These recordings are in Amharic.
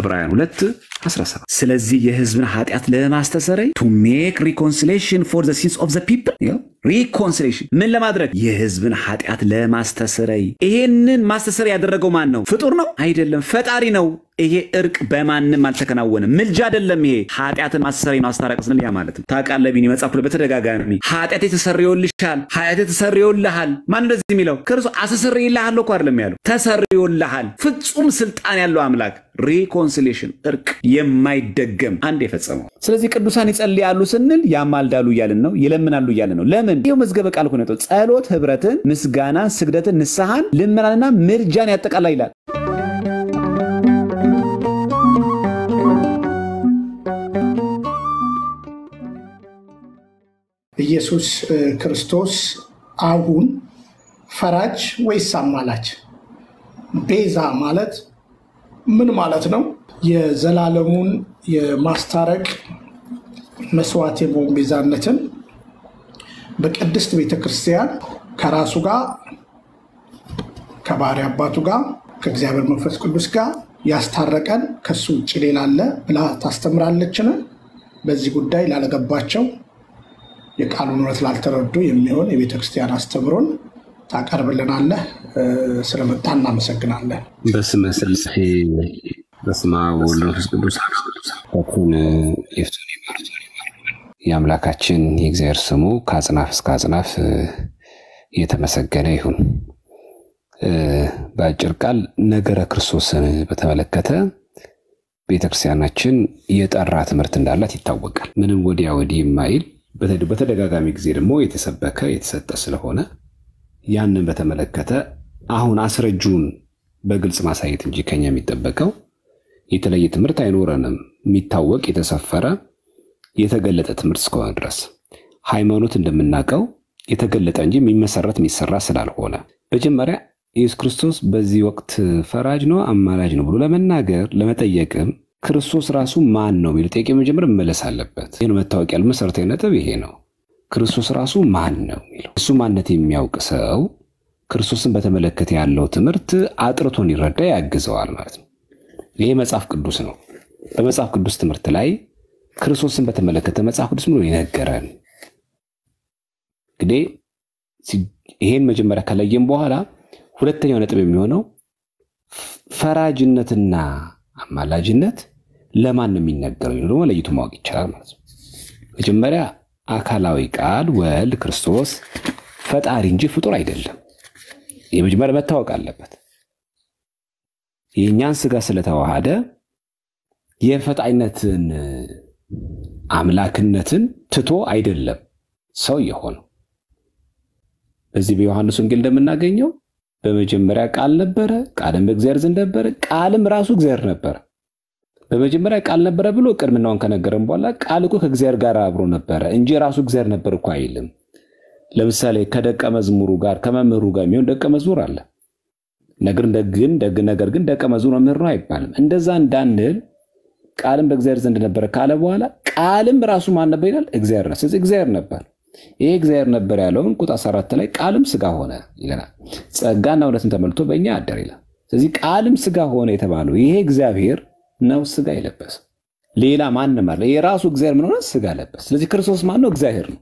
ዕብራውያን 2 17 ስለዚህ የህዝብን ኃጢአት ለማስተሰረይ ቱ ሜክ ሪኮንሲሌሽን ፎር ዘ ሲንስ ኦፍ ዘ ፒፕል ሪኮንሲሌሽን ምን ለማድረግ የህዝብን ኃጢአት ለማስተሰረይ። ይሄንን ማስተሰረይ ያደረገው ማን ነው? ፍጡር ነው አይደለም፣ ፈጣሪ ነው። ይሄ እርቅ በማንም አልተከናወንም። ምልጃ አይደለም። ይሄ ኃጢአትን ማስተሰረይ ነው። አስታራቅ ስንል ያ ማለት ነው። ታውቃለህ ቢኒ መጽሐፍ ላይ በተደጋጋሚ ኃጢአት የተሰርዮልሻል፣ ኃጢአት የተሰርዮልሃል። ማን እንደዚህ የሚለው ክርስቶስ አስተሰርይልሃለሁ እኮ አይደለም ያለው፣ ተሰርዮልሃል። ፍጹም ስልጣን ያለው አምላክ ሪኮንሲሌሽን እርቅ የማይደገም አንድ የፈጸመው። ስለዚህ ቅዱሳን ይጸልያሉ ስንል ያማልዳሉ እያልን ነው፣ ይለምናሉ እያልን ነው። ለምን ይህ መዝገበ ቃል ሁነቶ ጸሎት ህብረትን፣ ምስጋናን፣ ስግደትን፣ ንስሐን፣ ልመናንና ምርጃን ያጠቃላ ይላል። ኢየሱስ ክርስቶስ አሁን ፈራጅ ወይስ አማላች? ቤዛ ማለት ምን ማለት ነው? የዘላለሙን የማስታረቅ መስዋዕት የመሆን ቤዛነትን በቅድስት ቤተክርስቲያን ከራሱ ጋር ከባህሪ አባቱ ጋር ከእግዚአብሔር መንፈስ ቅዱስ ጋር ያስታረቀን ከሱ ውጭ ሌላ አለ ብላ ታስተምራለችን? በዚህ ጉዳይ ላለገባቸው የቃሉን እውነት ላልተረዱ የሚሆን የቤተ ክርስቲያን አስተምሮን ታቀርብልናለህ። ስለመጣ እናመሰግናለን። በስመ ስላሴ በስመ አብ ወወልድ ወመንፈስ ቅዱስ የአምላካችን የእግዚአብሔር ስሙ ከአጽናፍ እስከ አጽናፍ እየተመሰገነ ይሁን። በአጭር ቃል ነገረ ክርስቶስን በተመለከተ ቤተክርስቲያናችን የጠራ ትምህርት እንዳላት ይታወቃል። ምንም ወዲያ ወዲህ የማይል በተደጋጋሚ ጊዜ ደግሞ የተሰበከ የተሰጠ ስለሆነ ያንን በተመለከተ አሁን አስረጁን በግልጽ ማሳየት እንጂ ከኛ የሚጠበቀው የተለየ ትምህርት አይኖረንም። የሚታወቅ የተሰፈረ የተገለጠ ትምህርት እስከሆነ ድረስ ሃይማኖት እንደምናውቀው የተገለጠ እንጂ የሚመሰረት የሚሰራ ስላልሆነ መጀመሪያ ኢየሱስ ክርስቶስ በዚህ ወቅት ፈራጅ ነው አማላጅ ነው ብሎ ለመናገር ለመጠየቅም ክርስቶስ ራሱ ማን ነው የሚለው ጥያቄ መጀመሪያ መመለስ አለበት። ይህን መታወቂያ መሰረታዊ ነጥብ ይሄ ነው። ክርስቶስ ራሱ ማን ነው የሚለው እሱ ማንነት የሚያውቅ ሰው ክርስቶስን በተመለከተ ያለው ትምህርት አጥርቶ እንዲረዳ ያግዘዋል ማለት ነው። ይሄ መጽሐፍ ቅዱስ ነው። በመጽሐፍ ቅዱስ ትምህርት ላይ ክርስቶስን በተመለከተ መጽሐፍ ቅዱስ ምሎ ይነገረን። እንግዲህ ይሄን መጀመሪያ ከለየም በኋላ ሁለተኛው ነጥብ የሚሆነው ፈራጅነትና አማላጅነት ለማን ነው የሚነገረው? ደግሞ ለይቱ ማወቅ ይቻላል ማለት ነው። መጀመሪያ አካላዊ ቃል ወልድ ክርስቶስ ፈጣሪ እንጂ ፍጡር አይደለም። የመጀመሪያ መታወቅ አለበት። የእኛን ስጋ ስለተዋሃደ የፈጣሪነትን አምላክነትን ትቶ አይደለም ሰው የሆነው። በዚህ በዮሐንስ ወንጌል እንደምናገኘው በመጀመሪያ ቃል ነበረ፣ ቃልም በእግዚአብሔር ዘንድ ነበረ፣ ቃልም ራሱ እግዚአብሔር ነበረ። በመጀመሪያ ቃል ነበረ ብሎ ቅድምናውን ከነገረም በኋላ ቃል እኮ ከእግዚአብሔር ጋር አብሮ ነበረ እንጂ ራሱ እግዚአብሔር ነበር እኮ አይልም። ለምሳሌ ከደቀ መዝሙሩ ጋር ከመምህሩ ጋር የሚሆን ደቀ መዝሙር አለ። ነገር ግን ደቀ መዝሙር መምህር ነው አይባልም። እንደዛ እንዳንል ቃልም በእግዚአብሔር ዘንድ ነበረ ካለ በኋላ ቃልም ራሱ ማን ነበር ይላል? እግዚአብሔር ነው። ስለዚህ እግዚአብሔር ነበር። ይሄ እግዚአብሔር ነበር ያለውን ቁጥር 14 ላይ ቃልም ስጋ ሆነ ይለናል። ጸጋና እውነትን ተመልቶ በእኛ አደር ይላል። ስለዚህ ቃልም ስጋ ሆነ የተባለው ይሄ እግዚአብሔር ነው ስጋ የለበሰ ሌላ ማንም አለ? የራሱ እግዚአብሔር ምን ሆነ? ስጋ ለበሰ። ስለዚህ ክርስቶስ ማን ነው? እግዚአብሔር ነው።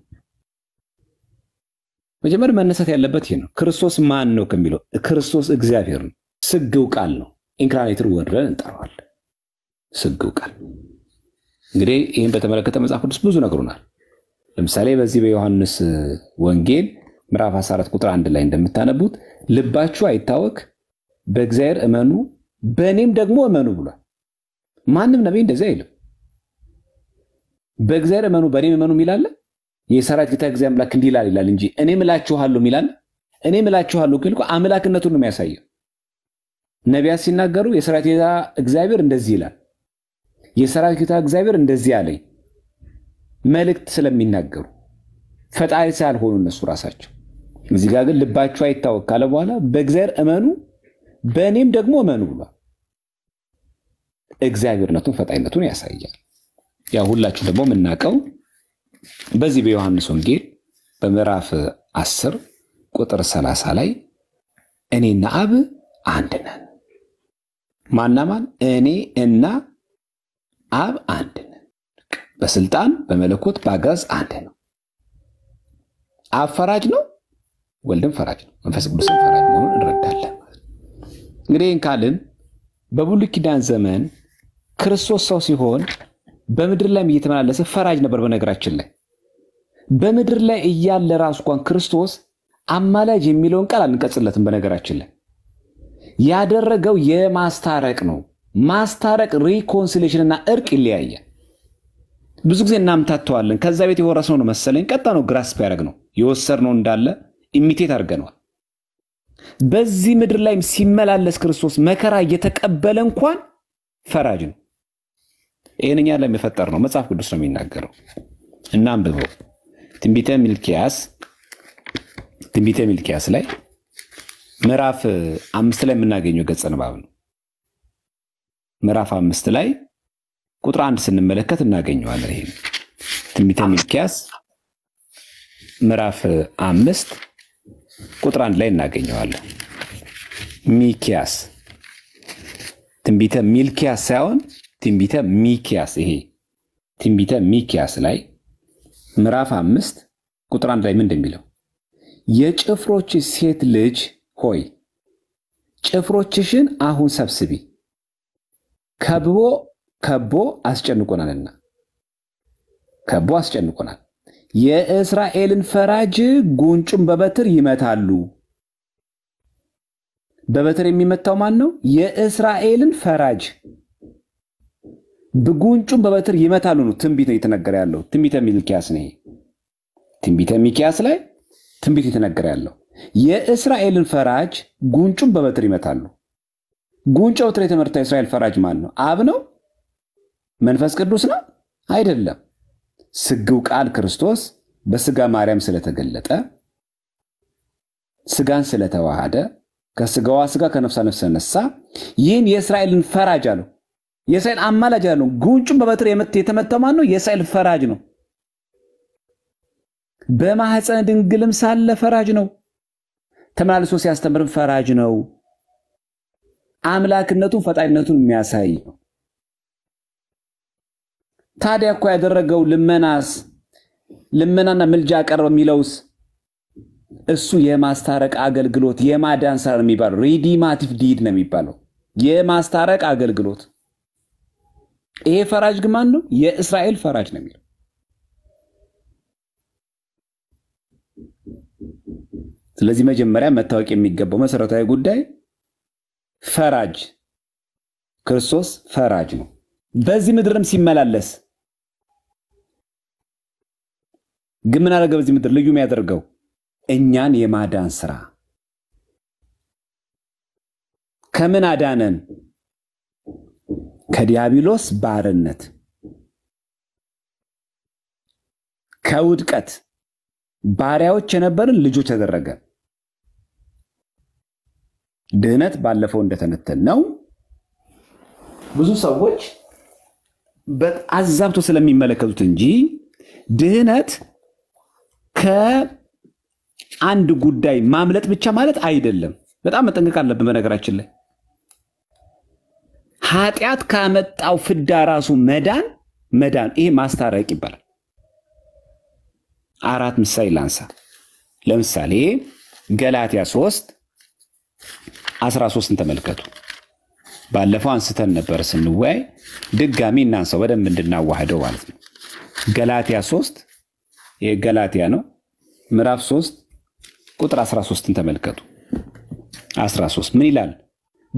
መጀመሪያ መነሳት ያለበት ይሄ ነው። ክርስቶስ ማን ነው ከሚለው ክርስቶስ እግዚአብሔር ነው። ስግው ቃል ነው። ኢንካርኔትር ወርደን እንጠራዋለን። ስግው ቃል እንግዲህ ይህን በተመለከተ መጽሐፍ ቅዱስ ብዙ ነግሩናል። ለምሳሌ በዚህ በዮሐንስ ወንጌል ምዕራፍ 14 ቁጥር አንድ ላይ እንደምታነቡት ልባችሁ አይታወክ፣ በእግዚአብሔር እመኑ፣ በእኔም ደግሞ እመኑ ብሏል። ማንም ነቢይ እንደዚህ አይልም። በእግዚአብሔር እመኑ፣ በእኔም እመኑ የሚላለ የሰራዊት ጌታ እግዚአብሔር አምላክ እንዲህ ይላል ይላል እንጂ እኔም እላችኋለሁ የሚላለ እኔ እላችኋለሁ ግን አምላክነቱን ነው የሚያሳየው። ነቢያት ሲናገሩ የሰራዊት ጌታ እግዚአብሔር እንደዚህ ይላል የሰራዊት ጌታ እግዚአብሔር እንደዚህ አለኝ መልእክት ስለሚናገሩ ፈጣሪ ሳያልሆኑ እነሱ ራሳቸው። እዚህ ጋር ግን ልባችሁ አይታወቅ ካለ በኋላ በእግዚአብሔር እመኑ በእኔም ደግሞ እመኑ ብሏል። እግዚአብሔርነቱን ፈጣሪነቱን ያሳያል። ያ ሁላችሁ ደግሞ የምናውቀው በዚህ በዮሐንስ ወንጌል በምዕራፍ አስር ቁጥር ሰላሳ ላይ እኔና አብ አንድ ነን። ማና ማን? እኔ እና አብ አንድ ነው። በስልጣን በመለኮት በአገዛዝ አንድ ነው። አብ ፈራጅ ነው፣ ወልድም ፈራጅ ነው፣ መንፈስ ቅዱስም ፈራጅ መሆኑን እንረዳለን። እንግዲህ ይህን ካልን በብሉይ ኪዳን ዘመን ክርስቶስ ሰው ሲሆን በምድር ላይም እየተመላለሰ ፈራጅ ነበር። በነገራችን ላይ በምድር ላይ እያለ ራሱ እንኳን ክርስቶስ አማላጅ የሚለውን ቃል አንቀጽለትም። በነገራችን ላይ ያደረገው የማስታረቅ ነው። ማስታረቅ ሪኮንሲሌሽን እና እርቅ ይለያያል። ብዙ ጊዜ እናምታተዋለን። ከዛ ቤት የወረስነው ነው መሰለኝ ቀጣ ነው ግራስፕ ያደረግ ነው የወሰድነው እንዳለ ኢሚቴት አድርገነዋል። በዚህ ምድር ላይም ሲመላለስ ክርስቶስ መከራ እየተቀበለ እንኳን ፈራጅ ነው። ይህን እኛን ለሚፈጠር ነው። መጽሐፍ ቅዱስ ነው የሚናገረው። እናንብበው። ትንቢተ ሚልኪያስ ትንቢተ ሚልኪያስ ላይ ምዕራፍ አምስት ላይ የምናገኘው ገጸ ንባብ ነው። ምዕራፍ አምስት ላይ ቁጥር አንድ ስንመለከት እናገኘዋለን። ይሄ ትንቢተ ሚልኪያስ ምዕራፍ አምስት ቁጥር አንድ ላይ እናገኘዋለን። ሚኪያስ ትንቢተ ሚልኪያስ ሳይሆን ትንቢተ ሚኪያስ ይሄ ትንቢተ ሚኪያስ ላይ ምዕራፍ አምስት ቁጥር አንድ ላይ ምንድን የሚለው? የጭፍሮች ሴት ልጅ ሆይ ጭፍሮችሽን አሁን ሰብስቢ ከብቦ ከቦ አስጨንቆናልና ከቦ አስጨንቆናል። የእስራኤልን ፈራጅ ጉንጩን በበትር ይመታሉ። በበትር የሚመታው ማን ነው? የእስራኤልን ፈራጅ ጉንጩን በበትር ይመታሉ ነው። ትንቢት ነው የተነገረ ያለው። ትንቢተ ሚልኪያስ ነው። ትንቢተ ሚልኪያስ ላይ ትንቢት የተነገረ ያለው የእስራኤልን ፈራጅ ጉንጩን በበትር ይመታሉ። ጉንጭ ትር የተመርታ የእስራኤል ፈራጅ ማን ነው? አብ ነው? መንፈስ ቅዱስ ነው? አይደለም። ስግው ቃል ክርስቶስ በስጋ ማርያም ስለተገለጠ ስጋን ስለተዋሃደ ከስጋዋ ስጋ ከነፍሳ ነፍስ ተነሳ። ይህን የእስራኤልን ፈራጅ አለው። የእስራኤል አማላጅ አለው። ጉንጩን በበትር የተመታው ማን ነው? የእስራኤል ፈራጅ ነው። በማህፀን ድንግልም ሳለ ፈራጅ ነው። ተመላልሶ ሲያስተምርም ፈራጅ ነው። አምላክነቱን ፈጣሪነቱን የሚያሳይ ነው። ታዲያ እኮ ያደረገው ልመናስ ልመናና ምልጃ ቀረበ የሚለውስ እሱ የማስታረቅ አገልግሎት የማዳን ስራ ነው የሚባለው። ሪዲማቲቭ ዲድ ነው የሚባለው የማስታረቅ አገልግሎት። ይሄ ፈራጅ ግን ማን ነው? የእስራኤል ፈራጅ ነው የሚለው ስለዚህ መጀመሪያ መታወቅ የሚገባው መሰረታዊ ጉዳይ ፈራጅ ክርስቶስ ፈራጅ ነው። በዚህ ምድርም ሲመላለስ ግን ምን አደረገ? በዚህ ምድር ልዩ የሚያደርገው እኛን የማዳን ስራ ከምን አዳነን? ከዲያብሎስ ባርነት፣ ከውድቀት ባሪያዎች የነበርን ልጆች ተደረገን። ድህነት ባለፈው እንደተነተን ነው ብዙ ሰዎች አዛብቶ ስለሚመለከቱት እንጂ ድህነት ከአንድ ጉዳይ ማምለጥ ብቻ ማለት አይደለም። በጣም መጠንቀቅ አለብን። በነገራችን ላይ ኃጢአት ካመጣው ፍዳ ራሱ መዳን መዳን ይሄ ማስታረቅ ይባላል። አራት ምሳሌ ላንሳ። ለምሳሌ ገላትያ ሶስት 13ን ተመልከቱ። ባለፈው አንስተን ነበር ስንወያይ፣ ድጋሚ እናንሰው በደንብ እንድናዋህደው ማለት ነው። ገላትያ 3 ይሄ ገላትያ ነው ምዕራፍ 3 ቁጥር 13ን ተመልከቱ። 13 ምን ይላል?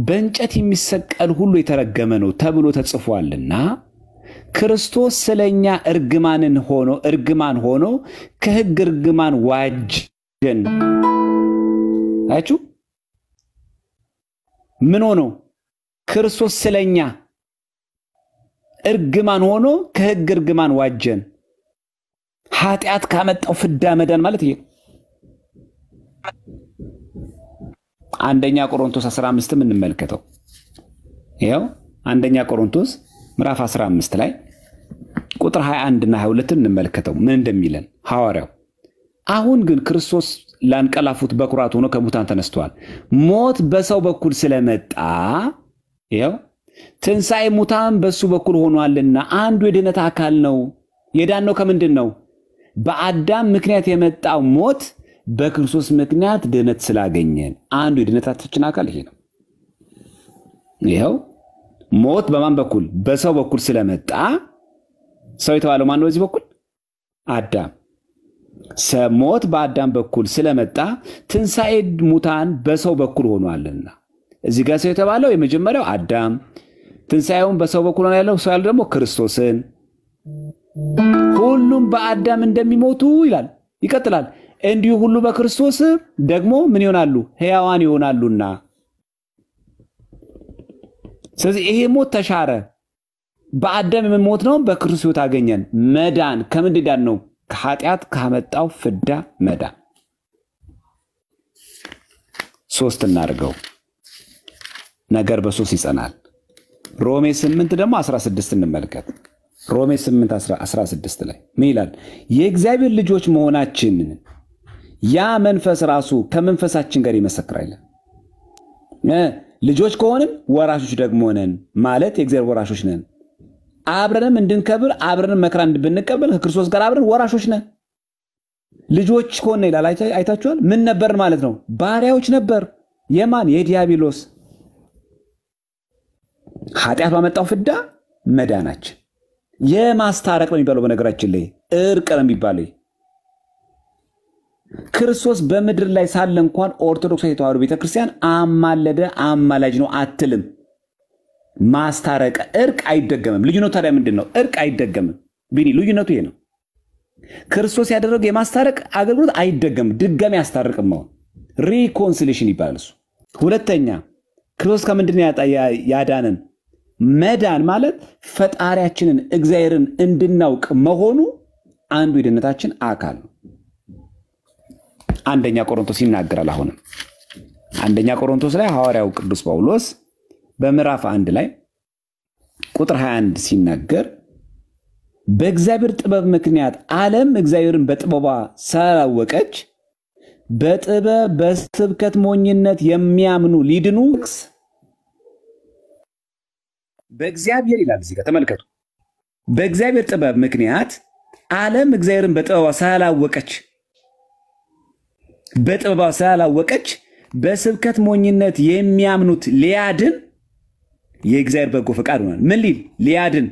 በእንጨት የሚሰቀል ሁሉ የተረገመ ነው ተብሎ ተጽፏልና ክርስቶስ ስለኛ እርግማንን ሆኖ እርግማን ሆኖ ከሕግ እርግማን ዋጀን አያችሁ። ምን ሆኖ ክርስቶስ ስለኛ እርግማን ሆኖ ከህግ እርግማን ዋጀን። ኃጢአት ካመጣው ፍዳ መዳን ማለት ይሄ አንደኛ ቆሮንቶስ 15 እንመልከተው። ይኸው አንደኛ ቆሮንቶስ ምዕራፍ 15 ላይ ቁጥር 21 እና 22 እንመልከተው ምን እንደሚለን ሐዋርያው። አሁን ግን ክርስቶስ ላንቀላፉት በኩራት ሆኖ ከሙታን ተነስተዋል። ሞት በሰው በኩል ስለመጣ ይኸው ትንሣኤ ሙታን በሱ በኩል ሆኗልና አንዱ የድነት አካል ነው። የዳነው ከምንድን ነው? በአዳም ምክንያት የመጣው ሞት በክርስቶስ ምክንያት ድነት ስላገኘን አንዱ የድነታችን አካል ይሄ ነው። ይኸው ሞት በማን በኩል? በሰው በኩል ስለመጣ ሰው የተባለው ማን ነው? በዚህ በኩል አዳም ሞት በአዳም በኩል ስለመጣ ትንሣኤ ሙታን በሰው በኩል ሆኗልና እዚህ ጋር ሰው የተባለው የመጀመሪያው አዳም ትንሣኤውን በሰው በኩል ሆኖ ያለው ሰው ያለ ደግሞ ክርስቶስን ሁሉም በአዳም እንደሚሞቱ ይላል ይቀጥላል እንዲሁ ሁሉ በክርስቶስ ደግሞ ምን ይሆናሉ ህያዋን ይሆናሉና ስለዚህ ይሄ ሞት ተሻረ በአዳም የምንሞት ሞት ነው በክርስቶስ ታገኘን መዳን ከምንድዳን ነው ኃጢአት ካመጣው ፍዳ መዳ ሶስት እናድርገው። ነገር በሶስት ይጸናል። ሮሜ ስምንት ደግሞ 16 እንመልከት። ሮሜ 8 16 ላይ ምን ይላል? የእግዚአብሔር ልጆች መሆናችን ያ መንፈስ ራሱ ከመንፈሳችን ጋር ይመሰክራል። ልጆች ከሆንን ወራሾች ደግሞ ነን ማለት የእግዚአብሔር ወራሾች ነን። አብረንም እንድንከብር አብረንም መከራ ብንቀበል ከክርስቶስ ጋር አብረን ወራሾች ነን። ልጆች ከሆነ ይላል አይታችኋል። ምን ነበር ማለት ነው? ባሪያዎች ነበር። የማን የዲያብሎስ ኃጢአት ባመጣው ፍዳ መዳናችን የማስታረቅ ነው የሚባለው። በነገራችን ላይ እርቅ ነው የሚባለው። ክርስቶስ በምድር ላይ ሳለ እንኳን ኦርቶዶክስ ተዋሕዶ ቤተክርስቲያን አማለደ አማላጅ ነው አትልም። ማስታረቀ እርቅ አይደገምም። ልዩነቱ ታዲያ ምንድን ነው? እርቅ አይደገምም። ቢኒ ልዩነቱ ይሄ ነው። ክርስቶስ ያደረገው የማስታረቅ አገልግሎት አይደገምም። ድጋሚ ያስታርቅም መሆን ሪኮንሲሌሽን ይባላል እሱ። ሁለተኛ ክርስቶስ ከምንድን ያዳነን? መዳን ማለት ፈጣሪያችንን እግዚአብሔርን እንድናውቅ መሆኑ አንዱ የድነታችን አካል ነው። አንደኛ ቆሮንቶስ ይናገራል። አሁንም አንደኛ ቆሮንቶስ ላይ ሐዋርያው ቅዱስ ጳውሎስ በምዕራፍ አንድ ላይ ቁጥር 21 ሲናገር በእግዚአብሔር ጥበብ ምክንያት ዓለም እግዚአብሔርን በጥበቧ ስላላወቀች በጥበብ በስብከት ሞኝነት የሚያምኑ ሊድኑ በእግዚአብሔር ይላል። እዚህ ጋር ተመልከቱ። በእግዚአብሔር ጥበብ ምክንያት ዓለም እግዚአብሔርን በጥበቧ ስላላወቀች በጥበቧ ስላላወቀች በስብከት ሞኝነት የሚያምኑት ሊያድን የእግዚአብሔር በጎ ፈቃድ ሆኗል። ምን ሊል ሊያድን።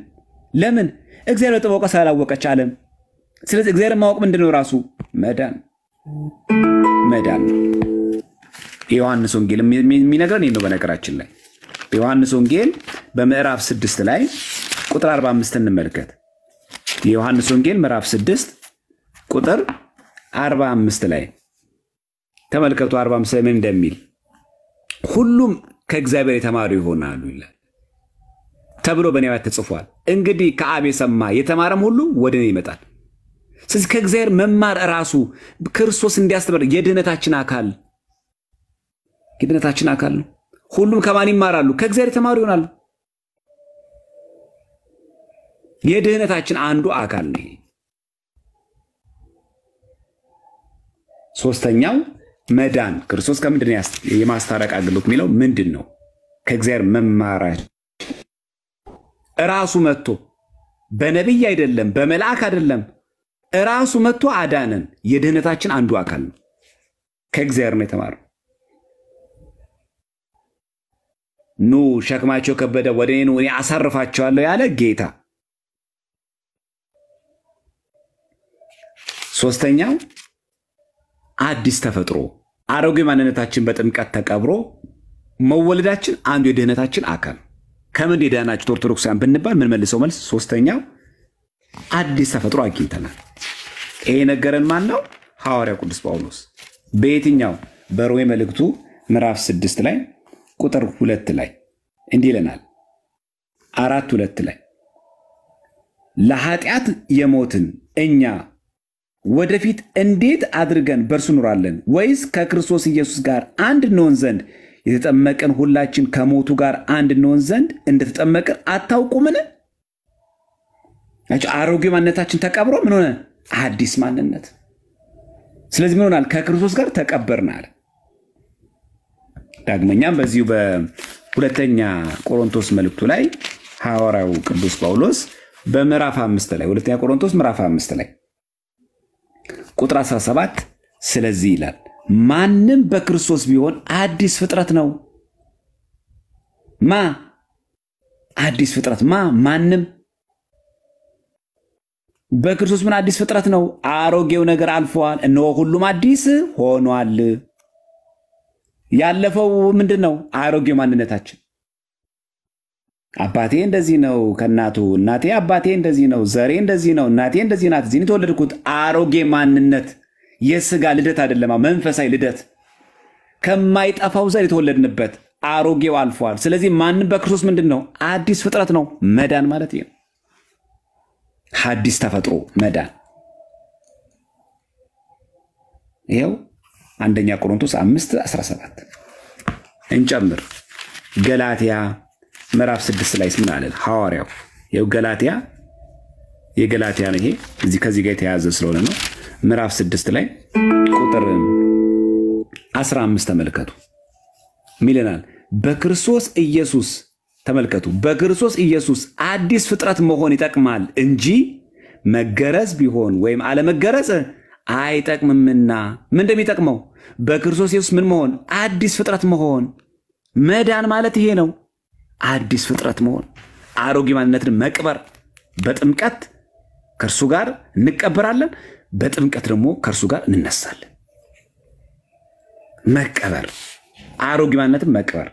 ለምን እግዚአብሔር በጥበቃ ስላላወቀች ዓለም። ስለዚህ እግዚአብሔር ማወቅ ምንድነው? ራሱ መዳን መዳን የዮሐንስ ወንጌል የሚነግረን ይህ ነው። በነገራችን ላይ በዮሐንስ ወንጌል በምዕራፍ ስድስት ላይ ቁጥር 45 እንመልከት። የዮሐንስ ወንጌል ምዕራፍ ስድስት ቁጥር 45 ላይ ተመልከቱ። 45 ላይ ምን እንደሚል ሁሉም ከእግዚአብሔር የተማሩ ይሆናሉ ይላል። ተብሎ በነቢያት ተጽፏል። እንግዲህ ከአብ የሰማ የተማረም ሁሉ ወደ እኔ ይመጣል። ስለዚህ ከእግዚአብሔር መማር ራሱ ክርስቶስ እንዲያስተምር የድህነታችን አካል የድህነታችን አካል ነው። ሁሉም ከማን ይማራሉ? ከእግዚአብሔር የተማሩ ይሆናሉ። የድህነታችን አንዱ አካል ነው። ሶስተኛው መዳን ክርስቶስ ከምንድን የማስታረቅ አገልግሎት የሚለው ምንድን ነው? ከእግዚአብሔር መማራች እራሱ መጥቶ በነቢይ አይደለም በመልአክ አይደለም፣ እራሱ መጥቶ አዳነን። የድህነታችን አንዱ አካል ነው። ከእግዚአብሔር ነው የተማርነው። ኑ ሸክማቸው ከበደ ወደ እኔ ኑ እኔ አሳርፋቸዋለሁ ያለ ጌታ። ሶስተኛው አዲስ ተፈጥሮ አሮጌ ማንነታችን በጥምቀት ተቀብሮ መወለዳችን አንዱ የድህነታችን አካል ከምን የዳናችሁት ኦርቶዶክሳን ብንባል ምን መልሰው መልስ ሶስተኛው አዲስ ተፈጥሮ አግኝተናል። ይሄ ነገረን ማን ነው? ሐዋርያው ቅዱስ ጳውሎስ በየትኛው በሮሜ መልእክቱ ምዕራፍ ስድስት ላይ ቁጥር ሁለት ላይ እንዲህ ይለናል። አራት ሁለት ላይ ለኃጢአት የሞትን እኛ ወደፊት እንዴት አድርገን በእርሱ እኖራለን? ወይስ ከክርስቶስ ኢየሱስ ጋር አንድ እንሆን ዘንድ የተጠመቅን ሁላችን ከሞቱ ጋር አንድ እንሆን ዘንድ እንደተጠመቅን አታውቁምን? አሮጌ ማንነታችን ተቀብሮ ምን ሆነ? አዲስ ማንነት። ስለዚህ ምን ሆናል? ከክርስቶስ ጋር ተቀበርናል። ዳግመኛም በዚሁ በሁለተኛ ቆሮንቶስ መልእክቱ ላይ ሐዋርያው ቅዱስ ጳውሎስ በምዕራፍ አምስት ላይ ሁለተኛ ቆሮንቶስ ምዕራፍ አምስት ላይ ቁጥር 17 ስለዚህ ይላል ማንም በክርስቶስ ቢሆን አዲስ ፍጥረት ነው። ማ አዲስ ፍጥረት ማ ማንም በክርስቶስ ምን አዲስ ፍጥረት ነው። አሮጌው ነገር አልፈዋል፣ እነሆ ሁሉም አዲስ ሆኗል። ያለፈው ምንድን ነው? አሮጌው ማንነታችን አባቴ እንደዚህ ነው ከእናቱ እናቴ አባቴ እንደዚህ ነው ዘሬ እንደዚህ ነው እናቴ እንደዚህ ናት እዚህ የተወለድኩት አሮጌ ማንነት የስጋ ልደት አይደለማ፣ መንፈሳዊ ልደት ከማይጠፋው ዘር የተወለድንበት አሮጌው አልፏል። ስለዚህ ማንም በክርስቶስ ምንድን ነው አዲስ ፍጥረት ነው። መዳን ማለት ይህ ሐዲስ ተፈጥሮ መዳን። ይኸው አንደኛ ቆሮንቶስ አምስት 17 እንጨምር። ገላትያ ምዕራፍ ስድስት ላይ ስምናለን ሐዋርያው ይኸው ገላትያ የገላትያ ነው። ይሄ እዚህ ከዚህ ጋር የተያያዘ ስለሆነ ነው። ምዕራፍ 6 ላይ ቁጥር 15 ተመልከቱ ሚለናል። በክርስቶስ ኢየሱስ ተመልከቱ፣ በክርስቶስ ኢየሱስ አዲስ ፍጥረት መሆን ይጠቅማል እንጂ መገረዝ ቢሆን ወይም አለመገረዝ አይጠቅምምና። ምን እንደሚጠቅመው በክርስቶስ ኢየሱስ ምን መሆን? አዲስ ፍጥረት መሆን። መዳን ማለት ይሄ ነው። አዲስ ፍጥረት መሆን፣ አሮጌ ማንነትን መቅበር፣ በጥምቀት ከእርሱ ጋር እንቀበራለን። በጥምቀት ደግሞ ከእርሱ ጋር እንነሳለን። መቀበር አሮጌ ማንነትን መቀበር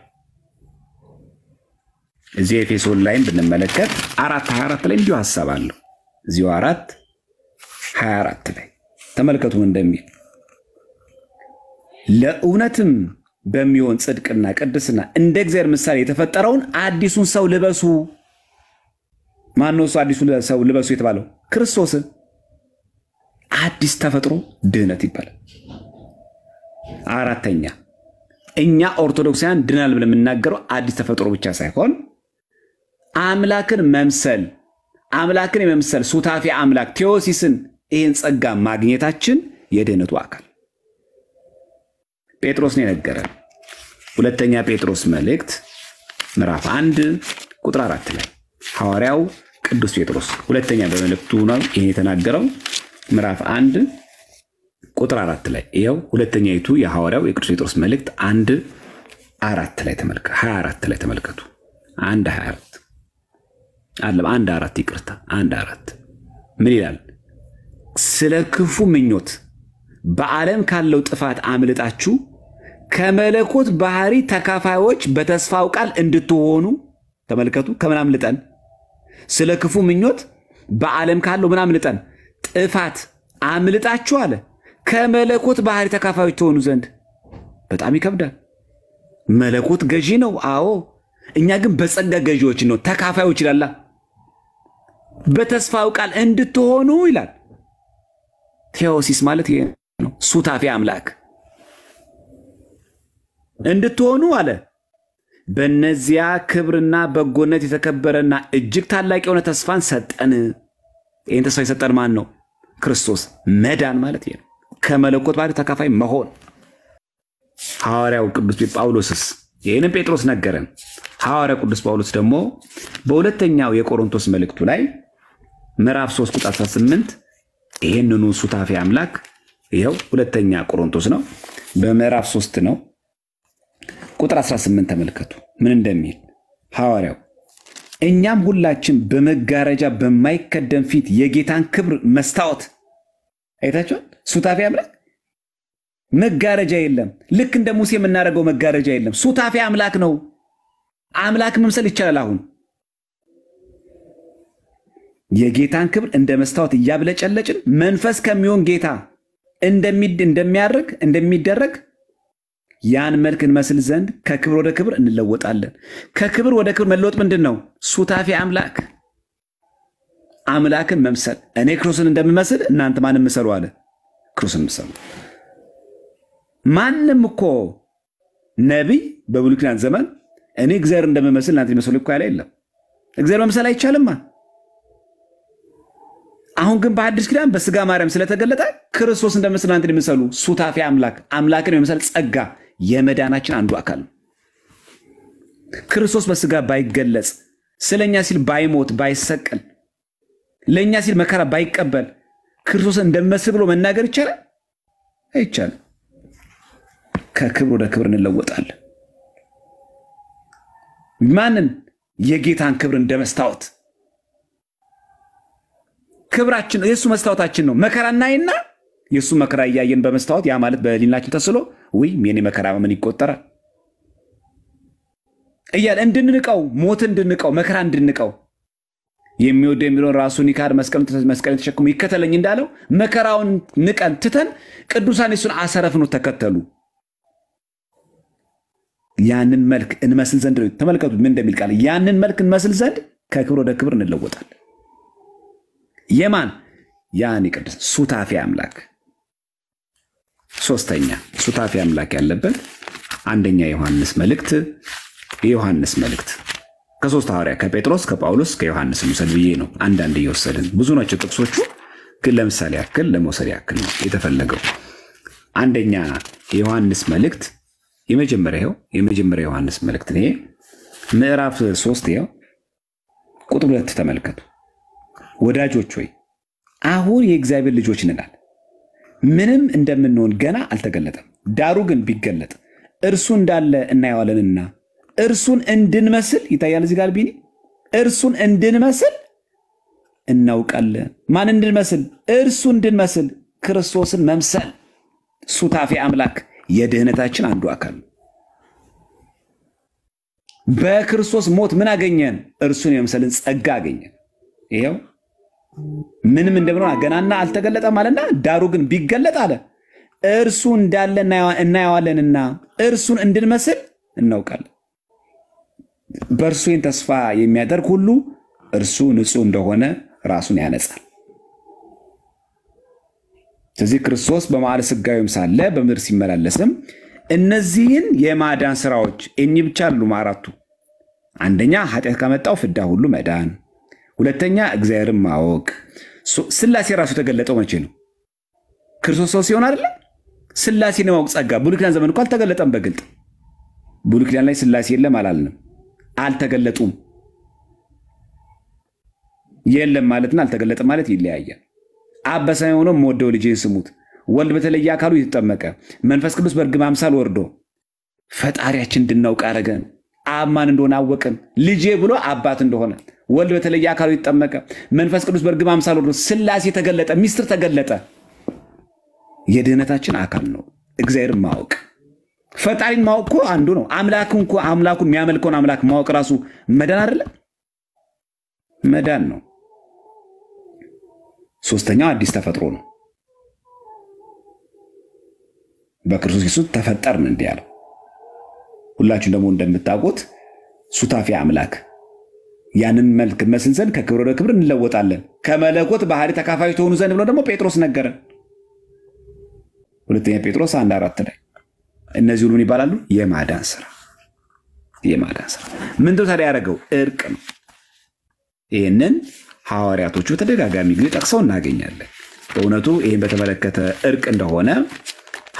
እዚህ ኤፌሶን ላይም ብንመለከት አራት ሀያ አራት ላይ እንዲሁ ሀሳብ አለው። እዚሁ አራት ሀያ አራት ላይ ተመልከቱ እንደሚል ለእውነትም በሚሆን ጽድቅና ቅድስና እንደ እግዚአብሔር ምሳሌ የተፈጠረውን አዲሱን ሰው ልበሱ። ማን እሱ አዲሱን ሰው ልበሱ የተባለው? ክርስቶስን አዲስ ተፈጥሮ ድህነት ይባላል። አራተኛ እኛ ኦርቶዶክሳውያን ድናል ብለን የምናገረው አዲስ ተፈጥሮ ብቻ ሳይሆን አምላክን መምሰል አምላክን የመምሰል ሱታፌ አምላክ ቴዎሲስን ይህን ጸጋ ማግኘታችን የድህነቱ አካል ጴጥሮስን የነገረን ሁለተኛ ጴጥሮስ መልእክት ምዕራፍ አንድ ቁጥር አራት ላይ ሐዋርያው ቅዱስ ጴጥሮስ ሁለተኛ በመልእክቱ ነው ይህን የተናገረው። ምዕራፍ አንድ ቁጥር አራት ላይ ይኸው ሁለተኛይቱ የሐዋርያው የቅዱስ ጴጥሮስ መልእክት አንድ አራት ላይ ተመልከቱ። ሀያ አራት ላይ ተመልከቱ። አንድ ሀያ አራት አለም አንድ አራት ይቅርታ፣ አንድ አራት ምን ይላል? ስለ ክፉ ምኞት በዓለም ካለው ጥፋት አምልጣችሁ ከመለኮት ባህሪ ተካፋዮች በተስፋው ቃል እንድትሆኑ ተመልከቱ። ከምን አምልጠን? ስለ ክፉ ምኞት በዓለም ካለው ምን አምልጠን ጥፋት አምልጣችሁ አለ ከመለኮት ባህሪ ተካፋዮች ትሆኑ ዘንድ በጣም ይከብዳል። መለኮት ገዢ ነው። አዎ እኛ ግን በጸጋ ገዢዎች ነው ተካፋዮች ይላላ። በተስፋው ቃል እንድትሆኑ ይላል። ቴዎሲስ ማለት ይሄ ነው። ሱታፌ አምላክ እንድትሆኑ አለ። በእነዚያ ክብርና በጎነት የተከበረና እጅግ ታላቅ የሆነ ተስፋን ሰጠን። ይህን ተስፋ የሰጠን ማን ነው? ክርስቶስ መዳን ማለት ይሄ ነው። ከመለኮት ባህሪ ተካፋይ መሆን። ሐዋርያው ቅዱስ ጳውሎስስ ይህንም ጴጥሮስ ነገረን። ሐዋርያው ቅዱስ ጳውሎስ ደግሞ በሁለተኛው የቆሮንቶስ መልእክቱ ላይ ምዕራፍ 3 ቁጥር 18 ይህንኑ ሱታፌ አምላክ ይኸው ሁለተኛ ቆሮንቶስ ነው፣ በምዕራፍ 3 ነው ቁጥር 18 ተመልከቱ ምን እንደሚል ሐዋርያው እኛም ሁላችን በመጋረጃ በማይከደን ፊት የጌታን ክብር መስታወት አይታችኋል። ሱታፊ አምላክ መጋረጃ የለም። ልክ እንደ ሙሴ የምናደርገው መጋረጃ የለም። ሱታፊ አምላክ ነው። አምላክ መምሰል ይቻላል። አሁን የጌታን ክብር እንደ መስታወት እያብለጨለጭን መንፈስ ከሚሆን ጌታ እንደሚያደርግ እንደሚደረግ ያን መልክ እንመስል ዘንድ ከክብር ወደ ክብር እንለወጣለን። ከክብር ወደ ክብር መለወጥ ምንድን ነው? ሱታፌ አምላክ አምላክን መምሰል። እኔ ክርስቶስን እንደምመስል እናንተ ማን ምሰሉ አለ። ክርስቶስን ምሰሉ። ማንም እኮ ነቢይ በብሉይ ኪዳን ዘመን እኔ እግዚአብሔር እንደምመስል እናንተ ሊመስሉ እኮ ያለ የለም። እግዚአብሔር መምሰል አይቻልማ። አሁን ግን በአዲስ ኪዳን በስጋ ማርያም ስለተገለጠ ክርስቶስ እንደምስል እናንተ የምሰሉ ሱታፌ አምላክ አምላክን የመምሰል ጸጋ የመዳናችን አንዱ አካል ነው። ክርስቶስ በስጋ ባይገለጽ ስለ እኛ ሲል ባይሞት ባይሰቀል ለእኛ ሲል መከራ ባይቀበል ክርስቶስ እንደመስል ብሎ መናገር ይቻላል? አይቻልም። ከክብር ወደ ክብር እንለወጣለን። ማንን? የጌታን ክብር እንደ መስታወት ክብራችን የእሱ መስታወታችን ነው። መከራ እናይና የእሱ መከራ እያየን በመስታወት ያ ማለት በሊናችን ተስሎ ውይ የኔ መከራ ምን ይቆጠራል እያለ እንድንንቀው ሞት እንድንቀው መከራ እንድንቀው የሚወደ የሚለውን ራሱን ይካድ መስቀልን ተሸክሞ ይከተለኝ እንዳለው መከራውን ንቀን ትተን ቅዱሳን የሱን አሰረፍ ነው ተከተሉ። ያንን መልክ እንመስል ዘንድ ነው። ተመልከቱ ምን እንደሚል ቃል። ያንን መልክ እንመስል ዘንድ ከክብር ወደ ክብር እንለወጣል። የማን ያን ቅዱስ ሱታፌ አምላክ ሶስተኛ ሱታፌ አምላክ ያለበት አንደኛ ዮሐንስ መልእክት የዮሐንስ መልእክት ከሶስት ሐዋርያ ከጴጥሮስ ከጳውሎስ ከዮሐንስ ውሰድ ብዬ ነው። አንዳንድ እየወሰድን ብዙ ናቸው ጥቅሶቹ፣ ግን ለምሳሌ ያክል ለመውሰድ ያክል ነው የተፈለገው። አንደኛ የዮሐንስ መልእክት የመጀመሪያው የመጀመሪያ ዮሐንስ መልእክት ይሄ ምዕራፍ ሶስት ው ቁጥር ሁለት ተመልከቱ። ወዳጆች ሆይ አሁን የእግዚአብሔር ልጆች እንላል ምንም እንደምንሆን ገና አልተገለጠም። ዳሩ ግን ቢገለጥ እርሱ እንዳለ እናየዋለንና እርሱን እንድንመስል ይታያል። እዚህ ጋር ቢኒ እርሱን እንድንመስል እናውቃለን። ማን እንድንመስል? እርሱ እንድንመስል ክርስቶስን መምሰል ሱታፌ አምላክ የድህነታችን አንዱ አካል በክርስቶስ ሞት ምን አገኘን? እርሱን የመምሰልን ጸጋ አገኘን። ይኸው ምንም እንደምን ገናና አልተገለጠም አለና፣ ዳሩ ግን ቢገለጥ አለ እርሱ እንዳለ እናየዋለንና እርሱን እንድንመስል እናውቃለን። በእርሱ ተስፋ የሚያደርግ ሁሉ እርሱ ንጹሕ እንደሆነ ራሱን ያነጻል። ስለዚህ ክርስቶስ በመዋዕለ ሥጋዌም ሳለ በምድር ሲመላለስም እነዚህን የማዳን ስራዎች እኚህ ብቻ አሉ አራቱ። አንደኛ ኃጢአት ከመጣው ፍዳ ሁሉ መዳን ሁለተኛ እግዚአብሔርን ማወቅ። ስላሴ ራሱ የተገለጠው መቼ ነው? ክርስቶስ ሰው ሲሆን አይደለ? ስላሴን የማወቅ ጸጋ ብሉይ ኪዳን ዘመን እኮ አልተገለጠም በግልጥ። ብሉይ ኪዳን ላይ ስላሴ የለም አላልንም። አልተገለጡም። የለም ማለትና አልተገለጠም ማለት ይለያያል። አብ በሰማይ ሆኖ የምወደው ልጄን ስሙት፣ ወልድ በተለየ አካሉ የተጠመቀ፣ መንፈስ ቅዱስ በእርግብ አምሳል ወርዶ ፈጣሪያችን እንድናውቅ አረገን። አብ ማን እንደሆነ አወቅን። ልጄ ብሎ አባት እንደሆነ ወልድ በተለየ አካሉ ይጠመቀ፣ መንፈስ ቅዱስ በእርግብ አምሳል ወርዶ፣ ስላሴ ተገለጠ፣ ሚስጥር ተገለጠ። የድህነታችን አካል ነው። እግዚአብሔር ማወቅ ፈጣሪን ማወቅ እኮ አንዱ ነው። አምላኩን እኮ አምላኩን የሚያመልከውን አምላክ ማወቅ ራሱ መዳን አይደለም? መዳን ነው። ሶስተኛው አዲስ ተፈጥሮ ነው። በክርስቶስ ኢየሱስ ተፈጠርን እንዲህ ያለው። ሁላችሁ ደግሞ እንደምታውቁት ሱታፊ አምላክ ያንን መልክ መስል ዘንድ ከክብር ወደ ክብር እንለወጣለን ከመለኮት ባህሪ ተካፋዮች ተሆኑ ዘንድ ብሎ ደግሞ ጴጥሮስ ነገረን። ሁለተኛ ጴጥሮስ አንድ አራት ላይ እነዚህ ሁሉ ምን ይባላሉ? የማዳን ስራ የማዳን ስራ ምንድን ታዲያ ያደረገው? እርቅ ነው። ይህንን ሐዋርያቶቹ በተደጋጋሚ ጊዜ ጠቅሰው እናገኛለን። በእውነቱ ይህን በተመለከተ እርቅ እንደሆነ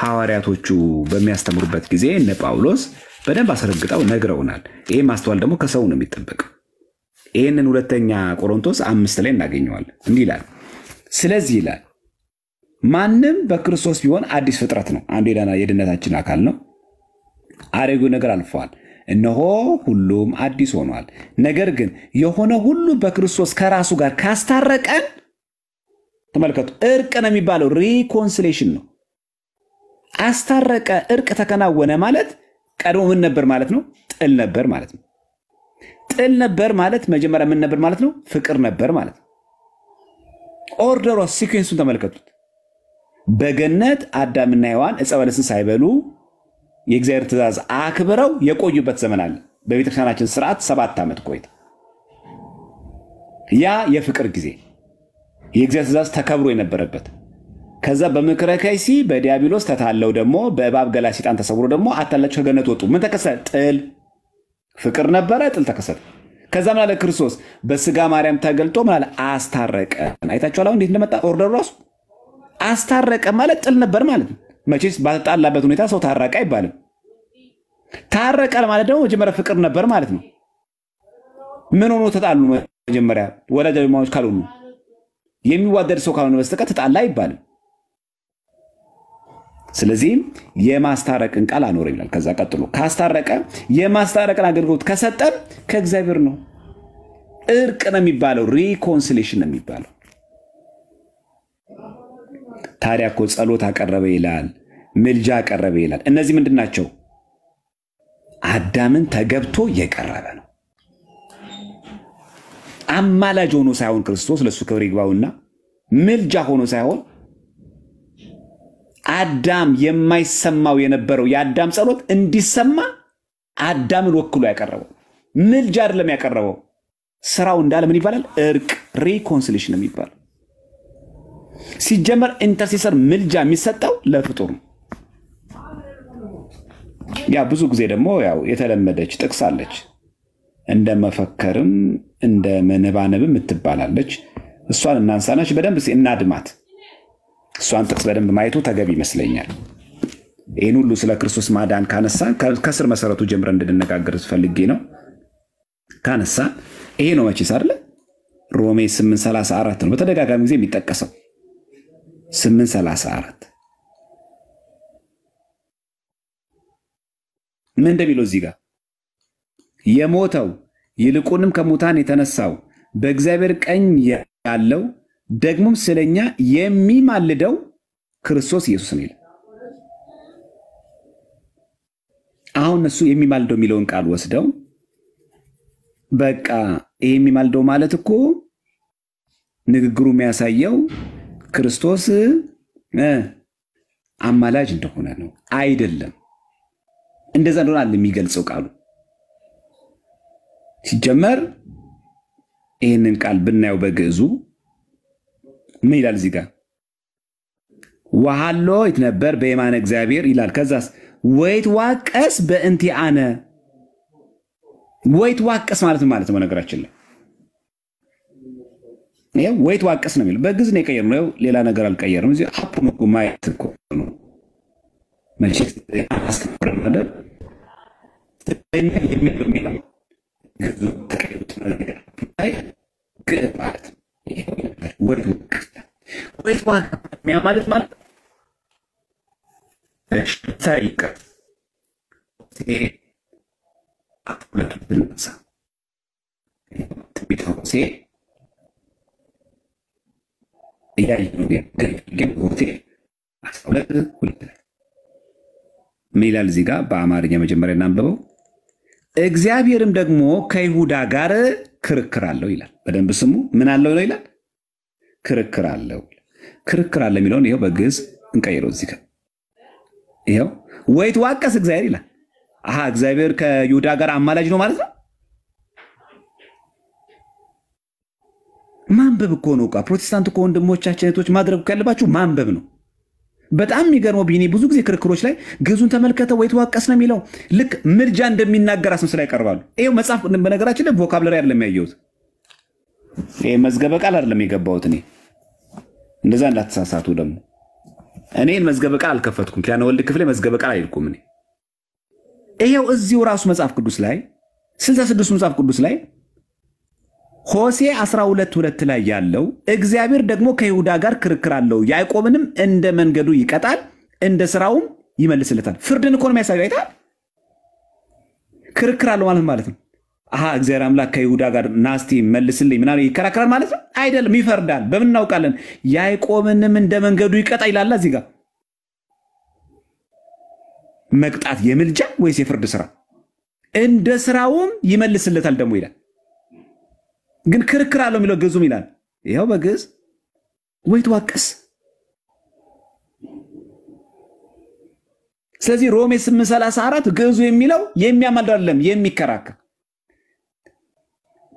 ሐዋርያቶቹ በሚያስተምሩበት ጊዜ እነ ጳውሎስ በደንብ አስረግጠው ነግረውናል። ይህ ማስተዋል ደግሞ ከሰው ነው የሚጠበቀው። ይህንን ሁለተኛ ቆሮንቶስ አምስት ላይ እናገኘዋለን። እንዲህ ይላል። ስለዚህ ይላል ማንም በክርስቶስ ቢሆን አዲስ ፍጥረት ነው። አንዱ የድነታችን አካል ነው። አሮጌው ነገር አልፈዋል፣ እነሆ ሁሉም አዲስ ሆኗል። ነገር ግን የሆነ ሁሉ በክርስቶስ ከራሱ ጋር ካስታረቀን፣ ተመልከቱ፣ እርቅ ነው የሚባለው ሪኮንስሌሽን ነው። አስታረቀ፣ እርቅ ተከናወነ ማለት ቀድሞ ምን ነበር ማለት ነው? ጥል ነበር ማለት ነው። ጥል ነበር ማለት መጀመሪያ ምን ነበር ማለት ነው? ፍቅር ነበር ማለት ነው። ኦርደሯ ሲኩዌንሱን ተመልከቱት። በገነት አዳምና ሔዋን ዕፀ በለስን ሳይበሉ የእግዚአብሔር ትእዛዝ አክብረው የቆዩበት ዘመን አለ። በቤተክርስቲያናችን ስርዓት ሰባት ዓመት ቆይታ፣ ያ የፍቅር ጊዜ የእግዚአብሔር ትእዛዝ ተከብሮ የነበረበት ከዛ በምክረ ከይሲ በዲያብሎስ ተታለው ደግሞ በእባብ ገላ ተሰውሮ ደግሞ አታላቸው ከገነት ወጡ። ምን ተከሰተ? ጥል ፍቅር ነበረ፣ ጥል ተከሰተ። ከዛ ምናለ ክርስቶስ በስጋ ማርያም ተገልጦ ምናለ አስታረቀ። አስታረቀን። አይታችኋል አሁን እንዴት እንደመጣ ኦርደሩ ራሱ አስታረቀ ማለት ጥል ነበር ማለት ነው። መቼስ ባተጣላበት ሁኔታ ሰው ታረቀ አይባልም። ታረቀ ማለት ደግሞ መጀመሪያ ፍቅር ነበር ማለት ነው። ምን ሆኖ ተጣሉ? መጀመሪያ ወላጃማዎች ካልሆኑ የሚዋደድ ሰው ካልሆነ በስተቀር ተጣላ አይባልም። ስለዚህም የማስታረቅን ቃል አኖረ ይላል። ከዛ ቀጥሎ ካስታረቀ የማስታረቅን አገልግሎት ከሰጠን ከእግዚአብሔር ነው። እርቅ ነው የሚባለው፣ ሪኮንሲሌሽን ነው የሚባለው። ታዲያ እኮ ጸሎት አቀረበ ይላል፣ ምልጃ አቀረበ ይላል። እነዚህ ምንድን ናቸው? አዳምን ተገብቶ የቀረበ ነው። አማላጅ ሆኖ ሳይሆን ክርስቶስ ለእሱ ክብር ይግባውና ምልጃ ሆኖ ሳይሆን አዳም የማይሰማው የነበረው የአዳም ጸሎት እንዲሰማ አዳምን ወክሎ ያቀረበው ምልጃ አይደለም ያቀረበው ስራው እንዳለ ምን ይባላል? እርቅ ሪኮንሲሌሽን ነው የሚባለው። ሲጀመር ኢንተርሴሰር ምልጃ የሚሰጠው ለፍጡር ነው። ያ ብዙ ጊዜ ደግሞ ያው የተለመደች ጥቅስ አለች። እንደ መፈከርም እንደ መነባነብም ትባላለች። እሷን እናንሳናች በደንብ እናድማት። እሷን ጥቅስ በደንብ ማየቱ ተገቢ ይመስለኛል። ይህን ሁሉ ስለ ክርስቶስ ማዳን ካነሳን ከስር መሰረቱ ጀምረ እንድንነጋገር ፈልጌ ነው። ካነሳን ይሄ ነው መቼስ አይደለ? ሮሜ 834 ነው በተደጋጋሚ ጊዜ የሚጠቀሰው 834 ምን እንደሚለው እዚህ ጋር የሞተው ይልቁንም ከሙታን የተነሳው በእግዚአብሔር ቀኝ ያለው ደግሞም ስለኛ የሚማልደው ክርስቶስ ኢየሱስ ነው ይላል። አሁን እነሱ የሚማልደው የሚለውን ቃል ወስደው በቃ ይሄ የሚማልደው ማለት እኮ ንግግሩ የሚያሳየው ክርስቶስ አማላጅ እንደሆነ ነው። አይደለም፣ እንደዛ እንደሆነ አለ የሚገልጸው ቃሉ። ሲጀመር ይህንን ቃል ብናየው በግዕዙ ምን ይላል እዚህ ጋር ወሃሎ ይትነበር በየማነ እግዚአብሔር ይላል። ከዛስ ወይት ዋቀስ በእንቲ አነ ወይት ዋቀስ ማለት ማለት ነው። ነገራችን ላይ ወይት ዋቀስ ነው የሚለው በግዕዝ ነው የቀየርነው። ሌላ ነገር አልቀየርም። እዚህ ሀፕ ማየት እኮ ነው መቼስ አስፈረመደብ ትክክለኛ የሚለው ሚላ ግዕዝ ተቀየሩት ነገር ላይ ማለት ነው ወይት ወይት ማቅሚያ ማለት ማለት ሽታ ይቀር ሁለቱ ብንነሳ ትንቢተ ሆሴዕ እያየን ግን ሆሴዕ አስራ ሁለት ሁለት ምን ይላል እዚህ ጋር በአማርኛ መጀመሪያ እናንብበው። እግዚአብሔርም ደግሞ ከይሁዳ ጋር ክርክር አለው ይላል። በደንብ ስሙ። ምን አለው ነው ይላል? ክርክር አለው። ክርክር አለ የሚለውን ይኸው በግዕዝ እንቀይረው። እዚህ ጋር ይኸው ወይትዋቀስ እግዚአብሔር ይላል። አሃ እግዚአብሔር ከይሁዳ ጋር አማላጅ ነው ማለት ነው። ማንበብ እኮ ነው። ፕሮቴስታንት እኮ ወንድሞቻችን እህቶች፣ ማድረግ ያለባችሁ ማንበብ ነው። በጣም የሚገርመው ቢኒ ብዙ ጊዜ ክርክሮች ላይ ግዕዙን ተመልከተ ወይ ተዋቀስ ነው የሚለው ልክ ምርጃ እንደሚናገር አስመስላ ይቀርባሉ። ይኸው መጽሐፍ በነገራችን ላይ ቮካብለሪ አይደለም ያየሁት፣ ይሄ መዝገበ ቃል አይደለም የገባሁት እኔ። እንደዛ እንዳትሳሳቱ ደግሞ እኔን መዝገበ ቃል አልከፈትኩም። ኪዳነ ወልድ ክፍሌ መዝገበ ቃል አይልኩም እኔ። ይኸው እዚሁ ራሱ መጽሐፍ ቅዱስ ላይ ስልሳ ስድስቱ መጽሐፍ ቅዱስ ላይ ሆሴ 12 ሁለት ላይ ያለው እግዚአብሔር ደግሞ ከይሁዳ ጋር ክርክር አለው፣ ያዕቆብንም እንደ መንገዱ ይቀጣል፣ እንደ ስራውም ይመልስለታል። ፍርድን እኮ ነው የሚያሳዩ አይታ ክርክር አለው ማለት ማለት ነው። አሀ እግዚአብሔር አምላክ ከይሁዳ ጋር ናስቲ መልስልኝ ምናምን ይከራከራል ማለት ነው አይደለም፣ ይፈርዳል። በምን እናውቃለን? ያዕቆብንም እንደ መንገዱ ይቀጣ ይላል። እዚህ ጋር መቅጣት የምልጃ ወይስ የፍርድ ስራ? እንደ ስራውም ይመልስለታል ደግሞ ይላል። ግን ክርክር አለው የሚለው ግዙም ይላል። ይኸው በግዕዝ ወይ ትዋቀስ። ስለዚህ ሮሜ 834 ግዕዙ የሚለው የሚያማልድ አይደለም፣ የሚከራከር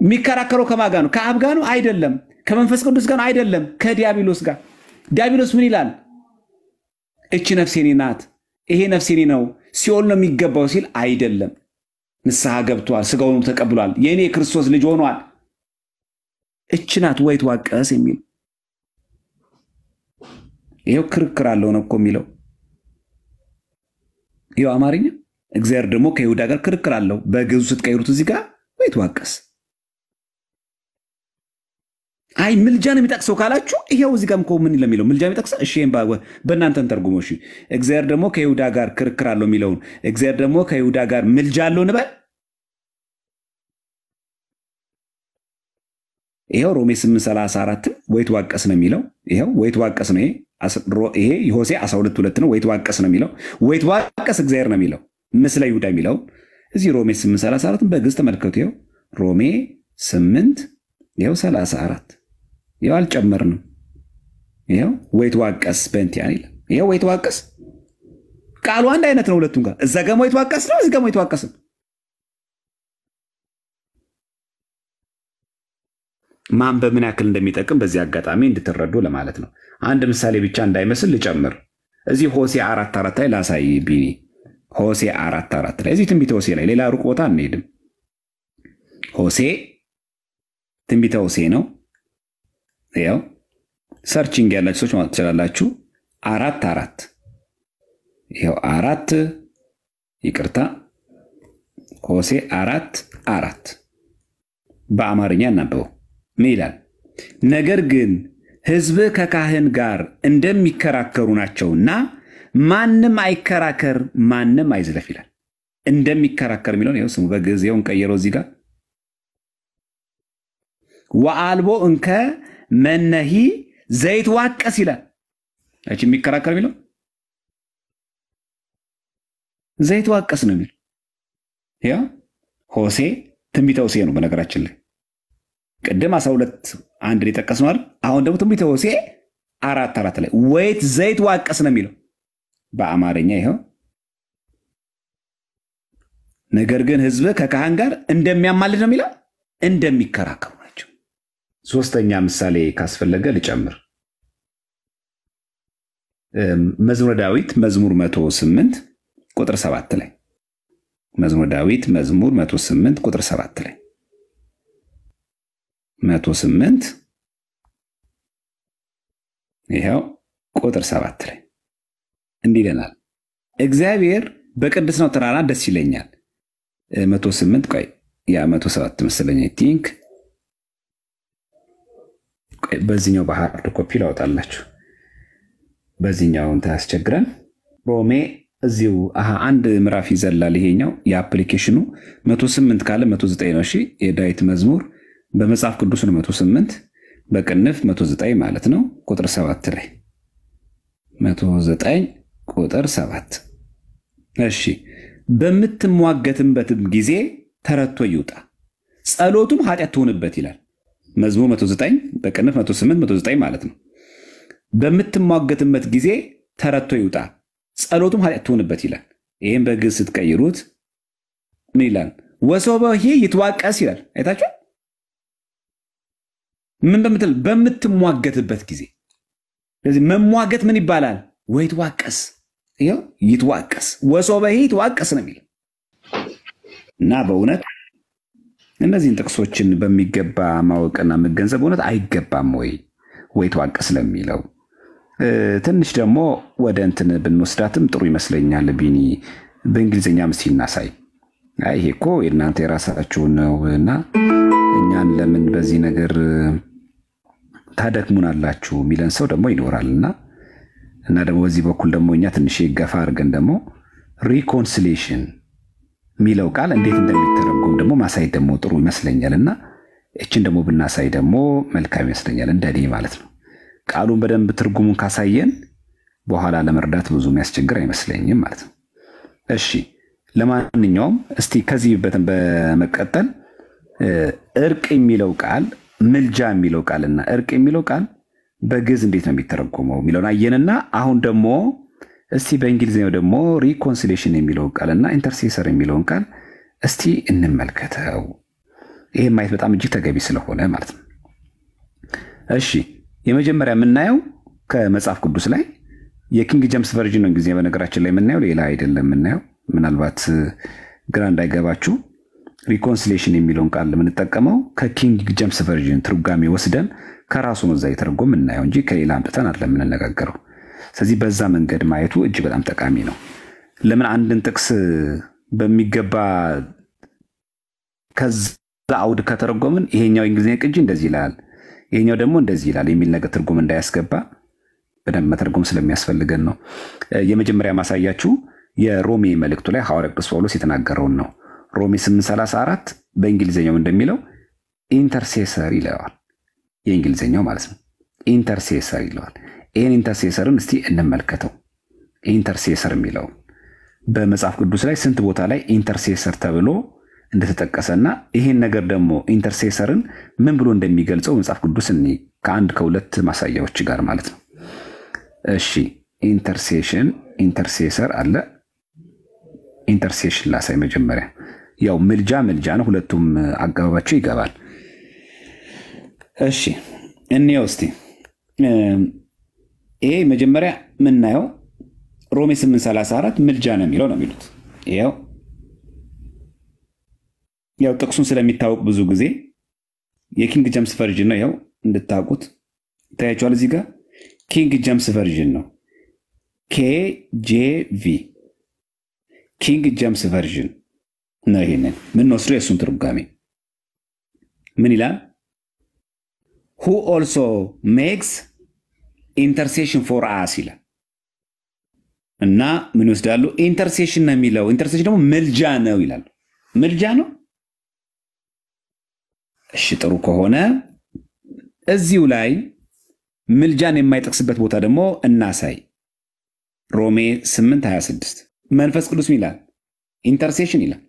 የሚከራከረው ከማጋ ነው? ከአብ ጋር ነው? አይደለም። ከመንፈስ ቅዱስ ጋር ነው? አይደለም። ከዲያብሎስ ጋር። ዲያብሎስ ምን ይላል? እቺ ነፍሴኔ ናት፣ ይሄ ነፍሴኔ ነው፣ ሲኦል ነው የሚገባው ሲል አይደለም፣ ንስሐ ገብቷል፣ ስጋውኑ ተቀብሏል፣ የእኔ የክርስቶስ ልጅ ሆኗል እች ናት ወይ ትዋቀስ የሚል ይሄው ክርክር አለው ነው እኮ የሚለው ይሄው አማርኛ። እግዚአብሔር ደግሞ ከይሁዳ ጋር ክርክር አለው። በግዕዙ ስትቀይሩት እዚህ ጋር ወይ ትዋቀስ። አይ ምልጃ ነው የሚጠቅሰው ካላችሁ ይሄው እዚህ ጋር ምን ለሚለው ምልጃ የሚጠቅሰው እሺ፣ በእናንተን ተርጉሞ እሺ፣ እግዚአብሔር ደግሞ ከይሁዳ ጋር ክርክር አለው የሚለውን እግዚአብሔር ደግሞ ከይሁዳ ጋር ምልጃ አለው ንበል ይኸው ሮሜ 834 ወይት ዋቀስ ነው የሚለው ይኸው ወይት ዋቀስ ነው ይሄ ሆሴ 12 ሁለት ነው ወይት ዋቀስ ነው የሚለው ወይት ዋቀስ እግዚአብሔር ነው የሚለው ምስለ ይሁዳ የሚለው እዚህ ሮሜ 834 በግዝ ተመልከቱ ይኸው ሮሜ 8 ይኸው 34 ይኸው አልጨመርንም ይኸው ወይት ዋቀስ በእንቲያን ይላል ይኸው ወይት ዋቀስ ቃሉ አንድ አይነት ነው ሁለቱም ጋር እዛ ገሞ የተዋቀስ ነው እዚህ ገሞ የተዋቀስ ነው ማንበብ ምን ያክል እንደሚጠቅም በዚህ አጋጣሚ እንድትረዱ ለማለት ነው። አንድ ምሳሌ ብቻ እንዳይመስል ልጨምር። እዚህ ሆሴ አራት አራት ላይ ላሳይ ቢኒ። ሆሴ አራት አራት ላይ እዚህ ትንቢተ ሆሴ ላይ ሌላ ሩቅ ቦታ አንሄድም። ሆሴ ትንቢተ ሆሴ ነው። ያው ሰርችንግ ያላችሁ ሰዎች ማለት ትችላላችሁ። አራት አራት ይኸው አራት ይቅርታ፣ ሆሴ አራት አራት በአማርኛ እናበው። ይላል። ነገር ግን ሕዝብ ከካህን ጋር እንደሚከራከሩ ናቸውና ማንም አይከራከር፣ ማንም አይዝለፍ ይላል። እንደሚከራከር የሚለውን ይኸው ስሙ በጊዜውን ቀየረው እዚህ ጋር ወአልቦ እንከ መነሂ ዘይት ዋቀስ ይላል። እች የሚከራከር የሚለው ዘይት ዋቀስ ነው የሚለው ያ ሆሴ ትንቢተ ሆሴዕ ነው በነገራችን ላይ ቅድም 12 አንድን የጠቀስነው አይደል? አሁን ደግሞ ትንቢተ ሆሴዕ አራት አራት ላይ ወይት ዘይት ዋቀስ ነው የሚለው በአማርኛ ይኸው። ነገር ግን ህዝብ ከካህን ጋር እንደሚያማልድ ነው የሚለው እንደሚከራከሩ ናቸው። ሶስተኛ ምሳሌ ካስፈለገ ልጨምር። መዝሙረ ዳዊት መዝሙር 108 ቁጥር 7 ላይ መዝሙረ ዳዊት መዝሙር 108 ቁጥር 7 ላይ መቶ ስምንት ይኸው ቁጥር ሰባት ላይ እንዲህ ይለናል፣ እግዚአብሔር በቅድስናው ተራራ ደስ ይለኛል። መቶ ስምንት ቆይ ያ መቶ ሰባት መሰለኝ ቲንክ በዚህኛው በሃርድ ኮፒ ላወጣላችሁ። በዚህኛው ታያስቸግረን ሮሜ እዚሁ አንድ ምዕራፍ ይዘላል። ይሄኛው የአፕሊኬሽኑ መቶ ስምንት ካለ መቶ ዘጠኝ ነው። እሺ የዳዊት መዝሙር በመጽሐፍ ቅዱስን 108 በቅንፍ 109 ማለት ነው ቁጥር 7 ላይ 109 ቁጥር 7 እሺ በምትሟገትበትም ጊዜ ተረቶ ይውጣ ጸሎቱም ኃጢአት ትሆንበት ይላል መዝሙር 109 በቅንፍ 108 109 ማለት ነው በምትሟገትበት ጊዜ ተረቶ ይውጣ ጸሎቱም ኃጢአት ትሆንበት ይላል ይህም በግዕዝ ስትቀይሩት ምን ይላል ወሶበ ይትዋቀስ ይላል አይታችሁ ምን በምትል በምትሟገትበት ጊዜ ስለዚህ መሟገት ምን ይባላል? ወይትዋቀስ ይኸው ይትዋቀስ ወሶበሂ ይትዋቀስ ነው የሚል እና በእውነት እነዚህን ጥቅሶችን በሚገባ ማወቅና መገንዘብ እውነት አይገባም ወይ ወይትዋቀስ ለሚለው ትንሽ ደግሞ ወደ እንትን ብንወስዳትም ጥሩ ይመስለኛል። ቢኒ ምስ ይናሳይ ይሄ እኮ የእናንተ የራሳችሁ ነው እና እኛን ለምን በዚህ ነገር ታደክሙናላችሁ የሚለን ሰው ደግሞ ይኖራል እና እና ደግሞ በዚህ በኩል ደግሞ እኛ ትንሽ ገፋ አድርገን ደግሞ ሪኮንሲሌሽን የሚለው ቃል እንዴት እንደሚተረጎም ደግሞ ማሳየት ደግሞ ጥሩ ይመስለኛል እና እችን ደግሞ ብናሳይ ደግሞ መልካም ይመስለኛል፣ እንደኔ ማለት ነው። ቃሉን በደንብ ትርጉሙን ካሳየን በኋላ ለመርዳት ብዙ የሚያስቸግር አይመስለኝም ማለት ነው። እሺ ለማንኛውም እስቲ ከዚህ በመቀጠል እርቅ የሚለው ቃል ምልጃ የሚለው ቃልና እርቅ የሚለው ቃል በግዕዝ እንዴት ነው የሚተረጎመው የሚለውን አየንና አሁን ደግሞ እስቲ በእንግሊዝኛው ደግሞ ሪኮንሲሌሽን የሚለውን ቃልና ኢንተርሴሰር የሚለውን ቃል እስቲ እንመልከተው። ይሄ ማየት በጣም እጅግ ተገቢ ስለሆነ ማለት ነው። እሺ የመጀመሪያ የምናየው ከመጽሐፍ ቅዱስ ላይ የኪንግ ጀምስ ቨርዥን ነው እንግሊዝኛ። በነገራችን ላይ የምናየው ሌላ አይደለም። የምናየው ምናልባት ግራ እንዳይገባችሁ ሪኮንሲሌሽን የሚለውን ቃል የምንጠቀመው ከኪንግ ጀምስ ቨርዥን ትርጓሜ ወስደን ከራሱ ነው እዛ የተረጎም የምናየው እንጂ ከሌላ አምጥተን አለ የምንነጋገረው። ስለዚህ በዛ መንገድ ማየቱ እጅግ በጣም ጠቃሚ ነው። ለምን አንድን ጥቅስ በሚገባ ከዛ አውድ ከተረጎምን ይሄኛው የእንግሊዝኛ ቅጂ እንደዚህ ይላል፣ ይሄኛው ደግሞ እንደዚህ ይላል የሚል ነገር ትርጉም እንዳያስገባ በደንብ መተርጎም ስለሚያስፈልገን ነው። የመጀመሪያ ማሳያችሁ የሮሜ መልእክቱ ላይ ሐዋርያ ቅዱስ ጳውሎስ የተናገረውን ነው። ሮሜ 834 በእንግሊዝኛው እንደሚለው ኢንተርሴሰር ይለዋል። የእንግሊዝኛው ማለት ነው። ኢንተርሴሰር ይለዋል። ይህን ኢንተርሴሰርን እስቲ እንመልከተው። ኢንተርሴሰር የሚለው በመጽሐፍ ቅዱስ ላይ ስንት ቦታ ላይ ኢንተርሴሰር ተብሎ እንደተጠቀሰና ይህን ነገር ደግሞ ኢንተርሴሰርን ምን ብሎ እንደሚገልጸው መጽሐፍ ቅዱስ እኔ ከአንድ ከሁለት ማሳያዎች ጋር ማለት ነው። እሺ ኢንተርሴሽን ኢንተርሴሰር አለ። ኢንተርሴሽን ላሳይ መጀመሪያ ያው ምልጃ ምልጃ ነው። ሁለቱም አገባባቸው ይገባል። እሺ እኔ ውስቲ ይሄ መጀመሪያ የምናየው ሮሜ 834 ምልጃ ነው የሚለው ነው የሚሉት ው ያው ጥቅሱን ስለሚታወቅ ብዙ ጊዜ የኪንግ ጀምስ ቨርዥን ነው። ያው እንድታውቁት ታያቸዋል። እዚህ ጋር ኪንግ ጀምስ ቨርዥን ነው። ኬጄቪ ኪንግ ጀምስ ቨርዥን ነው። ይሄንን ወስዶ የእሱን ትርጓሜ ምን ይላል? ሁ ኦልሶ ሜክስ ኢንተርሴሽን ፎር አስ ይላል እና ምን ይወስዳሉ? ኢንተርሴሽን ነው የሚለው ኢንተርሴሽን ደግሞ ምልጃ ነው ይላሉ። ምልጃ ነው። እሺ ጥሩ ከሆነ እዚሁ ላይ ምልጃን የማይጠቅስበት ቦታ ደግሞ እናሳይ። ሮሜ 8 26 መንፈስ ቅዱስ ይላል ኢንተርሴሽን ይላል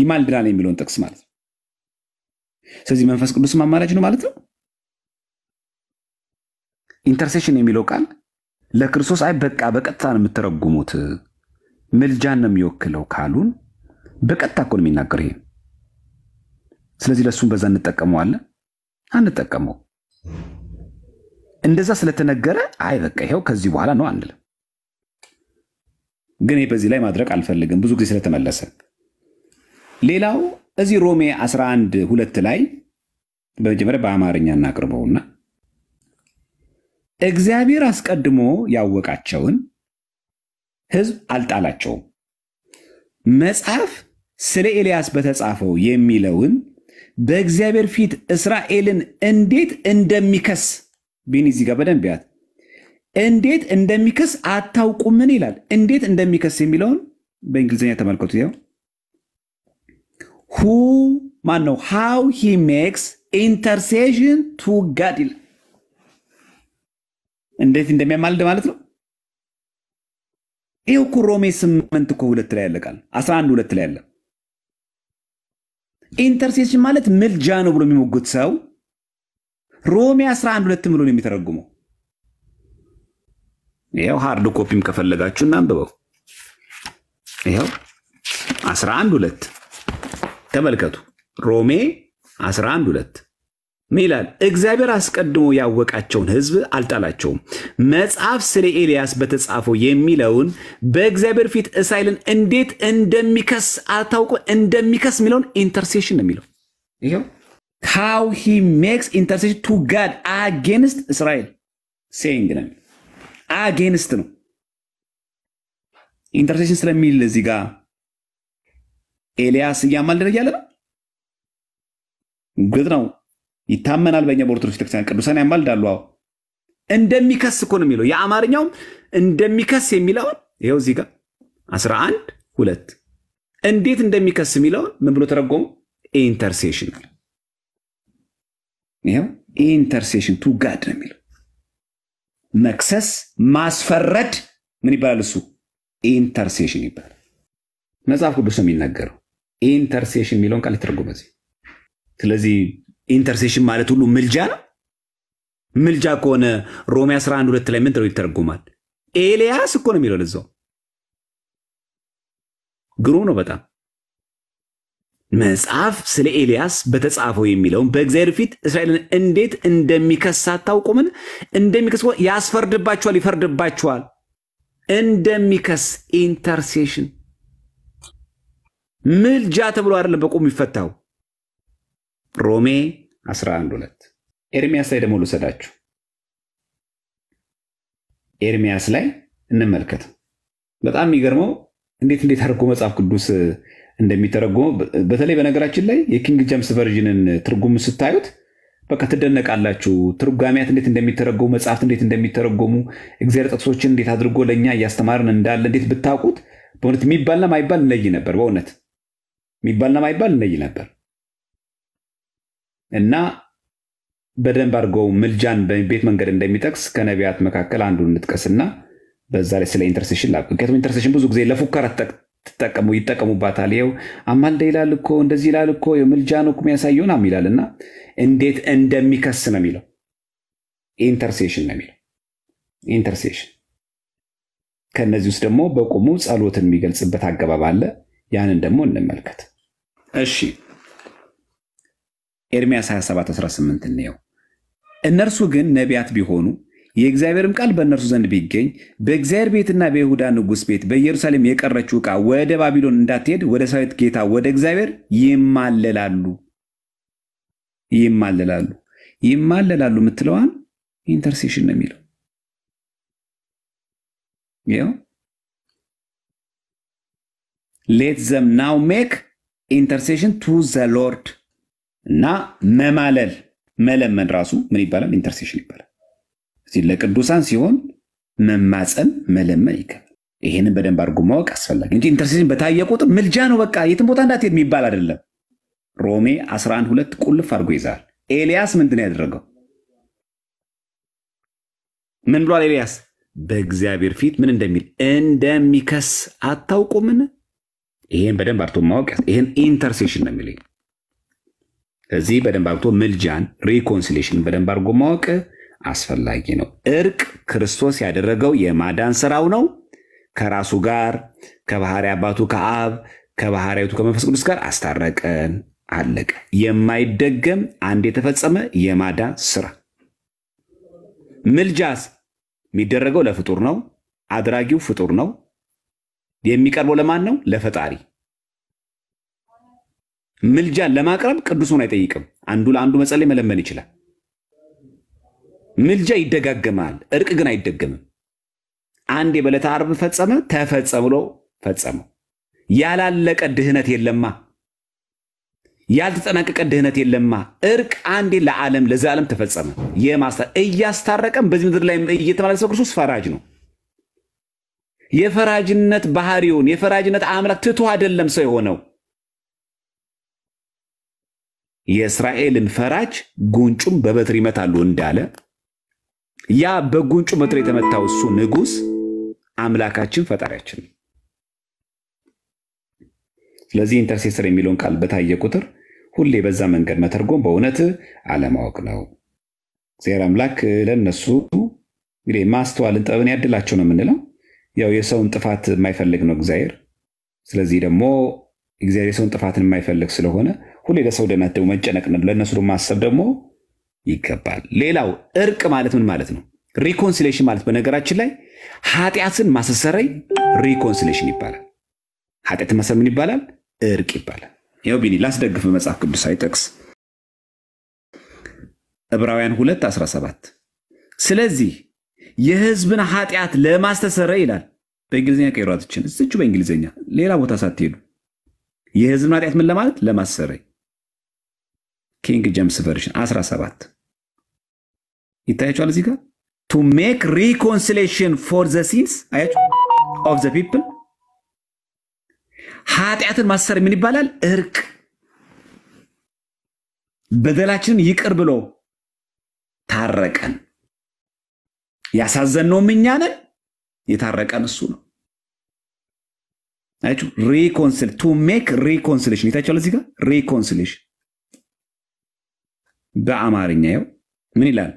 ይማልድናል የሚለውን ጥቅስ ማለት ነው። ስለዚህ መንፈስ ቅዱስም አማላጅ ነው ማለት ነው። ኢንተርሴሽን የሚለው ቃል ለክርስቶስ አይ በቃ በቀጥታ ነው የምትረጉሙት ምልጃን ነው የሚወክለው ካሉን በቀጥታ እኮ ነው የሚናገር ይሄ። ስለዚህ ለእሱም በዛ እንጠቀመዋለን አንጠቀመው። እንደዛ ስለተነገረ አይ በቃ ይኸው ከዚህ በኋላ ነው አንልም። ግን በዚህ ላይ ማድረግ አልፈልግም ብዙ ጊዜ ስለተመለሰ ሌላው እዚህ ሮሜ 11 ሁለት ላይ በመጀመሪያ በአማርኛ እናቅርበውና እግዚአብሔር አስቀድሞ ያወቃቸውን ሕዝብ አልጣላቸውም። መጽሐፍ ስለ ኤልያስ በተጻፈው የሚለውን በእግዚአብሔር ፊት እስራኤልን እንዴት እንደሚከስ ቢን እዚህ ጋር በደንብ ያት እንዴት እንደሚከስ አታውቁምን ይላል። እንዴት እንደሚከስ የሚለውን በእንግሊዝኛ ተመልከቱ። who ማን ነው how he makes intercession to God ይላል። እንዴት እንደሚያማልድ ማለት ነው። ይህ እኮ ሮሜ ስምንት እኮ ሁለት ላይ ያለ ቃል አስራ አንድ ሁለት ላይ ያለ ኢንተርሴሽን ማለት ምልጃ ነው ብሎ የሚሞግት ሰው ሮሜ 11 ሁለትም ብሎ ነው የሚተረጉመው። ይኸው ሃርድ ኮፒም ከፈለጋችሁ እናንብበው። ይኸው 11 ሁለት ተመልከቱ ሮሜ 11 ሁለት ምን ይላል? እግዚአብሔር አስቀድሞ ያወቃቸውን ህዝብ አልጣላቸውም። መጽሐፍ ስለ ኤልያስ በተጻፈው የሚለውን በእግዚአብሔር ፊት እስራኤልን እንዴት እንደሚከስ አታውቁ እንደሚከስ የሚለውን ኢንተርሴሽን ነው የሚለው ይኸው ሃው ሂ ሜክስ ኢንተርሴሽን ቱ ጋድ አጌንስት እስራኤል ሴንግ ነው አጌንስት ነው ኢንተርሴሽን ስለሚል እዚህ ጋር ኤልያስ እያማለደ እያለ ነው። ግጥ ነው ይታመናል። በእኛ በኦርቶዶክስ ቤተክርስቲያን ቅዱሳን ያማልዳሉ። አዎ እንደሚከስ እኮ ነው የሚለው። የአማርኛውም እንደሚከስ የሚለውን ይኸው እዚህ ጋር 11 ሁለት እንዴት እንደሚከስ የሚለውን ምን ብሎ ተረጎሙ? ኢንተርሴሽን አለ። ይኸው ኢንተርሴሽን ቱ ጋድ ነው የሚለው። መክሰስ፣ ማስፈረድ ምን ይባላል? እሱ ኢንተርሴሽን ይባላል። መጽሐፍ ቅዱስ ነው የሚናገረው። ኢንተርሴሽን የሚለውን ቃል የተረጎመ ስለዚህ ኢንተርሴሽን ማለት ሁሉ ምልጃ ነው። ምልጃ ከሆነ ሮሜ 11 ሁለት ላይ ምን ተብሎ ይተረጎማል? ኤልያስ እኮ ነው የሚለው ለዛው። ግሩም ነው በጣም መጽሐፍ ስለ ኤልያስ በተጻፈው የሚለውን በእግዚአብሔር ፊት እስራኤልን እንዴት እንደሚከስ አታውቁምን? እንደሚከስ ያስፈርድባችኋል፣ ይፈርድባቸዋል እንደሚከስ ኢንተርሴሽን ምልጃ ተብሎ አይደለም በቁም የሚፈታው። ሮሜ 11 ሁለት ኤርሚያስ ላይ ደግሞ ልውሰዳችሁ። ኤርሚያስ ላይ እንመልከት። በጣም የሚገርመው እንዴት እንዴት አድርጎ መጽሐፍ ቅዱስ እንደሚተረጉመው በተለይ በነገራችን ላይ የኪንግ ጀምስ ቨርዥንን ትርጉም ስታዩት በቃ ትደነቃላችሁ። ትርጓሚያት እንዴት እንደሚተረጎሙ መጽሐፍት እንዴት እንደሚተረጎሙ እግዚአብሔር ጥቅሶችን እንዴት አድርጎ ለእኛ እያስተማርን እንዳለ እንዴት ብታውቁት በእውነት የሚባልና ማይባል እንለይ ነበር በእውነት የሚባልና ማይባል እነይ ነበር እና በደንብ አድርገው ምልጃን በቤት መንገድ እንደሚጠቅስ ከነቢያት መካከል አንዱ እንጥቀስና በዛ ላይ ስለ ኢንተርሴሽን ላ ምክንያቱም ኢንተርሴሽን ብዙ ጊዜ ለፉከራ ትጠቀሙ ይጠቀሙባታል። ው አማልደ ይላል እኮ እንደዚህ ይላል እኮ ምልጃን እኮ የሚያሳየውን አም ይላል እና እንዴት እንደሚከስ ነው የሚለው ኢንተርሴሽን ነው የሚለው ኢንተርሴሽን። ከእነዚህ ውስጥ ደግሞ በቁሙ ጸሎት የሚገልጽበት አገባብ አለ። ያንን ደግሞ እንመልከት። እሺ ኤርሚያስ 27 18 እንየው። እነርሱ ግን ነቢያት ቢሆኑ የእግዚአብሔርም ቃል በእነርሱ ዘንድ ቢገኝ በእግዚአብሔር ቤትና በይሁዳ ንጉሥ ቤት በኢየሩሳሌም የቀረችው ዕቃ ወደ ባቢሎን እንዳትሄድ ወደ ሰራዊት ጌታ ወደ እግዚአብሔር ይማለላሉ ይማለላሉ ይማለላሉ የምትለዋን ኢንተርሴሽን ነው የሚለው ሌት ዘም ናው ሜክ ኢንተርሴሽን ቱ ዘ ሎርድ እና መማለል መለመን ራሱ ምን ይባላል? ኢንተርሴሽን ይባላል። እዚህ ለቅዱሳን ሲሆን መማፀን መለመን ይገባል። ይሄንን በደንብ አድርጎ ማወቅ አስፈላጊ እንጂ ኢንተርሴሽን በታየ ቁጥር ምልጃ ነው በቃ የትም ቦታ እንዳትሄድ የሚባል አይደለም። ሮሜ 11 ሁለት ቁልፍ አድርጎ ይዛል። ኤልያስ ምንድን ያደረገው? ምን ብሏል ኤልያስ? በእግዚአብሔር ፊት ምን እንደሚል እንደሚከስ አታውቁምን? ይሄን በደንብ አርቶ ማወቅ ይሄን ኢንተርሴሽን ነው የሚለኝ። እዚህ በደንብ አርቶ ምልጃን ሪኮንሲሌሽን በደንብ አርጎ ማወቅ አስፈላጊ ነው። እርቅ ክርስቶስ ያደረገው የማዳን ስራው ነው። ከራሱ ጋር ከባህሪ አባቱ ከአብ ከባህሪያቱ ከመንፈስ ቅዱስ ጋር አስታረቀን። አለቀ። የማይደገም አንድ የተፈጸመ የማዳን ስራ። ምልጃስ የሚደረገው ለፍጡር ነው። አድራጊው ፍጡር ነው። የሚቀርበው ለማን ነው? ለፈጣሪ። ምልጃን ለማቅረብ ቅዱሱን አይጠይቅም። አንዱ ለአንዱ መጸለይ መለመን ይችላል። ምልጃ ይደጋገማል፣ እርቅ ግን አይደገምም። አንዴ በዕለተ አርብ ፈጸመ፣ ተፈጸመ ብሎ ፈጸመው። ያላለቀ ድህነት የለማ፣ ያልተጠናቀቀ ድህነት የለማ። እርቅ አንዴ ለዓለም ለዘላለም ተፈጸመ። የማስታ እያስታረቀም በዚህ ምድር ላይ እየተመላለሰው ክርስቶስ ፈራጅ ነው። የፈራጅነት ባህሪውን የፈራጅነት አምላክ ትቶ አይደለም ሰው የሆነው። የእስራኤልን ፈራጅ ጉንጩም በበትር ይመታሉ እንዳለ ያ በጉንጩ በትር የተመታው እሱ ንጉሥ አምላካችን ፈጣሪያችን። ስለዚህ ኢንተርሴሰር የሚለውን ቃል በታየ ቁጥር ሁሌ በዛ መንገድ መተርጎም በእውነት አለማወቅ ነው። እግዚአብሔር አምላክ ለነሱ እንግዲህ ማስተዋልን ጥበብን ያድላቸው ነው የምንለው። ያው የሰውን ጥፋት የማይፈልግ ነው እግዚአብሔር። ስለዚህ ደግሞ እግዚአብሔር የሰውን ጥፋትን የማይፈልግ ስለሆነ ሁሌ ለሰው ደህንነት ደግሞ መጨነቅ ለእነሱ ደግሞ ማሰብ ደግሞ ይገባል። ሌላው እርቅ ማለት ምን ማለት ነው? ሪኮንሲሌሽን ማለት በነገራችን ላይ ኃጢአትን ማሰሰረይ ሪኮንሲሌሽን ይባላል። ኃጢአትን ማሰር ምን ይባላል? እርቅ ይባላል። ያው ቢኒ ላስደግፍ መጽሐፍ ቅዱሳዊ ጥቅስ ዕብራውያን 2 17 ስለዚህ የህዝብን ኃጢአት ለማስተሰረይ ይላል። በእንግሊዝኛ ቀይሯትችን እዝቹ በእንግሊዝኛ ሌላ ቦታ ሳትሄዱ የህዝብን ኃጢአት ምን ለማለት ለማሰረይ ኪንግ ጀምስ ቨርሽን 17 ይታያቸዋል። እዚህ ጋር ቱ ሜክ ሪኮንሲሌሽን ፎር ዘ ሲንስ አያችሁ ኦፍ ዘ ፒፕል ኃጢአትን ማሰር ምን ይባላል? እርቅ በደላችንን ይቅር ብሎ ታረቀን። ያሳዘነውም እኛ ነን፣ የታረቀን እሱ ነው። አያችሁ፣ ሪኮንሲል ቱ ሜክ ሪኮንሲሌሽን ይታችኋል። እዚህ ጋር ሪኮንሲሌሽን በአማርኛ ያው ምን ይላል?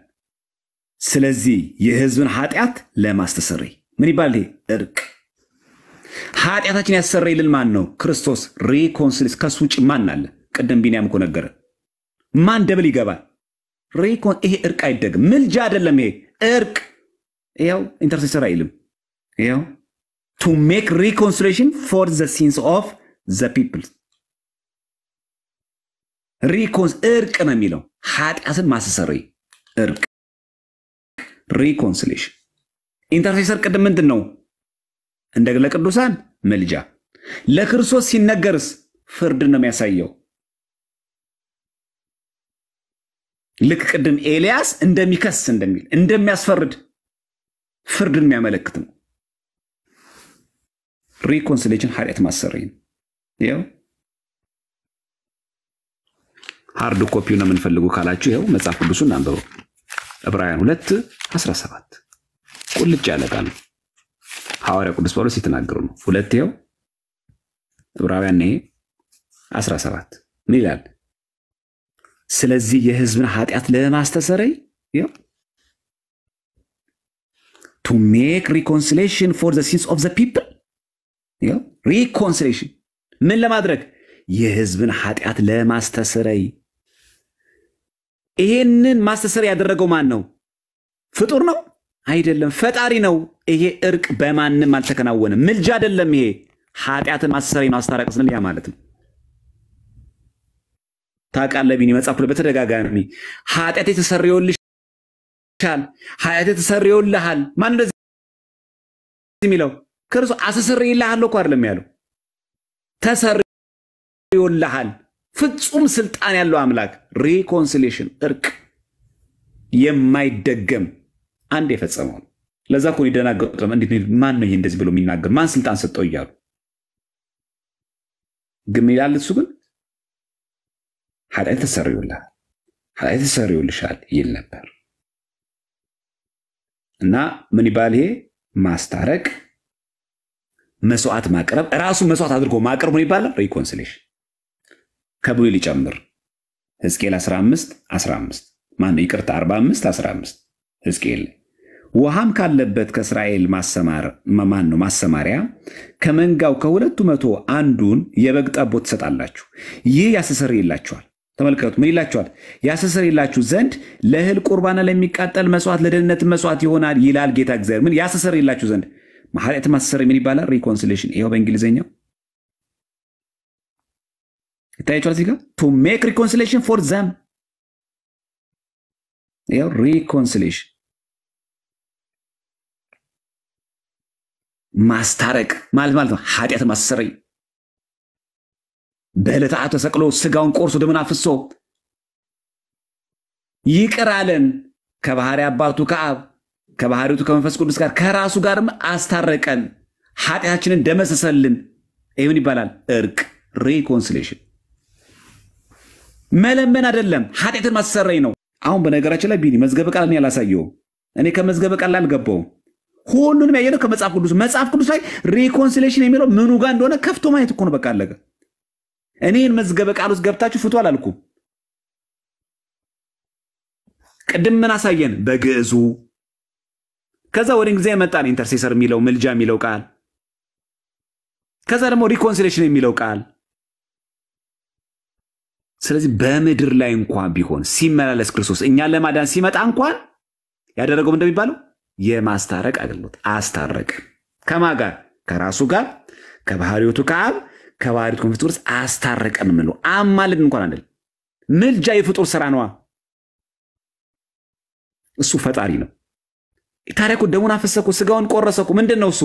ስለዚህ የህዝብን ኃጢአት ለማስተሰረይ ምን ይባል? ይሄ እርቅ። ኃጢአታችን ያሰረይልን ማን ነው? ክርስቶስ። ሪኮንሲልስ ከሱ ውጭ ማን አለ? ቅድም ቢንያም እኮ ነገረ ማን ደብል ይገባል? ሪኮን ይሄ እርቅ አይደግም። ምልጃ አይደለም ይሄ እርቅ ይኸው ኢንተርሴሰር አይልም። ይኸው ቱ ሜክ ሪኮንስትሌሽን ፎር ዘ ሲንስ ኦፍ ዘ ፒፕል ሪኮንስ እርቅ ነው የሚለው ኃጢአትን ማስሰሪ እርቅ ሪኮንስሌሽን ኢንተርሴሰር ቅድም ምንድን ነው? እንደ ለቅዱሳን መልጃ ለክርስቶስ ሲነገርስ ፍርድ ነው የሚያሳየው። ልክ ቅድም ኤልያስ እንደሚከስ እንደሚል እንደሚያስፈርድ ፍርድን የሚያመለክት ነው። ሪኮንስሌሽን ኃጢአት ማሰረይ ነው። ሃርድ ኮፒው ነው የምንፈልጉ ካላችሁ ይኸው መጽሐፍ ቅዱሱን አንብበው ዕብራውያን 2 17 ቁልጭ ያለ ነው። ሐዋርያ ቅዱስ ጳውሎስ የተናገሩ ነው። ሁለት ይኸው ዕብራውያን ይሄ 17 ምን ይላል? ስለዚህ የህዝብን ኃጢአት ለማስተሰረይ to make reconciliation for the sins of the people ሪኮንሲሌሽን ምን ለማድረግ የህዝብን ኃጢአት ለማስተሰረይ ይሄንን ማስተሰር ያደረገው ማን ነው? ፍጡር ነው? አይደለም፣ ፈጣሪ ነው። ይሄ እርቅ በማንም አልተከናወነም። ምልጃ አይደለም። ይሄ ኃጢአትን ማስተሰረይ ማስታረቅ ስንል ያ ማለት ነው። ታውቃለህ ቢኒ፣ መጽሐፍ በተደጋጋሚ ኃጢአት የተሰረየልሽ ይሻል ኃጢአት ተሰርዮልሃል። ማን እንደዚህ የሚለው ክርስቶስ አስተሰርይልሃለሁ እኮ አይደለም ያለው፣ ተሰርዮልሃል። ፍጹም ስልጣን ያለው አምላክ ሪኮንሲሌሽን፣ እርቅ የማይደገም አንድ የፈጸመው ነው። ለዛ እኮ ይደናገጡ። እንዴት ማን ነው ይሄ እንደዚህ ብሎ የሚናገር? ማን ስልጣን ሰጠው እያሉ ግን ይላል እሱ ግን ኃጢአት ተሰርዮልሃል፣ ኃጢአት ተሰርዮልሻል ይል ነበር። እና ምን ይባል ይሄ ማስታረቅ፣ መስዋዕት ማቅረብ፣ ራሱ መስዋዕት አድርጎ ማቅረብ ነው ይባላል። ሪኮንሲሌሽን ከብሉይ ሊጨምር ሕዝቅኤል 15 15 ማነው ይቅርታ 45 15 ሕዝቅኤል ውሃም ካለበት ከእስራኤል ማሰማር ማን ነው ማሰማሪያ ከመንጋው ከሁለቱ መቶ አንዱን የበግ ጠቦት ትሰጣላችሁ። ይህ ያስተሰርይላችኋል ተመልከቱ ምን ይላችኋል? ያስተሰርይላችሁ ዘንድ ለእህል ቁርባና ለሚቃጠል መስዋዕት ለደህንነት መስዋዕት ይሆናል ይላል ጌታ እግዚአብሔር። ምን ያስተሰርይላችሁ ዘንድ ማሐሪያት ማስተሰረይ ምን ይባላል? ሪኮንሲሌሽን። ይኸው በእንግሊዝኛው ይታያቸዋል። እዚህ ጋር ቱ ሜክ ሪኮንሲሌሽን ፎር ዘም ይኸው ሪኮንሲሌሽን ማስታረቅ ማለት ማለት ነው። ኃጢአት ማስተሰረይ በዕለተ ዓርብ ተሰቅሎ ስጋውን ቆርሶ ደሙን አፍሶ ይቅር አለን። አባቱ ከአብ ከባህሪቱ ከመንፈስ ቅዱስ ጋር ከራሱ ጋርም አስታረቀን፣ ኃጢአታችንን ደመሰሰልን። ይህ ይባላል? እርቅ ሪኮንሲሌሽን። መለመን አይደለም ኃጢአትን ማሰረኝ ነው። አሁን በነገራችን ላይ ቢኒ መዝገበ ቃል ያላሳየው እኔ ከመዝገበ ቃል አልገባውም። ሁሉንም ያየነው ከመጽሐፍ ቅዱስ። መጽሐፍ ቅዱስ ላይ ሪኮንሲሌሽን የሚለው ምኑ ጋር እንደሆነ ከፍቶ ማየት እኮ ነው። በቃ አለቀ። እኔን መዝገበ ቃል ውስጥ ገብታችሁ ፍቱ አላልኩ። ቅድም ምን አሳየን? በግዕዙ ከዛ ወደ እንግሊዝኛ የመጣን ኢንተርሴሰር የሚለው ምልጃ የሚለው ቃል ከዛ ደግሞ ሪኮንሲሌሽን የሚለው ቃል ስለዚህ በምድር ላይ እንኳን ቢሆን ሲመላለስ ክርስቶስ እኛን ለማዳን ሲመጣ እንኳን ያደረገው እንደሚባለው የማስታረቅ አገልግሎት አስታረቅ ከማ ጋር ከራሱ ጋር ከባህሪዎቱ ከአብ ከባህሪቱን ፍጡር አስታረቀን ምንለው አማልድ እንኳን አንል። ምልጃ የፍጡር ስራ ነዋ። እሱ ፈጣሪ ነው። ታሪያኩ ደሙን አፈሰኩ፣ ስጋውን ቆረሰኩ። ምንድን ነው እሱ?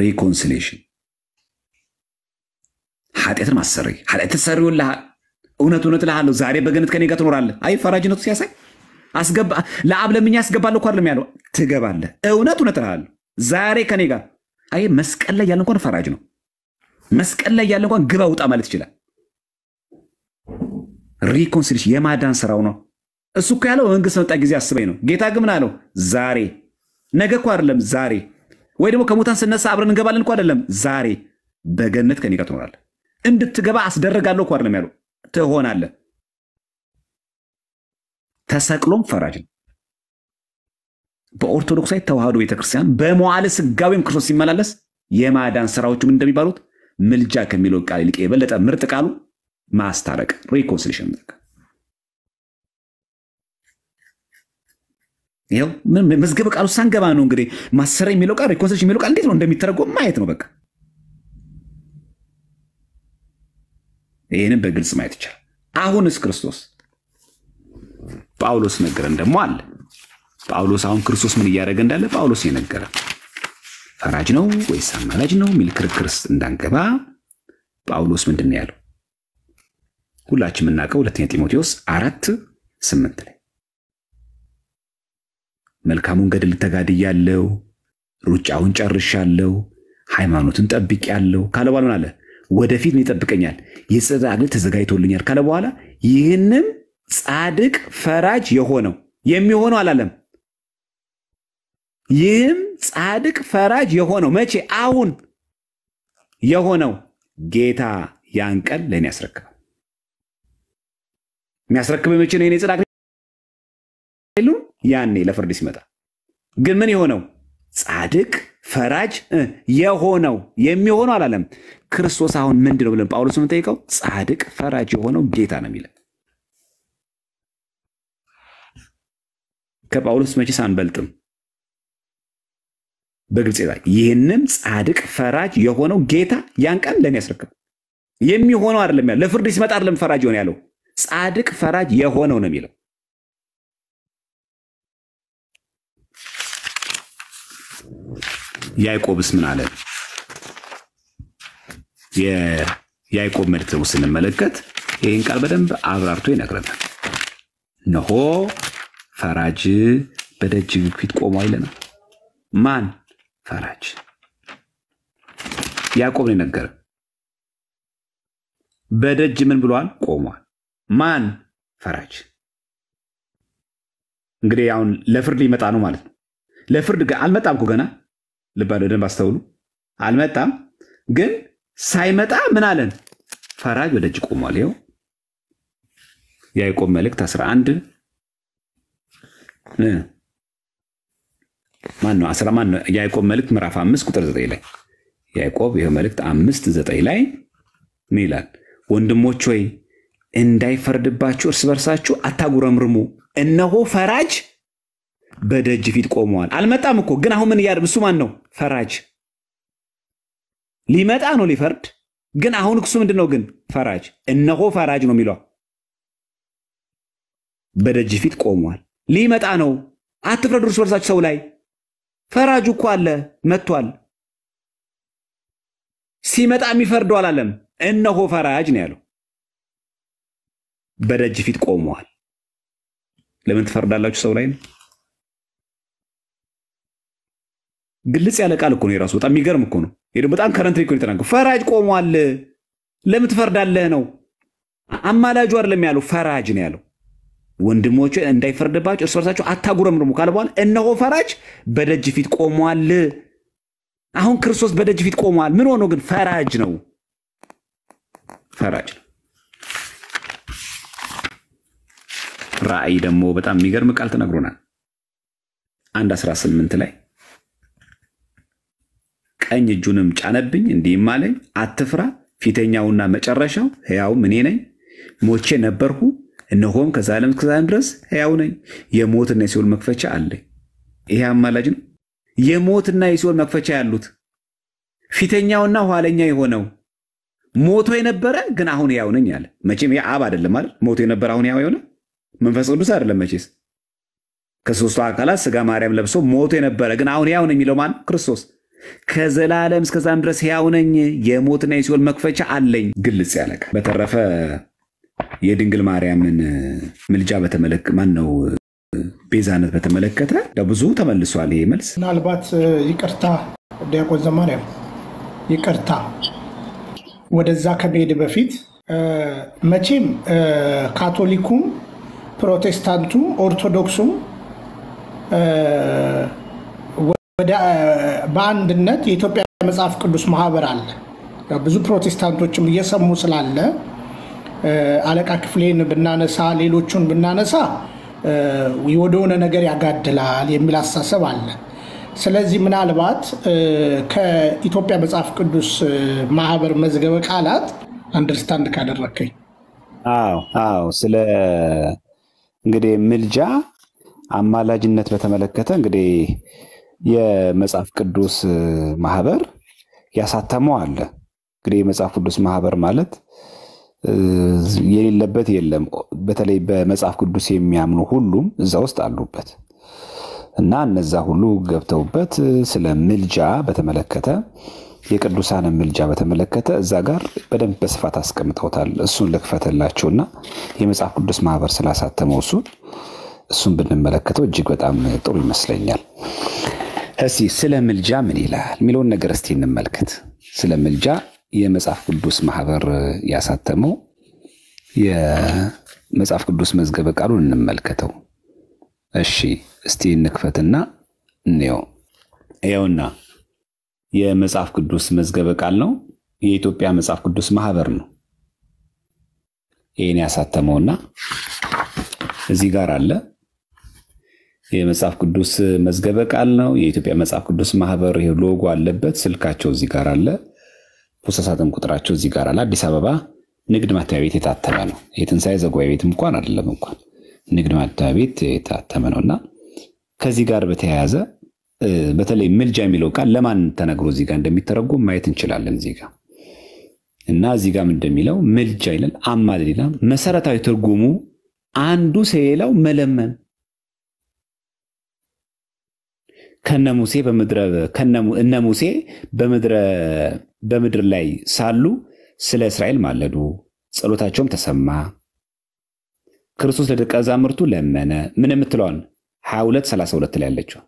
ሪኮንሲሌሽን ኃጢአትን ማሰረይ ኃጢአትን ሰሪውልሃል። እውነት እውነት እልሃለሁ ዛሬ በገነት ከኔ ጋር ትኖራለህ። አይ ፈራጅነቱ ሲያሳይ ለአብ ለምኛ ያስገባለሁ እኮ አይደለም ያለው፣ ትገባለህ። እውነት እውነት እልሃለሁ ዛሬ ከኔ ጋር አይ መስቀል ላይ ያለ እንኳን ፈራጅ ነው። መስቀል ላይ ያለ እንኳን ግባ ውጣ ማለት ይችላል። ሪኮንሲሊሽ የማዳን ስራው ነው። እሱ እኮ ያለው መንግስት መጣ ጊዜ አስበኝ ነው። ጌታ ግን ምን አለው? ዛሬ ነገ እኮ አይደለም ዛሬ። ወይ ደግሞ ከሙታን ስነሳ አብረን እንገባለን እኮ አይደለም ዛሬ። በገነት ከኔ ጋር ትኖራለህ። እንድትገባ አስደረጋለሁ እኮ አይደለም ያለው፣ ትሆናለህ። ተሰቅሎም ፈራጅ ነው። በኦርቶዶክሳዊ ተዋህዶ ቤተክርስቲያን በመዋዕለ ስጋዌም ክርስቶስ ሲመላለስ የማዳን ስራዎቹም እንደሚባሉት ምልጃ ከሚለው ቃል ይልቅ የበለጠ ምርጥ ቃሉ ማስታረቅ ሪኮንሲሌሽን ማድረግ። ይኸው መዝገበ ቃሉ ሳንገባ ነው እንግዲህ ማሰረ የሚለው ቃል ሪኮንሲሌሽን የሚለው ቃል እንዴት ነው እንደሚተረጎም ማየት ነው። በቃ ይህንም በግልጽ ማየት ይቻላል። አሁንስ ክርስቶስ ጳውሎስ ነገረን ደግሞ አለ ጳውሎስ አሁን ክርስቶስ ምን እያደረገ እንዳለ ጳውሎስ የነገረ ፈራጅ ነው ወይስ አማላጅ ነው የሚል ክርክርስ እንዳንገባ ጳውሎስ ምንድን ነው ያለው? ሁላችን የምናውቀው ሁለተኛ ጢሞቴዎስ አራት ስምንት ላይ መልካሙን ገድል ተጋድያለሁ፣ ሩጫውን ጨርሻለሁ፣ ሃይማኖትን ጠብቄያለሁ ካለ በኋላ ምን አለ? ወደፊት ምን ይጠብቀኛል? የጽድቅ አክሊል ተዘጋጅቶልኛል ካለ በኋላ ይህንም ጻድቅ ፈራጅ የሆነው የሚሆነው አላለም ይህም ጻድቅ ፈራጅ የሆነው መቼ? አሁን የሆነው ጌታ ያን ቀን ለእኔ ያስረክባል። የሚያስረክብ መቼ ነው? የኔ ጽድቅ የሉም ያኔ ለፍርድ ሲመጣ። ግን ምን የሆነው ጻድቅ ፈራጅ የሆነው የሚሆነው አላለም። ክርስቶስ አሁን ምንድን ነው ብለን ጳውሎስ የምንጠይቀው ጻድቅ ፈራጅ የሆነው ጌታ ነው የሚለን። ከጳውሎስ መቼ አንበልጥም። በግልጽ ይላል። ይህንም ጻድቅ ፈራጅ የሆነው ጌታ ያን ቀን ለእኔ ያስረክብ የሚሆነው አይደለም ያለው። ለፍርድ ሲመጣ አይደለም ፈራጅ የሆነ ያለው፣ ጻድቅ ፈራጅ የሆነው ነው የሚለው። ያዕቆብስ ምን አለ? የያዕቆብ መልእክት ስንመለከት ይህን ቃል በደንብ አብራርቶ ይነግረናል። እነሆ ፈራጅ በደጅ ፊት ቆሞ ይለናል። ማን ፈራጅ ያዕቆብ ነው የነገረ። በደጅ ምን ብሏል? ቆሟል። ማን? ፈራጅ። እንግዲህ አሁን ለፍርድ ሊመጣ ነው ማለት ነው። ለፍርድ አልመጣም እኮ ገና። ልባ ደንብ አስተውሉ። አልመጣም ግን ሳይመጣ ምን አለን? ፈራጅ በደጅ ቆሟል። ይኸው የያዕቆብ መልእክት 11 ማን ነው አስራ ማን ነው ያዕቆብ መልእክት ምዕራፍ አምስት ቁጥር ዘጠኝ ላይ ያዕቆብ ይህ መልእክት አምስት ዘጠኝ ላይ ምን ይላል? ወንድሞች ወይ እንዳይፈርድባችሁ እርስ በርሳችሁ አታጉረምርሙ። እነሆ ፈራጅ በደጅ ፊት ቆመዋል። አልመጣም እኮ ግን አሁን ምን እያድ እሱ ማን ነው? ፈራጅ ሊመጣ ነው ሊፈርድ። ግን አሁን እሱ ምንድን ነው? ግን ፈራጅ እነሆ ፈራጅ ነው የሚለው በደጅ ፊት ቆመዋል። ሊመጣ ነው። አትፍረዱ እርስ በርሳችሁ ሰው ላይ ፈራጁ እኮ አለ መጥቷል። ሲመጣ የሚፈርደው አላለም። እነሆ ፈራጅ ነው ያለው። በደጅ ፊት ቆመዋል። ለምን ትፈርዳላችሁ ሰው ላይ ነው? ግልጽ ያለ ቃል እኮ ነው የራሱ። በጣም የሚገርም እኮ ነው። ይሄ በጣም ከረንት እኮ ነው ፈራጅ ቆሟል። ለምን ትፈርዳለህ ነው። አማላጁ አይደለም ያለው፣ ፈራጅ ነው ያለው። ወንድሞቹ እንዳይፈርድባቸው እርስ በርሳቸው አታጉረምርሙ ካለ በኋላ እነሆ ፈራጅ በደጅ ፊት ቆሟል። አሁን ክርስቶስ በደጅ ፊት ቆሟል። ምን ሆኖ ግን ፈራጅ ነው፣ ፈራጅ ነው። ራእይ ደግሞ በጣም የሚገርም ቃል ተነግሮናል። አንድ 18 ላይ ቀኝ እጁንም ጫነብኝ እንዲህም አለኝ፣ አትፍራ፣ ፊተኛውና መጨረሻው ሕያውም እኔ ነኝ፣ ሞቼ ነበርሁ እነሆም ከዛለም እስከ ዛለም ድረስ ሕያው ነኝ፣ የሞትና የሲኦል መክፈቻ አለኝ። ይሄ አማላጅ ነው። የሞትና የሲኦል መክፈቻ ያሉት ፊተኛውና ኋለኛ የሆነው ሞቶ የነበረ ግን አሁን ሕያው ነኝ አለ። መቼም ያ አብ አይደለም አይደል? ሞቶ የነበረ አሁን ሕያው የሆነ መንፈስ ቅዱስ አይደለም መቼስ። ከሶስቱ አካላት ስጋ ማርያም ለብሶ ሞቶ የነበረ ግን አሁን ሕያው ነኝ የሚለው ማን? ክርስቶስ ከዘላለም እስከዛም ድረስ ሕያው ነኝ፣ የሞትና የሲኦል መክፈቻ አለኝ። ግልጽ ያለቃ በተረፈ የድንግል ማርያምን ምልጃ በተመለከ ማን ነው ቤዛነት በተመለከተ ብዙ ተመልሷል። ይሄ መልስ ምናልባት ይቅርታ ዲያቆን ዘማርያም ይቅርታ፣ ወደዛ ከመሄድ በፊት መቼም ካቶሊኩም ፕሮቴስታንቱም ኦርቶዶክሱም በአንድነት የኢትዮጵያ መጽሐፍ ቅዱስ ማህበር አለ። ብዙ ፕሮቴስታንቶችም እየሰሙ ስላለ አለቃ ክፍሌን ብናነሳ ሌሎቹን ብናነሳ ወደሆነ ነገር ያጋድላል የሚል አስተሳሰብ አለ። ስለዚህ ምናልባት ከኢትዮጵያ መጽሐፍ ቅዱስ ማህበር መዝገበ ቃላት አንደርስታንድ ካደረከኝ፣ አዎ አዎ፣ ስለ እንግዲህ ምልጃ አማላጅነት በተመለከተ እንግዲህ የመጽሐፍ ቅዱስ ማህበር ያሳተመው አለ። እንግዲህ የመጽሐፍ ቅዱስ ማህበር ማለት የሌለበት የለም። በተለይ በመጽሐፍ ቅዱስ የሚያምኑ ሁሉም እዛ ውስጥ አሉበት እና እነዛ ሁሉ ገብተውበት ስለ ምልጃ በተመለከተ የቅዱሳን ምልጃ በተመለከተ እዛ ጋር በደንብ በስፋት አስቀምጠውታል። እሱን እና የመጽሐፍ ቅዱስ ማህበር ስላሳተመው እሱን እሱን ብንመለከተው እጅግ በጣም ጥሩ ይመስለኛል። እስቲ ስለ ምልጃ ምን ይላል የሚለውን ነገር እስቲ እንመልከት። ስለ ምልጃ የመጽሐፍ ቅዱስ ማህበር ያሳተመው የመጽሐፍ ቅዱስ መዝገበ ቃሉን እንመልከተው። እሺ እስቲ እንክፈትና እንየው። ይኸውና የመጽሐፍ ቅዱስ መዝገበ ቃል ነው። የኢትዮጵያ መጽሐፍ ቅዱስ ማህበር ነው ይህን ያሳተመውና እዚህ ጋር አለ። የመጽሐፍ ቅዱስ መዝገበ ቃል ነው። የኢትዮጵያ መጽሐፍ ቅዱስ ማህበር ይሄ ሎጎ አለበት። ስልካቸው እዚህ ጋር አለ። ፖሰሳትን ቁጥራቸው እዚህ ጋር አለ። አዲስ አበባ ንግድ ማተሚያ ቤት የታተመ ነው። የትንሳኤ ዘጉባኤ ቤት እንኳን አይደለም እንኳን ንግድ ማተሚያ ቤት የታተመ ነው እና ከዚህ ጋር በተያያዘ በተለይ ምልጃ የሚለው ቃል ለማን ተነግሮ እዚህ ጋር እንደሚተረጎም ማየት እንችላለን። እዚህ ጋር እና እዚህ ጋር እንደሚለው ምልጃ ይላል፣ አማላድ ይላል። መሰረታዊ ትርጉሙ አንዱ ስለሌላው መለመን ከነ ሙሴ በምድረ እነ ሙሴ በምድር ላይ ሳሉ ስለ እስራኤል ማለዱ፣ ጸሎታቸውም ተሰማ። ክርስቶስ ለደቀ መዛሙርቱ ለመነ። ምን የምትለዋን 22 ላይ ያለችው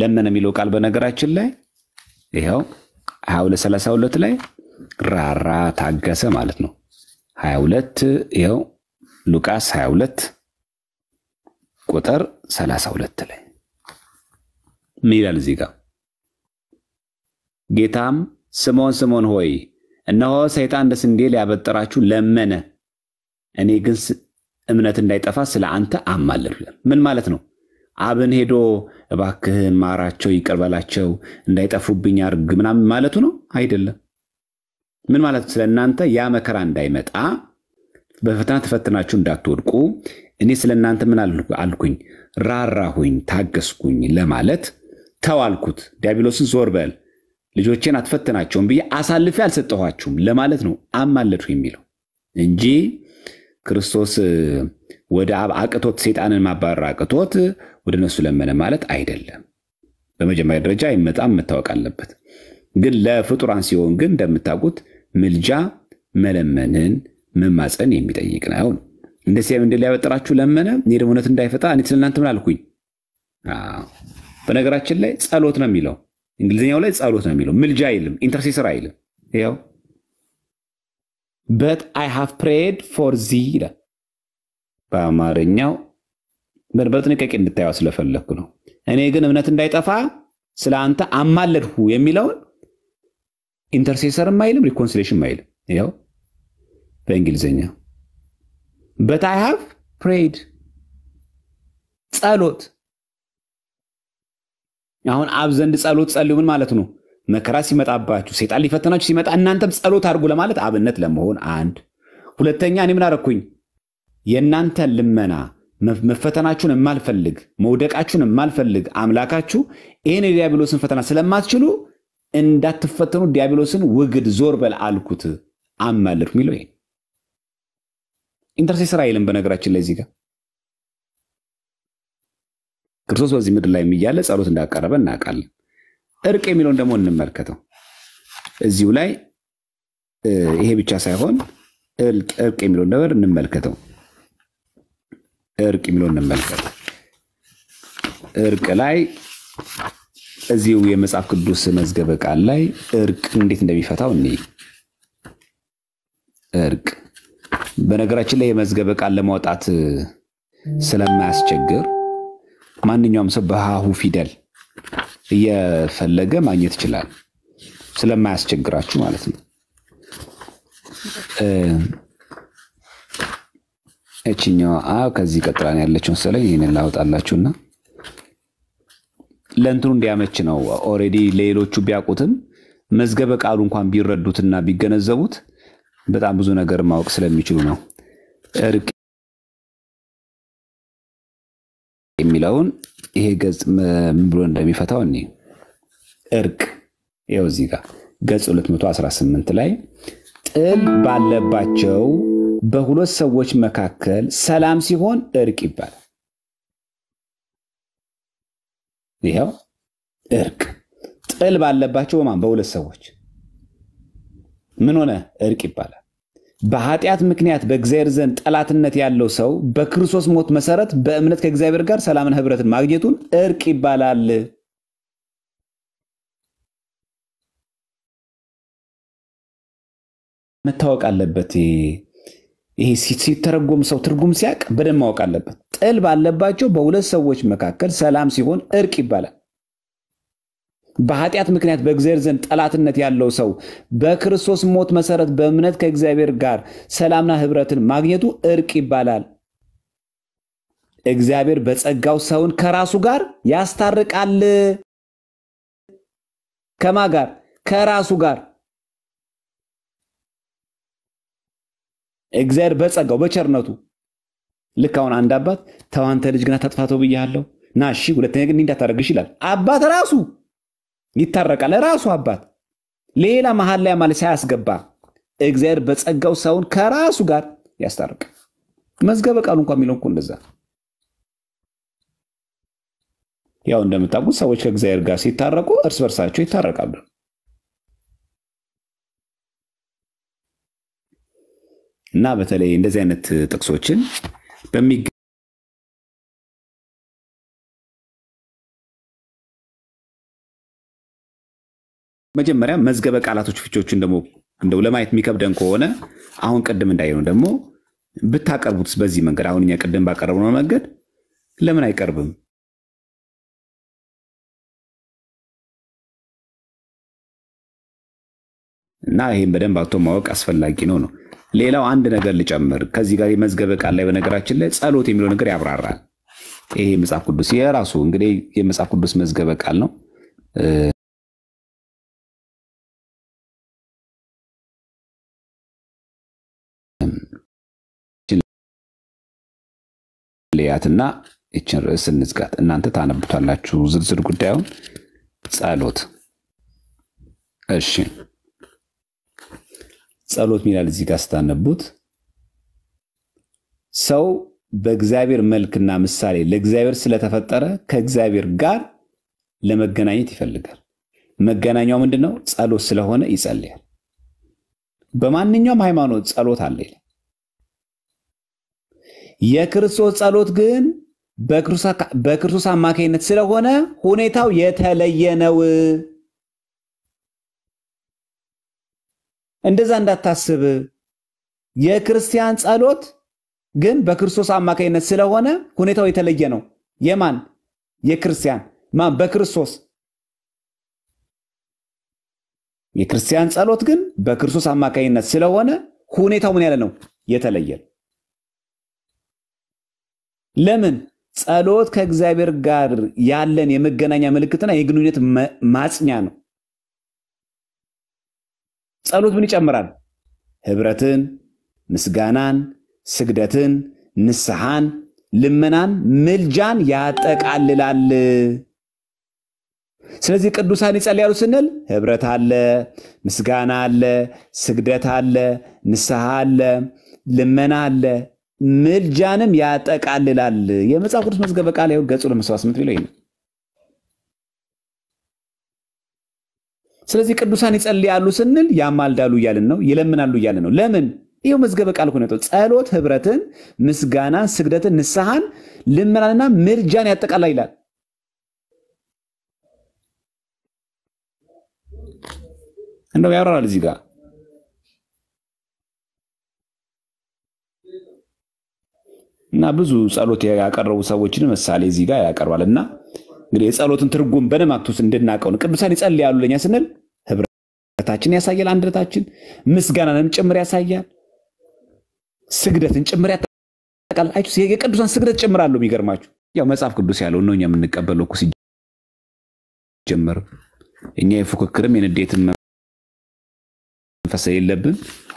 ለመነ የሚለው ቃል በነገራችን ላይ ይኸው 2232 ላይ ራራ ታገሰ ማለት ነው። 22 ይኸው ሉቃስ 22 ቁጥር 32 ላይ ምን ይላል እዚህ ጋር? ጌታም ስምዖን ስምዖን ሆይ እነሆ ሰይጣን እንደ ስንዴ ሊያበጥራችሁ ለመነ፣ እኔ ግን እምነት እንዳይጠፋ ስለ አንተ አማለሉ። ምን ማለት ነው? አብን ሄዶ እባክህን ማራቸው፣ ይቅርበላቸው እንዳይጠፉብኝ አርግ ምናምን ማለቱ ነው? አይደለም። ምን ማለት ስለ እናንተ ያ መከራ እንዳይመጣ በፈተና ተፈትናችሁ እንዳትወድቁ እኔ ስለ እናንተ ምን አልኩኝ? ራራሁኝ፣ ታገስኩኝ ለማለት ተዋልኩት። ዲያብሎስን ዞር በል ልጆቼን አትፈትናቸውም ብዬ አሳልፌ አልሰጠኋችሁም ለማለት ነው አማለድሁ የሚለው እንጂ ክርስቶስ ወደ አብ አቅቶት ሴጣንን ማባረር አቅቶት ወደ እነሱ ለመነ ማለት አይደለም። በመጀመሪያ ደረጃ ይመጣም መታወቅ አለበት። ግን ለፍጡራን ሲሆን ግን እንደምታውቁት ምልጃ መለመንን መማፀን የሚጠይቅ ነው። እንደዚህ ምንድ ሊያበጥራችሁ ለመነ። እኔ ደግሞ እውነት እንዳይፈጣ እኔ ስለእናንተ ምን አልኩኝ? በነገራችን ላይ ጸሎት ነው የሚለው እንግሊዝኛው ላይ ጸሎት ነው የሚለው ምልጃ አይልም፣ ኢንተርሴሰር አይልም። ያው በት አይ ሃቭ ፕሬድ ፎር ዚ ይላል በአማርኛው በጥንቃቄ እንድታየዋ ስለፈለግኩ ነው። እኔ ግን እምነት እንዳይጠፋ ስለ አንተ አማለድሁ የሚለውን ኢንተርሴሰርም አይልም፣ ሪኮንሲሌሽን አይልም። ያው በእንግሊዝኛ በት አይ ሃቭ ፕሬድ ጸሎት አሁን አብ ዘንድ ጸሎት ጸልዩ ምን ማለት ነው? መከራ ሲመጣባችሁ ሴጣን ሊፈተናችሁ ሲመጣ እናንተም ጸሎት አድርጉ ለማለት አብነት ለመሆን አንድ። ሁለተኛ እኔ ምን አደረኩኝ? የእናንተን ልመና መፈተናችሁን የማልፈልግ መውደቃችሁን የማልፈልግ አምላካችሁ ይህን የዲያብሎስን ፈተና ስለማትችሉ እንዳትፈተኑ ዲያብሎስን ውግድ ዞር በል አልኩት አማልር የሚለው ይሄ ስራ የለም በነገራችን ላይ እዚህ ጋር ክርስቶስ በዚህ ምድር ላይ እያለ ጸሎት እንዳቀረበ እናውቃለን። እርቅ የሚለውን ደግሞ እንመልከተው። እዚሁ ላይ ይሄ ብቻ ሳይሆን እርቅ የሚለውን ነገር እንመልከተው። እርቅ የሚለውን እንመልከተው። እርቅ ላይ እዚሁ የመጽሐፍ ቅዱስ መዝገበ ቃል ላይ እርቅ እንዴት እንደሚፈታው እኔ እርቅ በነገራችን ላይ የመዝገበ ቃል ለማውጣት ስለማያስቸግር ማንኛውም ሰው በሃሁ ፊደል እየፈለገ ማግኘት ይችላል። ስለማያስቸግራችሁ ማለት ነው። እችኛው አ ከዚህ ቀጥላን ያለችው መሰለኝ። ይህን ላውጣላችሁና ለእንትኑ እንዲያመች ነው። ኦልሬዲ ሌሎቹ ቢያውቁትም መዝገበ ቃሉ እንኳን ቢረዱትና ቢገነዘቡት በጣም ብዙ ነገር ማወቅ ስለሚችሉ ነው። እርቅ የሚለውን ይሄ ገጽ ምን ብሎ እንደሚፈታው እኔ እርቅ ይኸው እዚህ ጋር ገጽ 218 ላይ ጥል ባለባቸው በሁለት ሰዎች መካከል ሰላም ሲሆን እርቅ ይባላል። ይኸው እርቅ ጥል ባለባቸው በማን በሁለት ሰዎች ምን ሆነ? እርቅ ይባላል። በኃጢአት ምክንያት በእግዚአብሔር ዘንድ ጠላትነት ያለው ሰው በክርስቶስ ሞት መሰረት በእምነት ከእግዚአብሔር ጋር ሰላምን ህብረትን ማግኘቱን እርቅ ይባላል። መታወቅ አለበት። ይሄ ሲተረጎም ሰው ትርጉም ሲያቅ በደንብ ማወቅ አለበት። ጥል ባለባቸው በሁለት ሰዎች መካከል ሰላም ሲሆን እርቅ ይባላል። በኃጢአት ምክንያት በእግዚአብሔር ዘንድ ጠላትነት ያለው ሰው በክርስቶስ ሞት መሰረት በእምነት ከእግዚአብሔር ጋር ሰላምና ህብረትን ማግኘቱ እርቅ ይባላል። እግዚአብሔር በጸጋው ሰውን ከራሱ ጋር ያስታርቃል። ከማ ጋር? ከራሱ ጋር። እግዚአብሔር በጸጋው በቸርነቱ ልክ አሁን አንድ አባት ተው አንተ ልጅ ግና ተጥፋተው ብያለሁ ና እሺ፣ ሁለተኛ ግን እንዳታደርግሽ ይላል አባት ራሱ ይታረቃል። ራሱ አባት ሌላ መሀል ላይ ማለት ሳያስገባ እግዚአብሔር በጸጋው ሰውን ከራሱ ጋር ያስታርቅ። መዝገበ ቃሉ እንኳ የሚለው እኮ እንደዛ ያው እንደምታውቁት ሰዎች ከእግዚአብሔር ጋር ሲታረቁ እርስ በርሳቸው ይታረቃሉ። እና በተለይ እንደዚህ አይነት ጥቅሶችን በሚገ መጀመሪያ መዝገበ ቃላቶች ፍቾችን ደግሞ እንደው ለማየት የሚከብደን ከሆነ አሁን ቅድም እንዳየነው ደግሞ ብታቀርቡትስ በዚህ መንገድ አሁን እኛ ቅድም ባቀረብነው መንገድ ለምን አይቀርብም? እና ይህም በደንብ አቶ ማወቅ አስፈላጊ ነው ነው። ሌላው አንድ ነገር ልጨምር ከዚህ ጋር የመዝገበ ቃል ላይ በነገራችን ላይ ጸሎት የሚለው ነገር ያብራራል። ይሄ መጽሐፍ ቅዱስ የራሱ እንግዲህ የመጽሐፍ ቅዱስ መዝገበ ቃል ነው። ልያትና ይችን ርዕስ እንዝጋት። እናንተ ታነብቷላችሁ ዝርዝር ጉዳዩን። ጸሎት። እሺ ጸሎት ሚላል እዚህ ጋር ስታነቡት ሰው በእግዚአብሔር መልክና ምሳሌ ለእግዚአብሔር ስለተፈጠረ ከእግዚአብሔር ጋር ለመገናኘት ይፈልጋል። መገናኛው ምንድን ነው? ጸሎት ስለሆነ ይጸልያል። በማንኛውም ሃይማኖት ጸሎት አለ ይላል። የክርስቶስ ጸሎት ግን በክርስቶስ አማካኝነት ስለሆነ ሁኔታው የተለየ ነው። እንደዛ እንዳታስብ። የክርስቲያን ጸሎት ግን በክርስቶስ አማካኝነት ስለሆነ ሁኔታው የተለየ ነው። የማን የክርስቲያን ማን? በክርስቶስ የክርስቲያን ጸሎት ግን በክርስቶስ አማካኝነት ስለሆነ ሁኔታው ምን ያለ ነው? የተለየ ነው። ለምን? ጸሎት ከእግዚአብሔር ጋር ያለን የመገናኛ ምልክትና የግንኙነት ማጽኛ ነው። ጸሎት ምን ይጨምራል? ህብረትን፣ ምስጋናን፣ ስግደትን፣ ንስሐን፣ ልመናን፣ ምልጃን ያጠቃልላል። ስለዚህ ቅዱሳን ይጸልያሉ ስንል ህብረት አለ፣ ምስጋና አለ፣ ስግደት አለ፣ ንስሐ አለ፣ ልመና አለ፣ ምልጃንም ያጠቃልላል። የመጽሐፍ ቅዱስ መዝገበ ቃል ያው ገጹ ለመሰባ ስምንት ቢለው ይሄ ስለዚህ ቅዱሳን ይጸልያሉ ስንል ያማልዳሉ እያልን ነው፣ ይለምናሉ እያልን ነው። ለምን? ይኸው መዝገበ ቃል ሆነ ጸሎት ህብረትን፣ ምስጋናን፣ ስግደትን፣ ንስሐን፣ ልመናንና ምልጃን ያጠቃላል ይላል። እንደው ያብራራል እዚህ ጋር እና ብዙ ጸሎት ያቀረቡ ሰዎችን ምሳሌ እዚህ ጋር ያቀርባል እና እንግዲህ የጸሎትን ትርጉም በደማክት እንድናቀው ነው። ቅዱሳን ይጸልያሉ ለእኛ ስንል ህብረታችን ያሳያል፣ አንድነታችን ምስጋናንም ጭምር ያሳያል፣ ስግደትን ጭምር ያጠቃል። የቅዱሳን ስግደት ጭምር አለሁ የሚገርማችሁ ያው መጽሐፍ ቅዱስ ያለው ነው እኛ የምንቀበለው እኮ ሲጀምር እኛ የፉክክርም የንዴትን መንፈስ የለብን።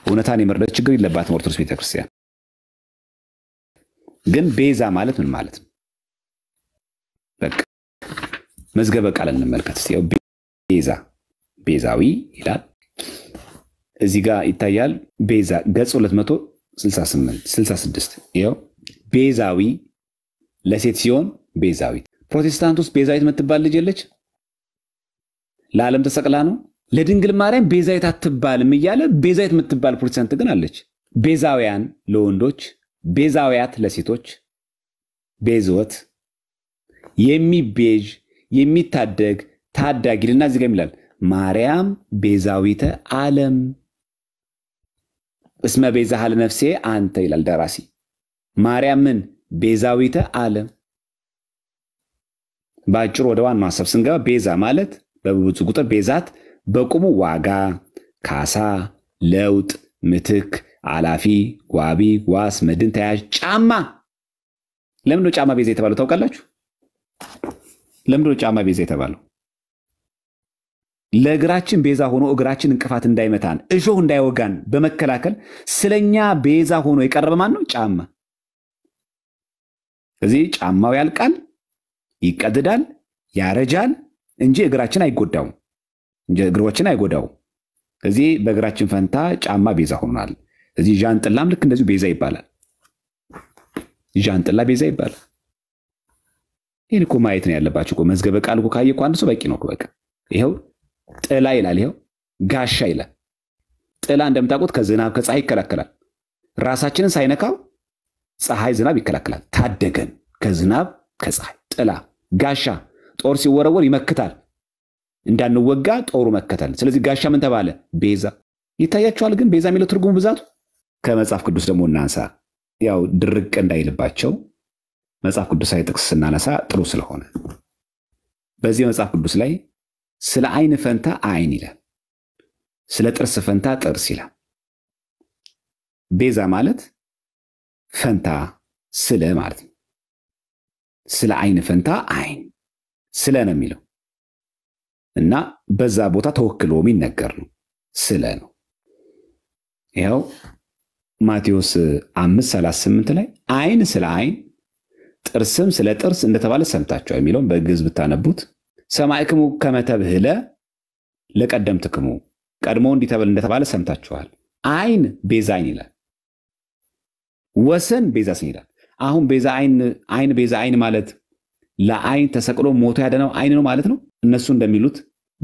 እውነታን የመረዳት ችግር የለባትም ኦርቶዶክስ ቤተክርስቲያን። ግን ቤዛ ማለት ምን ማለት ነው? በቃ መዝገበ ቃል እንመልከት። ቤዛ ቤዛዊ ይላል እዚህ ጋር ይታያል። ቤዛ ገጽ 268 ይኸው ቤዛዊ ለሴት ሲሆን ቤዛዊት። ፕሮቴስታንት ውስጥ ቤዛዊት የምትባል ልጅ የለች። ለዓለም ተሰቅላ ነው። ለድንግል ማርያም ቤዛዊት አትባልም እያለ ቤዛዊት የምትባል ፕሮቴስታንት ግን አለች። ቤዛውያን ለወንዶች ቤዛውያት ለሴቶች ቤዝወት የሚቤዥ የሚታደግ ታዳጊ ልና እዚህ ሚላል ይላል ማርያም ቤዛዊተ ዓለም እስመ ቤዛ ሀለ ነፍሴ አንተ ይላል ደራሲ። ማርያም ምን ቤዛዊተ ዓለም። በአጭሩ ወደ ዋና ሀሳብ ስንገባ ቤዛ ማለት በብዙ ቁጥር ቤዛት በቁሙ ዋጋ፣ ካሳ፣ ለውጥ፣ ምትክ አላፊ፣ ጓቢ፣ ጓስ፣ መድን፣ ተያዥ፣ ጫማ። ለምን ጫማ ቤዛ የተባለው ታውቃላችሁ? ለምን ጫማ ቤዛ የተባለው? ለእግራችን ቤዛ ሆኖ እግራችን እንቅፋት እንዳይመታን እሾህ እንዳይወጋን በመከላከል ስለኛ ቤዛ ሆኖ የቀረበ ማን ነው? ጫማ። እዚህ ጫማው ያልቃል፣ ይቀድዳል፣ ያረጃል እንጂ እግራችን አይጎዳውም፣ እግሮችን አይጎዳውም። እዚህ በእግራችን ፈንታ ጫማ ቤዛ ሆኗል። እዚህ ዣንጥላም ልክ እንደዚሁ ቤዛ ይባላል። ዣንጥላ ቤዛ ይባላል። ይህን እኮ ማየት ነው ያለባቸው። እኮ መዝገበ ቃል እኮ ካየ እኮ አንድ ሰው በቂ ነው። በቃ ይኸው ጥላ ይላል፣ ይኸው ጋሻ ይላል። ጥላ እንደምታውቁት ከዝናብ ከፀሐይ ይከላከላል። ራሳችንን ሳይነካው ፀሐይ፣ ዝናብ ይከላከላል። ታደገን ከዝናብ ከፀሐይ። ጥላ ጋሻ፣ ጦር ሲወረወር ይመክታል። እንዳንወጋ ጦሩ መከተል። ስለዚህ ጋሻ ምን ተባለ? ቤዛ። ይታያቸዋል ግን ቤዛ የሚለው ትርጉሙ ብዛቱ ከመጽሐፍ ቅዱስ ደግሞ እናንሳ። ያው ድርቅ እንዳይልባቸው መጽሐፍ ቅዱሳዊ ጥቅስ ስናነሳ ጥሩ ስለሆነ በዚህ መጽሐፍ ቅዱስ ላይ ስለ አይን ፈንታ አይን ይላል፣ ስለ ጥርስ ፈንታ ጥርስ ይላል። ቤዛ ማለት ፈንታ ስለ ማለት ነው። ስለ አይን ፈንታ አይን ስለ ነው የሚለው እና በዛ ቦታ ተወክሎም ይነገር ነው። ስለ ነው። ያው ማቴዎስ 538 ላይ አይን ስለ አይን ጥርስም ስለ ጥርስ እንደተባለ ሰምታቸዋል የሚለውን በግዕዝ ብታነቡት ሰማዕክሙ ከመተብህለ ለቀደምትክሙ ቀድሞ እንዲተበል እንደተባለ ሰምታችኋል። አይን ቤዛኝ ይላል፣ ወሰን ቤዛ ስን ይላል። አሁን ቤዛ አይን ቤዛ አይን ማለት ለአይን ተሰቅሎ ሞቶ ያደነው አይን ነው ማለት ነው። እነሱ እንደሚሉት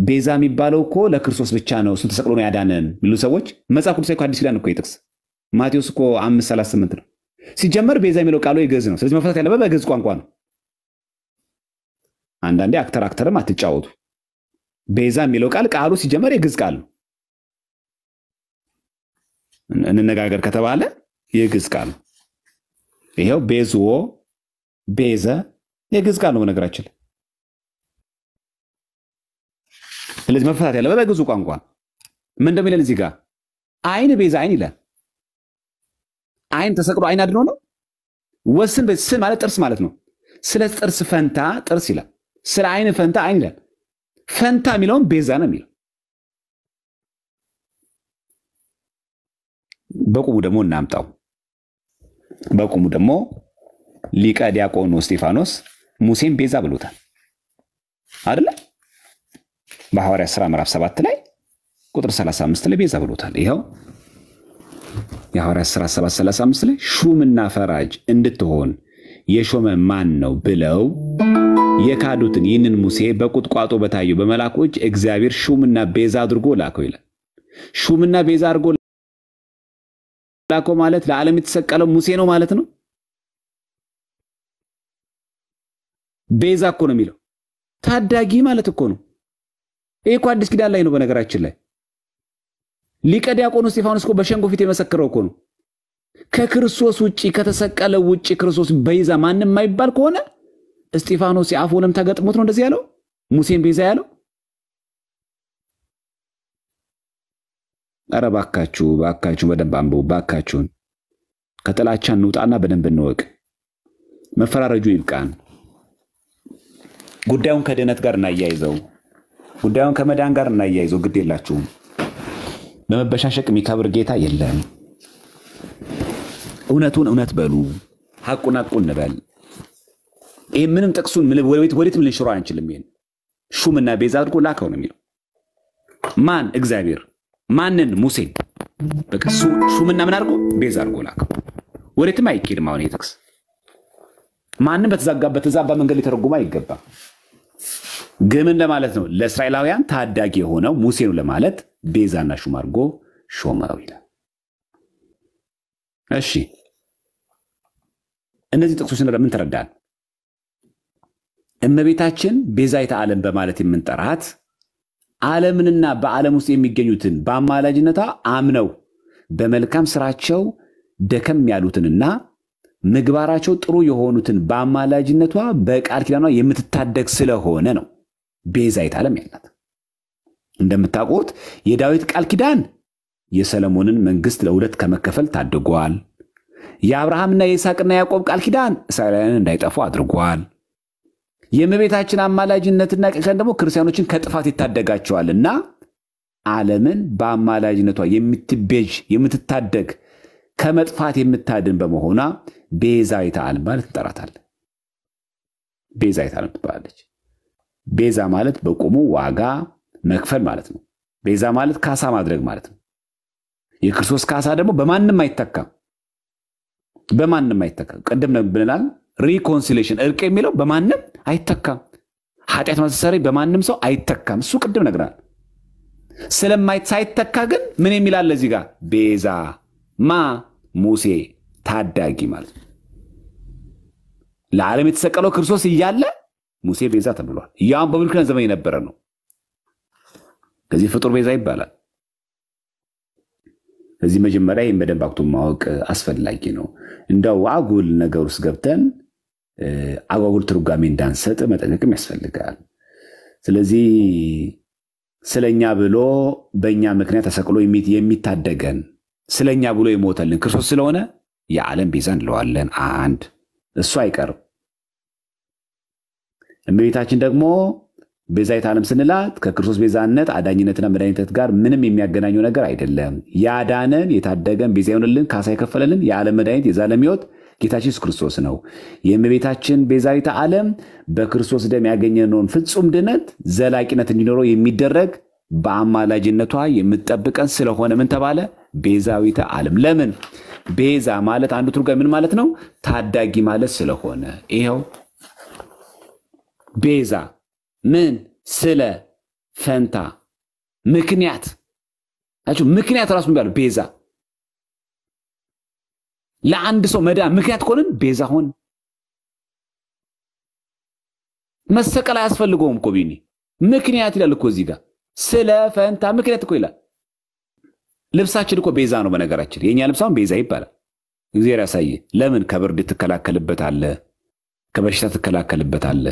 ቤዛ የሚባለው እኮ ለክርስቶስ ብቻ ነው፣ እሱ ተሰቅሎ ነው ያዳነን የሚሉ ሰዎች መጽሐፍ ቅዱሳዊ አዲስ ኪዳን እኮ ይጥቅስ ማቴዎስ እኮ አምስት ሰላሳ ስምንት ነው። ሲጀመር ቤዛ የሚለው ቃሉ የግዕዝ ነው። ስለዚህ መፈታት ያለበት በግዕዝ ቋንቋ ነው። አንዳንዴ አክተር አክተርም አትጫወቱ። ቤዛ የሚለው ቃል ቃሉ ሲጀመር የግዕዝ ቃል ነው። እንነጋገር ከተባለ የግዕዝ ቃል ነው። ይኸው ቤዝዎ ቤዘ የግዕዝ ቃል ነው በነገራችን ላይ። ስለዚህ መፈታት ያለበት በግዕዙ ቋንቋ ምን እንደሚለን እዚህ ጋር አይን ቤዛ አይን ይላል። አይን ተሰቅሎ አይን አድኖ ነው። ወስን ስ ማለት ጥርስ ማለት ነው። ስለ ጥርስ ፈንታ ጥርስ ይላል። ስለ አይን ፈንታ አይን ይላል። ፈንታ የሚለውን ቤዛ ነው የሚለው። በቁሙ ደግሞ እናምጣው። በቁሙ ደግሞ ሊቀ ዲያቆኑ እስጢፋኖስ ሙሴን ቤዛ ብሎታል አደለ? በሐዋርያ ሥራ ምዕራፍ ሰባት ላይ ቁጥር 35 ላይ ቤዛ ብሎታል። ይኸው የሐዋርያት ሥራ 7፥35 ላይ ሹምና ፈራጅ እንድትሆን የሾመ ማን ነው ብለው የካዱትን ይህንን ሙሴ በቁጥቋጦ በታየው በመላኮች እጅ እግዚአብሔር ሹምና ቤዛ አድርጎ ላከው ይላል። ሹምና ቤዛ አድርጎ ላከው ማለት ለዓለም የተሰቀለው ሙሴ ነው ማለት ነው። ቤዛ እኮ ነው የሚለው ታዳጊ ማለት እኮ ነው። ይህ እኮ አዲስ ኪዳን ላይ ነው በነገራችን ላይ ሊቀ ዲያቆኑ እስጢፋኖስ እኮ በሸንጎ ፊት የመሰክረው እኮ ነው። ከክርስቶስ ውጭ ከተሰቀለ ውጭ ክርስቶስ በይዛ ማንም የማይባል ከሆነ እስጢፋኖስ የአፉንም ተገጥሞት ነው እንደዚህ ያለው። ሙሴን ቤዛ ያለው። ኧረ ባካችሁ ባካችሁ፣ በደንብ አንብቡ ባካችሁን። ከጥላቻ እንውጣና በደንብ እንወቅ። መፈራረጁ ይብቃን። ጉዳዩን ከድህነት ጋር እናያይዘው። ጉዳዩን ከመዳን ጋር እናያይዘው። ግድ የላችሁም። በመበሻሸቅ የሚከብር ጌታ የለም። እውነቱን እውነት በሉ፣ ሐቁን ሐቁ እንበል። ይህ ምንም ጥቅሱን ወዴትም ልንሽሮ አንችልም። ይሄን ሹምና ቤዛ አድርጎ ላከው ነው የሚለው ማን? እግዚአብሔር ማንን? ሙሴን። በቃ ሹምና ምን አድርጎ ቤዛ አድርጎ ላከው። ወዴትም አይኬድም። አሁን ይህ ጥቅስ ማንም በተዛባ መንገድ ሊተረጉማ አይገባም። ግምን ለማለት ነው። ለእስራኤላውያን ታዳጊ የሆነው ሙሴ ነው ለማለት ቤዛና ሹም አድርጎ ሾመው ይላል። እሺ እነዚህ ጥቅሶች ምን ተረዳን? እመቤታችን ቤዛይተ ዓለም በማለት የምንጠራት ዓለምንና በዓለም ውስጥ የሚገኙትን በአማላጅነቷ አምነው በመልካም ስራቸው ደከም ያሉትንና ምግባራቸው ጥሩ የሆኑትን በአማላጅነቷ በቃል ኪዳኗ የምትታደግ ስለሆነ ነው። ቤዛዊት ዓለም ያላት። እንደምታውቁት የዳዊት ቃል ኪዳን የሰለሞንን መንግስት ለሁለት ከመከፈል ታድጓል። የአብርሃምና የይስሐቅና ያዕቆብ ቃል ኪዳን እስራኤላውያን እንዳይጠፉ አድርጓል። የእመቤታችን አማላጅነትና ቃል ደግሞ ክርስቲያኖችን ከጥፋት ይታደጋቸዋልና ዓለምን በአማላጅነቷ የምትቤዥ የምትታደግ ከመጥፋት የምታድን በመሆኗ ቤዛዊተ ዓለም ማለት እንጠራታለን። ቤዛዊተ ዓለም ትባላለች። ቤዛ ማለት በቁሙ ዋጋ መክፈል ማለት ነው። ቤዛ ማለት ካሳ ማድረግ ማለት ነው። የክርስቶስ ካሳ ደግሞ በማንም አይተካም። በማንም አይተካም። ቅድም ብለናል። ሪኮንሲሌሽን እርቅ የሚለው በማንም አይተካም። ኃጢአት መሰሰሪ በማንም ሰው አይተካም። እሱ ቅድም ነግረናል። ሳይተካ ግን ምን የሚላል እዚህ ጋር ቤዛ ማ ሙሴ ታዳጊ ማለት ነው። ለዓለም የተሰቀለው ክርስቶስ እያለ ሙሴ ቤዛ ተብሏል። ያም በብሉይ ዘመን የነበረ ነው። ከዚህ ፍጡር ቤዛ ይባላል። እዚህ መጀመሪያ ይህም በደንብ አክቶ ማወቅ አስፈላጊ ነው። እንዳው አጉል ነገር ውስጥ ገብተን አጓጉል ትርጓሜ እንዳንሰጥ መጠንቀቅም ያስፈልጋል። ስለዚህ ስለኛ ብሎ በእኛ ምክንያት ተሰቅሎ የሚታደገን ስለኛ ብሎ የሞተልን ክርስቶስ ስለሆነ የዓለም ቤዛ እንለዋለን። አንድ እሱ አይቀርም። እመቤታችን ደግሞ ቤዛዊተ ዓለም ስንላት ከክርስቶስ ቤዛነት አዳኝነትና መድኃኒትነት ጋር ምንም የሚያገናኘው ነገር አይደለም። ያዳነን የታደገን ቤዛ የሆንልን ካሳ የከፈለልን የዓለም መድኃኒት የዛለም ሕይወት ጌታችን ኢየሱስ ክርስቶስ ነው። የእመቤታችን ቤዛዊተ ዓለም በክርስቶስ ደም ያገኘነውን ፍጹም ድነት ዘላቂነት እንዲኖረው የሚደረግ በአማላጅነቷ የምትጠብቀን ስለሆነ ምን ተባለ? ቤዛዊተ ዓለም። ለምን ቤዛ ማለት አንዱ ትርጓሜ ምን ማለት ነው? ታዳጊ ማለት ስለሆነ ይኸው ቤዛ ምን ስለ ፈንታ ምክንያት ምክንያት ራሱ የሚባለው ቤዛ ለአንድ ሰው መዳ ምክንያት ከሆንን ቤዛ ሆን መሰቀል አያስፈልገውም እኮ ቢኒ ምክንያት ይላል እኮ እዚህ ጋር ስለ ፈንታ ምክንያት እኮ ይላል ልብሳችን እኮ ቤዛ ነው በነገራችን የእኛ ልብሳሁን ቤዛ ይባላል እግዚአብሔር ያሳየ ለምን ከብርድ ትከላከልበት አለ ከበሽታ ትከላከልበት አለ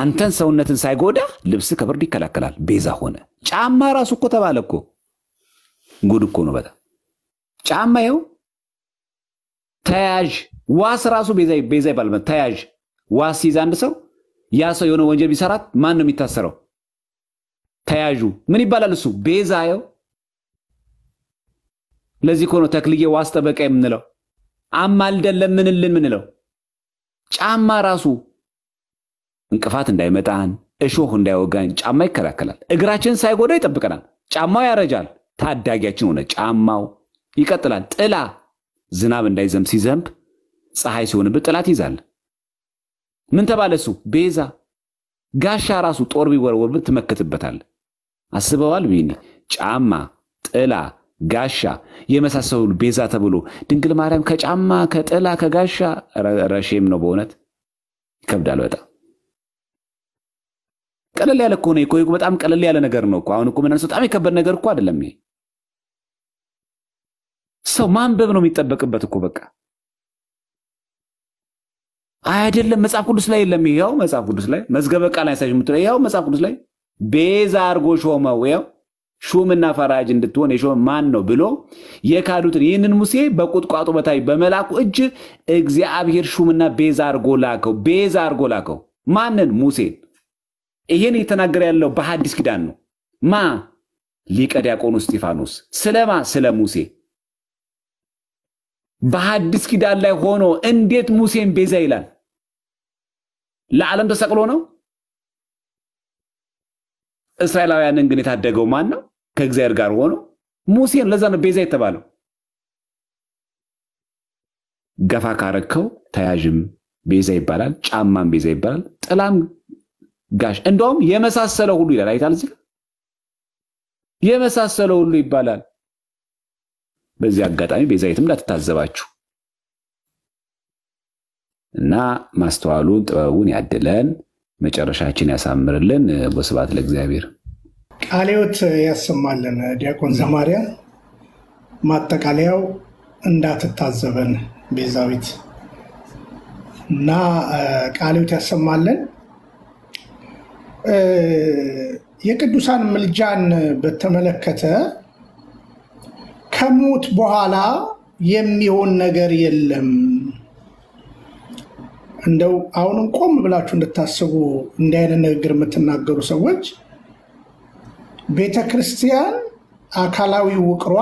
አንተን ሰውነትን ሳይጎዳ ልብስ ከብርድ ይከላከላል። ቤዛ ሆነ። ጫማ ራሱ እኮ ተባለ እኮ ጉድ እኮ ነው በጣም ጫማ ይኸው ተያዥ ዋስ ራሱ ቤዛ ይባላል። ተያዥ ዋስ ሲይዝ አንድ ሰው ያ ሰው የሆነ ወንጀል ቢሰራት ማን ነው የሚታሰረው? ተያዡ ምን ይባላል? እሱ ቤዛ ይኸው። ለዚህ እኮ ነው ተክልዬ ዋስ ጠበቃ የምንለው አማልደን ለምንልን ምንለው ጫማ ራሱ እንቅፋት እንዳይመጣን፣ እሾህ እንዳይወጋን ጫማ ይከላከላል። እግራችን ሳይጎዳ ይጠብቀናል። ጫማው ያረጃል፣ ታዳጊያችን ሆነ ጫማው ይቀጥላል። ጥላ ዝናብ እንዳይዘንብ ሲዘንብ ፀሐይ ሲሆንብህ ጥላት ይዛል። ምን ተባለ እሱ ቤዛ ጋሻ ራሱ ጦር ቢወረወርብህ ትመከትበታል አስበዋል ቢኒ ጫማ፣ ጥላ፣ ጋሻ የመሳሰሉ ቤዛ ተብሎ ድንግል ማርያም ከጫማ ከጥላ ከጋሻ ረሼም ነው። በእውነት ይከብዳል በጣም። ቀለል ያለ ከሆነ ነው በጣም ቀለል ያለ ነገር ነው እኮ አሁን እኮ ምናነሱ በጣም የከበድ ነገር እኮ አይደለም ይሄ ሰው ማንበብ ነው የሚጠበቅበት እኮ በቃ አይደለም መጽሐፍ ቅዱስ ላይ የለም ያው መጽሐፍ ቅዱስ ላይ መዝገበ ቃል አይሳሽ ምት ያው መጽሐፍ ቅዱስ ላይ ቤዛ አድርጎ ሾመው ያው ሹምና ፈራጅ እንድትሆን የሾመ ማን ነው ብሎ የካዱትን ይህንን ሙሴ በቁጥቋጦ በታይ በመላኩ እጅ እግዚአብሔር ሹምና ቤዛ አድርጎ ላከው ቤዛ አድርጎ ላከው ማንን ሙሴን ይሄን እየተናገረ ያለው በሐዲስ ኪዳን ነው። ማ ሊቀ ዲያቆኑ እስጢፋኖስ ስለማ ስለ ሙሴ በሐዲስ ኪዳን ላይ ሆኖ እንዴት ሙሴን ቤዛ ይላል? ለዓለም ተሰቅሎ ነው። እስራኤላውያንን ግን የታደገው ማን ነው? ከእግዚአብሔር ጋር ሆኖ ሙሴን። ለዛ ነው ቤዛ የተባለው። ገፋ ካረከው ተያዥም ቤዛ ይባላል፣ ጫማም ቤዛ ይባላል፣ ጥላም ጋሽ እንደውም የመሳሰለው ሁሉ ይላል። አይታል እዚህ የመሳሰለው ሁሉ ይባላል። በዚህ አጋጣሚ ቤዛዊትም እንዳትታዘባችሁ እና ማስተዋሉን ጥበቡን ያድለን፣ መጨረሻችን ያሳምርልን። ወስብሐት ለእግዚአብሔር። ቃሌዎት ያሰማልን። ዲያቆን ዘማርያም ማጠቃለያው እንዳትታዘበን ቤዛዊት እና ቃሌዎት ያሰማልን። የቅዱሳን ምልጃን በተመለከተ ከሞት በኋላ የሚሆን ነገር የለም። እንደው አሁንም ቆም ብላችሁ እንድታስቡ እንዲህ አይነት ንግግር የምትናገሩ ሰዎች ቤተ ክርስቲያን አካላዊ ውቅሯ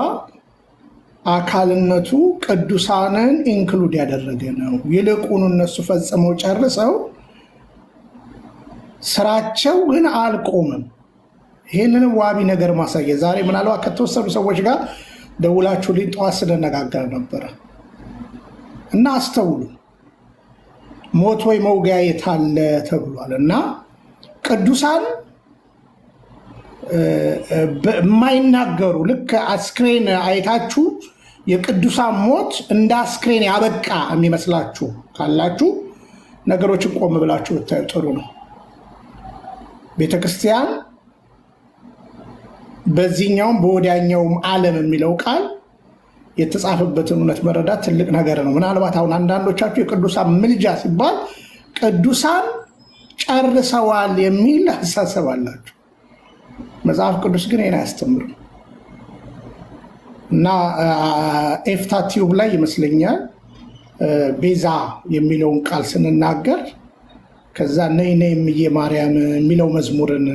አካልነቱ ቅዱሳንን ኢንክሉድ ያደረገ ነው። ይልቁን እነሱ ፈጽመው ጨርሰው ስራቸው ግን አልቆምም። ይህንንም ዋቢ ነገር ማሳየት ዛሬ ምናልባት ከተወሰኑ ሰዎች ጋር ደውላችሁ ልኝ ጠዋት ስንነጋገር ነበረ እና አስተውሉ። ሞት ወይ መውጊያ የት አለ ተብሏል እና ቅዱሳን የማይናገሩ ልክ አስክሬን አይታችሁ የቅዱሳን ሞት እንደ አስክሬን ያበቃ የሚመስላችሁ ካላችሁ ነገሮችን ቆም ብላችሁ ብታዩ ጥሩ ነው። ቤተክርስቲያን በዚህኛውም በወዲያኛውም ዓለም የሚለው ቃል የተጻፈበትን እውነት መረዳት ትልቅ ነገር ነው። ምናልባት አሁን አንዳንዶቻችሁ የቅዱሳን ምልጃ ሲባል ቅዱሳን ጨርሰዋል የሚል አስተሳሰብ አላቸው። መጽሐፍ ቅዱስ ግን ይህን አያስተምርም እና ኤፍታ ቲዩብ ላይ ይመስለኛል ቤዛ የሚለውን ቃል ስንናገር ከዛ ነይ ነይ እምዬ ማርያም የሚለው መዝሙርን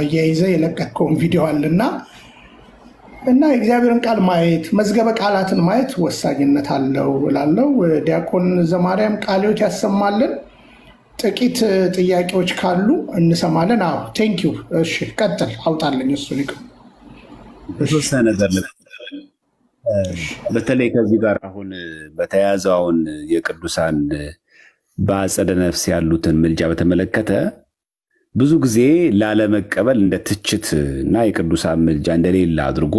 አያይዘ የለቀቀውን ቪዲዮ አለና እና የእግዚአብሔርን ቃል ማየት መዝገበ ቃላትን ማየት ወሳኝነት አለው እላለሁ። ዲያቆን ዘማርያም ቃልዎት ያሰማልን። ጥቂት ጥያቄዎች ካሉ እንሰማለን። አዎ ዩ። እሺ ቀጥል፣ አውጣለኝ እሱ የተወሰነ በተለይ ከዚህ ጋር አሁን በተያያዘው አሁን የቅዱሳን በአጸደ ነፍስ ያሉትን ምልጃ በተመለከተ ብዙ ጊዜ ላለመቀበል እንደ ትችት እና የቅዱሳን ምልጃ እንደሌለ አድርጎ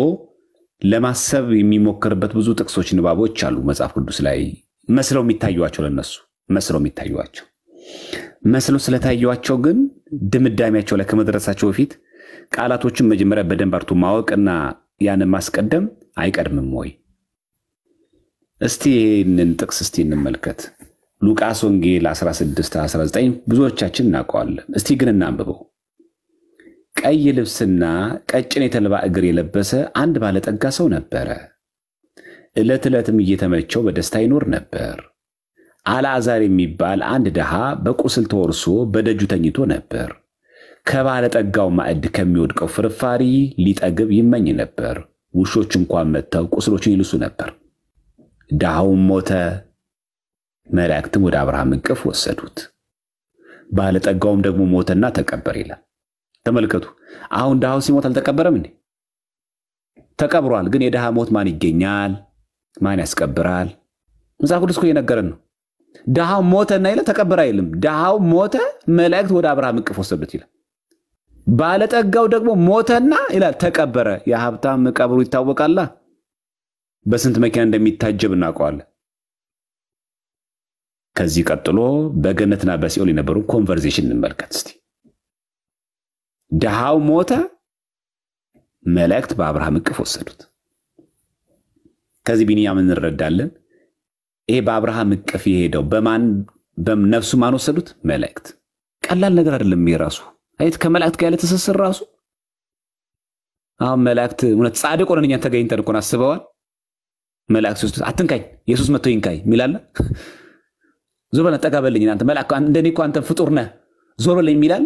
ለማሰብ የሚሞክርበት ብዙ ጥቅሶች፣ ንባቦች አሉ መጽሐፍ ቅዱስ ላይ መስለው የሚታዩቸው ለነሱ መስለው የሚታዩቸው መስሎ ስለታዩዋቸው ግን ድምዳሜያቸው ላይ ከመድረሳቸው በፊት ቃላቶችን መጀመሪያ በደንብ አርቱ ማወቅና ያንን ማስቀደም አይቀድምም ወይ? እስቲ ይህንን ጥቅስ እስቲ እንመልከት። ሉቃስ ወንጌል 16 19 ብዙዎቻችን እናውቀዋለን። እስቲ ግን እናንብበው። ቀይ ልብስና ቀጭን የተልባ እግር የለበሰ አንድ ባለጠጋ ሰው ነበረ። ዕለት ዕለትም እየተመቸው በደስታ ይኖር ነበር። አልዓዛር የሚባል አንድ ድሃ በቁስል ተወርሶ በደጁ ተኝቶ ነበር። ከባለጠጋው ማዕድ ከሚወድቀው ፍርፋሪ ሊጠግብ ይመኝ ነበር። ውሾች እንኳን መጥተው ቁስሎችን ይልሱ ነበር። ድሃውም ሞተ፣ መላእክትም ወደ አብርሃም እቅፍ ወሰዱት። ባለጠጋውም ደግሞ ሞተና ተቀበር ይላል። ተመልከቱ፣ አሁን ድሃው ሲሞት አልተቀበረም እንዴ? ተቀብሯል። ግን የድሃ ሞት ማን ይገኛል? ማን ያስቀብራል? መጽሐፍ ቅዱስ እኮ እየነገረን ነው። ድሃው ሞተና ይለ ተቀበር አይልም። ድሃው ሞተ፣ መላእክት ወደ አብርሃም እቅፍ ወሰዱት ይላል። ባለጠጋው ደግሞ ሞተና ይላል ተቀበረ። የሀብታም መቃብሩ ይታወቃላ። በስንት መኪና እንደሚታጀብ እናውቀዋለን። ከዚህ ቀጥሎ በገነትና በሲኦል የነበሩ ኮንቨርዜሽን እንመልከት እስቲ። ድሃው ሞተ፣ መላእክት በአብርሃም እቅፍ ወሰዱት። ከዚህ ቢንያም እንረዳለን። ይሄ በአብርሃም እቅፍ የሄደው በማን ነፍሱ ማን ወሰዱት? መላእክት። ቀላል ነገር አይደለም። የራሱ አየት ከመላእክት ጋር ያለ ትስስር ራሱ አሁን መላእክት እውነት ጻድቅ ሆነን እኛ ተገኝተን እኮን አስበዋል። መላእክት አትንካኝ፣ ኢየሱስ መጥቶ ይንካኝ የሚላለ ዞር በል ጠጋ በልኝ እንደኔ እኮ አንተ ፍጡር ነህ ዞር በልኝ የሚላል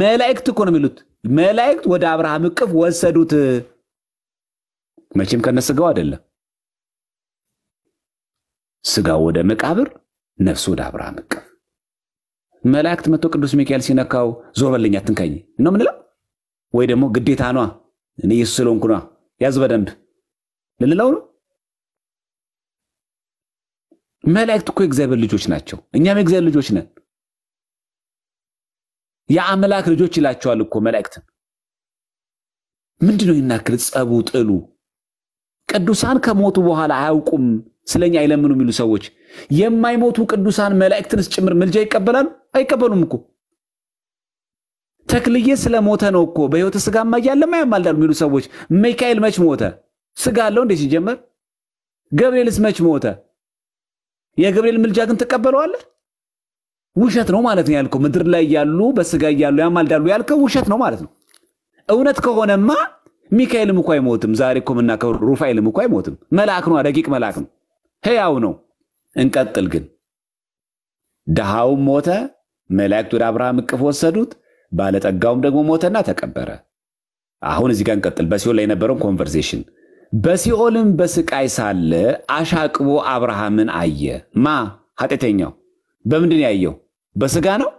መላእክት እኮ ነው የሚሉት መላእክት ወደ አብርሃም እቅፍ ወሰዱት መቼም ከነ ስጋው አይደለም ስጋው ወደ መቃብር ነፍሱ ወደ አብርሃም እቅፍ መላእክት መቶ ቅዱስ ሚካኤል ሲነካው ዞር በልኝ አትንካኝ ነው ምንለው ወይ ደግሞ ግዴታ ኗ እኔ ኢየሱስ ስለሆንኩ ኗ ያዝ በደንብ ልንለው ነው መላእክት እኮ የእግዚአብሔር ልጆች ናቸው። እኛም የእግዚአብሔር ልጆች ነን። የአምላክ ልጆች ይላቸዋል እኮ መላእክትን። ምንድነው ይናክል ጸቡ፣ ጥሉ። ቅዱሳን ከሞቱ በኋላ አያውቁም፣ ስለኛ አይለምኑ የሚሉ ሰዎች የማይሞቱ ቅዱሳን መላእክትንስ ጭምር ምልጃ ይቀበላሉ? አይቀበሉም እኮ ተክልዬ ስለሞተ ነው እኮ በሕይወተ ሥጋማ እያለማ ያማልዳሉ የሚሉ ሰዎች ሚካኤል መች ሞተ? ስጋ አለው እንዴ ሲጀመር? ገብርኤልስ መች ሞተ? የገብርኤል ምልጃ ግን ትቀበለዋለህ? ውሸት ነው ማለት ነው ያልከው። ምድር ላይ ያሉ በስጋ እያሉ ያማልዳሉ ያልከው ውሸት ነው ማለት ነው። እውነት ከሆነማ ሚካኤልም እኮ አይሞትም። ዛሬ እኮ የምናከብረው ሩፋኤልም እኮ አይሞትም። መልአክ ነው፣ ደቂቅ መልአክ ነው፣ ሕያው ነው። እንቀጥል ግን ድሃውም ሞተ፣ መላእክት ወደ አብርሃም እቅፍ ወሰዱት፣ ባለጠጋውም ደግሞ ሞተና ተቀበረ። አሁን እዚህ ጋር እንቀጥል። በሲኦል ላይ የነበረውን ኮንቨርሴሽን በሲኦልም በስቃይ ሳለ አሻቅቦ አብርሃምን አየ። ማ ኃጢአተኛው በምንድን ያየው? በስጋ ነው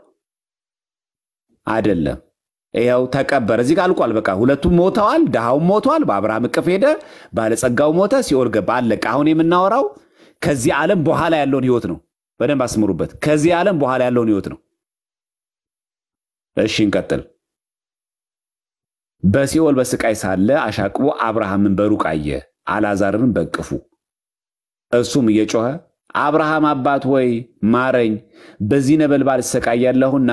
አይደለም። ያው ተቀበረ። እዚህ ጋር አልቋል። በቃ ሁለቱም ሞተዋል። ድሃውም ሞተዋል። በአብርሃም እቅፍ ሄደ። ባለጸጋው ሞተ። ሲኦል ገባ። አለቀ። አሁን የምናወራው ከዚህ ዓለም በኋላ ያለውን ህይወት ነው። በደንብ አስምሩበት። ከዚህ ዓለም በኋላ ያለውን ህይወት ነው። እሺ እንቀጥል። በሲኦል በስቃይ ሳለ አሻቅቦ አብርሃምን በሩቅ አየ፣ አልዓዛርን በቅፉ። እሱም እየጮኸ አብርሃም አባት ሆይ ማረኝ፣ በዚህ ነበልባል እሰቃያለሁና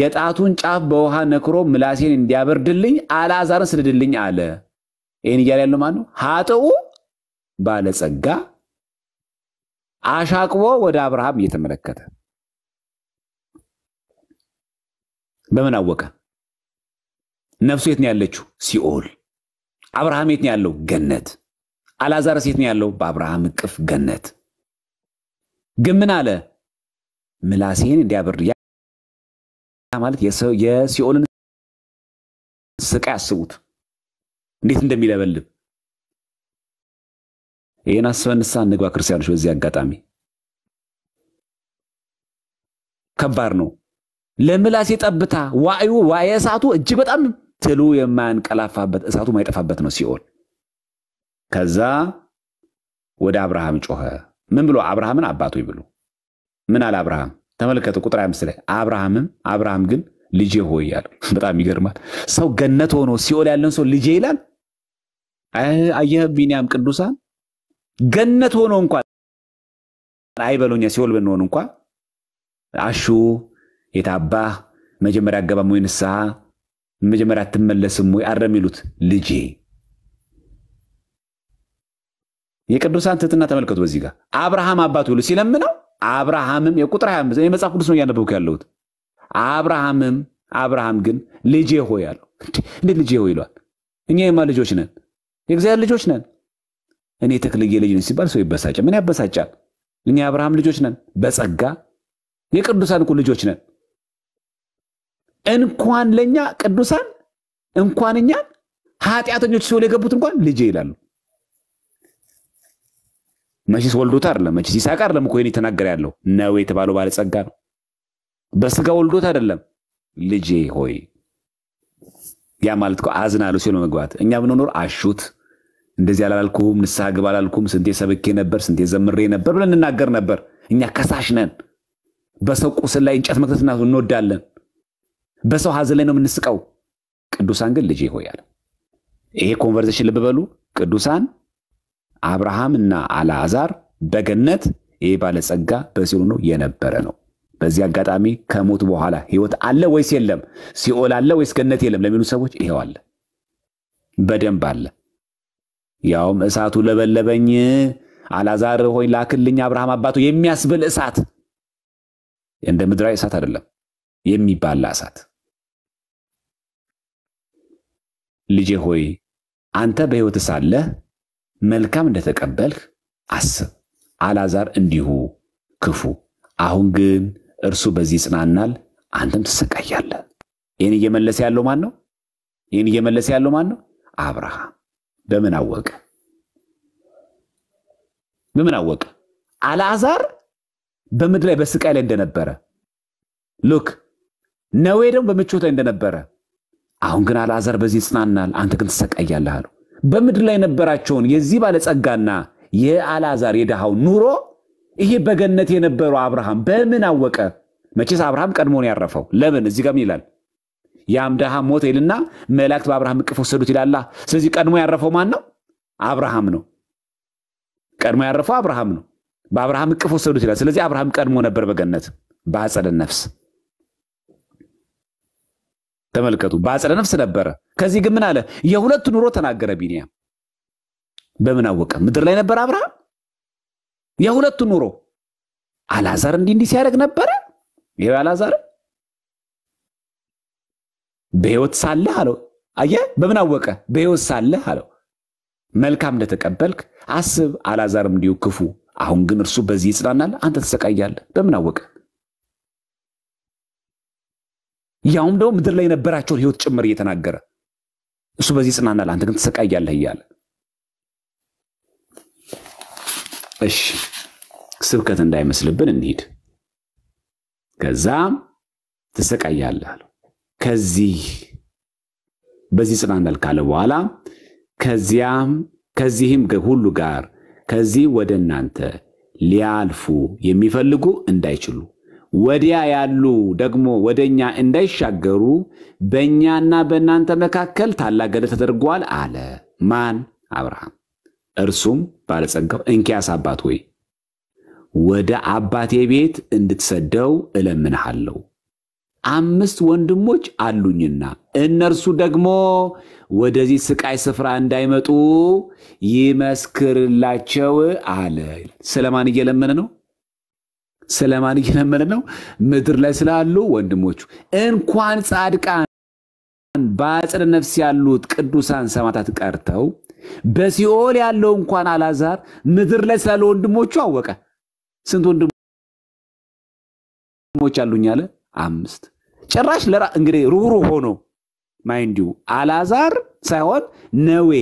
የጣቱን ጫፍ በውሃ ነክሮ ምላሴን እንዲያበርድልኝ አላዛርን ስደድልኝ አለ። ይህን እያለ ያለው ማነው? ሀጥኡ ባለጸጋ አሻቅቦ ወደ አብርሃም እየተመለከተ በምን አወቀ? ነፍሱ የት ነው ያለችው? ሲኦል። አብርሃም የት ነው ያለው? ገነት። አላዛርስ የት ነው ያለው? በአብርሃም እቅፍ ገነት። ግን ምን አለ? ምላሴን እንዲያብር ማለት የሲኦልን ስቃይ አስቡት እንዴት እንደሚለበልብ። ይህን አስበን ንስሐ እንግባ ክርስቲያኖች። በዚህ አጋጣሚ ከባድ ነው። ለምላሴ ጠብታ ዋዩ ዋየ እሳቱ እጅግ በጣም ትሉ የማያንቀላፋበት እሳቱ ማይጠፋበት ነው ሲኦል። ከዛ ወደ አብርሃም ጮኸ። ምን ብሎ አብርሃምን አባቱ ብሎ ምን አለ አብርሃም? ተመልከቱ ቁጥር አምስት ላይ አብርሃምም አብርሃም ግን ልጄ ሆይ ያለ። በጣም ይገርማል። ሰው ገነት ሆኖ ሲኦል ያለን ሰው ልጄ ይላል። አየህ ቢንያም፣ ቅዱሳን ገነት ሆኖ እንኳን አይበሉኛ ሲኦል ብንሆን እንኳ አሹ የታባህ መጀመሪያ አገባሙ ንስሐ መጀመሪያ አትመለስም ወይ አረም ይሉት ልጄ የቅዱሳን ትህትና ተመልከቱ በዚህ ጋር አብርሃም አባት ብሎ ሲለምነው አብርሃምም የቁጥር 25 የመጽሐፍ ቅዱስ ነው እያነበብኩ ያለሁት አብርሃምም አብርሃም ግን ልጄ ሆይ አለው እንዴት ልጄ ሆይ ይሏል እኛ የማ ልጆች ነን የእግዚአብሔር ልጆች ነን እኔ ተክልዬ ልጅ ነኝ ሲባል ሰው ይበሳጫል ምን ያበሳጫል እኛ የአብርሃም ልጆች ነን በጸጋ የቅዱሳን ልጆች ነን እንኳን ለእኛ ቅዱሳን እንኳን እኛን ኃጢአተኞች ሲሆን የገቡት እንኳን ልጄ ይላሉ። መቼስ ወልዶት አይደለም፣ መቼስ ይስሐቅ አይደለም እኮ ይህን የተናገረ ያለው ነው የተባለው ባለጸጋ ነው። በስጋ ወልዶት አይደለም፣ ልጄ ሆይ ያ ማለት አዝናለሁ ሲሆን መግባት እኛ ብንኖር አሹት እንደዚህ አላልኩም፣ ንስሐ ግባ አላልኩም፣ ስንቴ ሰብኬ ነበር፣ ስንቴ ዘምሬ ነበር ብለን እንናገር ነበር። እኛ ከሳሽ ነን። በሰው ቁስል ላይ እንጨት መክተት እንወዳለን። በሰው ሀዘን ላይ ነው የምንስቀው። ቅዱሳን ግን ልጄ ሆይ አለ። ይሄ ኮንቨርዜሽን ልብ በሉ። ቅዱሳን አብርሃም እና አልዓዛር በገነት ይህ ባለጸጋ በሲኦል ሆኖ የነበረ ነው። በዚህ አጋጣሚ ከሞት በኋላ ህይወት አለ ወይስ የለም? ሲኦል አለ ወይስ ገነት የለም ለሚሉ ሰዎች ይሄው አለ፣ በደንብ አለ። ያውም እሳቱ ለበለበኝ አልዓዛር ሆይ ላክልኝ አብርሃም አባቱ የሚያስብል እሳት እንደ ምድራዊ እሳት አይደለም፣ የሚባላ እሳት ልጄ ሆይ አንተ በሕይወት ሳለ መልካም እንደተቀበልህ አስብ፣ አላዛር እንዲሁ ክፉ። አሁን ግን እርሱ በዚህ ይጽናናል፣ አንተም ትሰቃያለህ። ይህን እየመለሰ ያለው ማን ነው? ይህን እየመለሰ ያለው ማን ነው? አብርሃም። በምን አወቀ? በምን አወቀ? አልዓዛር በምድር ላይ በስቃይ ላይ እንደነበረ ሉክ ነዌ ደግሞ በምቾት ላይ እንደነበረ አሁን ግን አልዓዛር በዚህ ይጽናናል፣ አንተ ግን ትሰቃያለህ አለው። በምድር ላይ የነበራቸውን የዚህ ባለጸጋና የአልዓዛር የድሃው ኑሮ ይሄ በገነት የነበረው አብርሃም በምን አወቀ? መቼስ አብርሃም ቀድሞን ያረፈው ለምን? እዚህ ምን ይላል ያም ድሃ ሞተ ይልና መላእክት በአብርሃም እቅፍ ወሰዱት ይላላ። ስለዚህ ቀድሞ ያረፈው ማን ነው? አብርሃም ነው። ቀድሞ ያረፈው አብርሃም ነው። በአብርሃም እቅፍ ወሰዱት ይላል። ስለዚህ አብርሃም ቀድሞ ነበር በገነት በአጸደ ነፍስ ተመልከቱ። በአጽረ ነፍስ ነበረ። ከዚህ ግን ምን አለ? የሁለቱ ኑሮ ተናገረ ቢንያም። በምን አወቀ? ምድር ላይ ነበር አብርሃም። የሁለቱ ኑሮ አላዛር እንዲህ እንዲህ ሲያደርግ ነበረ። ይኸው አላዛር በሕይወት ሳለህ አለው። አየህ፣ በምን አወቀ? በሕይወት ሳለህ አለው። መልካም እንደተቀበልክ አስብ፣ አላዛርም እንዲሁ ክፉ። አሁን ግን እርሱ በዚህ ይጽናናል፣ አንተ ትሰቃያለህ። በምን አወቀ? ያውም ደግሞ ምድር ላይ የነበራቸውን ህይወት ጭምር እየተናገረ እሱ በዚህ ጽናናል፣ ለአንተ ግን ትሰቃያለህ እያለ እሺ፣ ስብከት እንዳይመስልብን እንሂድ። ከዛም ትሰቃያለህ ከዚህ በዚህ ጽናናል ካለ በኋላ ከዚያም ከዚህም ሁሉ ጋር ከዚህ ወደ እናንተ ሊያልፉ የሚፈልጉ እንዳይችሉ ወዲያ ያሉ ደግሞ ወደኛ እንዳይሻገሩ በእኛና በእናንተ መካከል ታላቅ ገደል ተደርጓል አለ። ማን? አብርሃም። እርሱም ባለጸጋው እንኪያስ አባት ሆይ ወደ አባቴ ቤት እንድትሰደው እለምንሃለሁ፣ አምስት ወንድሞች አሉኝና እነርሱ ደግሞ ወደዚህ ስቃይ ስፍራ እንዳይመጡ ይመስክርላቸው አለ። ስለማን እየለመነ ነው? ስለማን እየለመነ ነው? ምድር ላይ ስላሉ ወንድሞቹ እንኳን ጻድቃን በአጽረ ነፍስ ያሉት ቅዱሳን ሰማዕታት ቀርተው በሲኦል ያለው እንኳን አላዛር ምድር ላይ ስላሉ ወንድሞቹ አወቀ። ስንት ወንድሞች አሉኝ አለ? አምስት። ጭራሽ ለራ እንግዲህ ሩህሩህ ሆኖ ማይንዲው አላዛር ሳይሆን ነዌ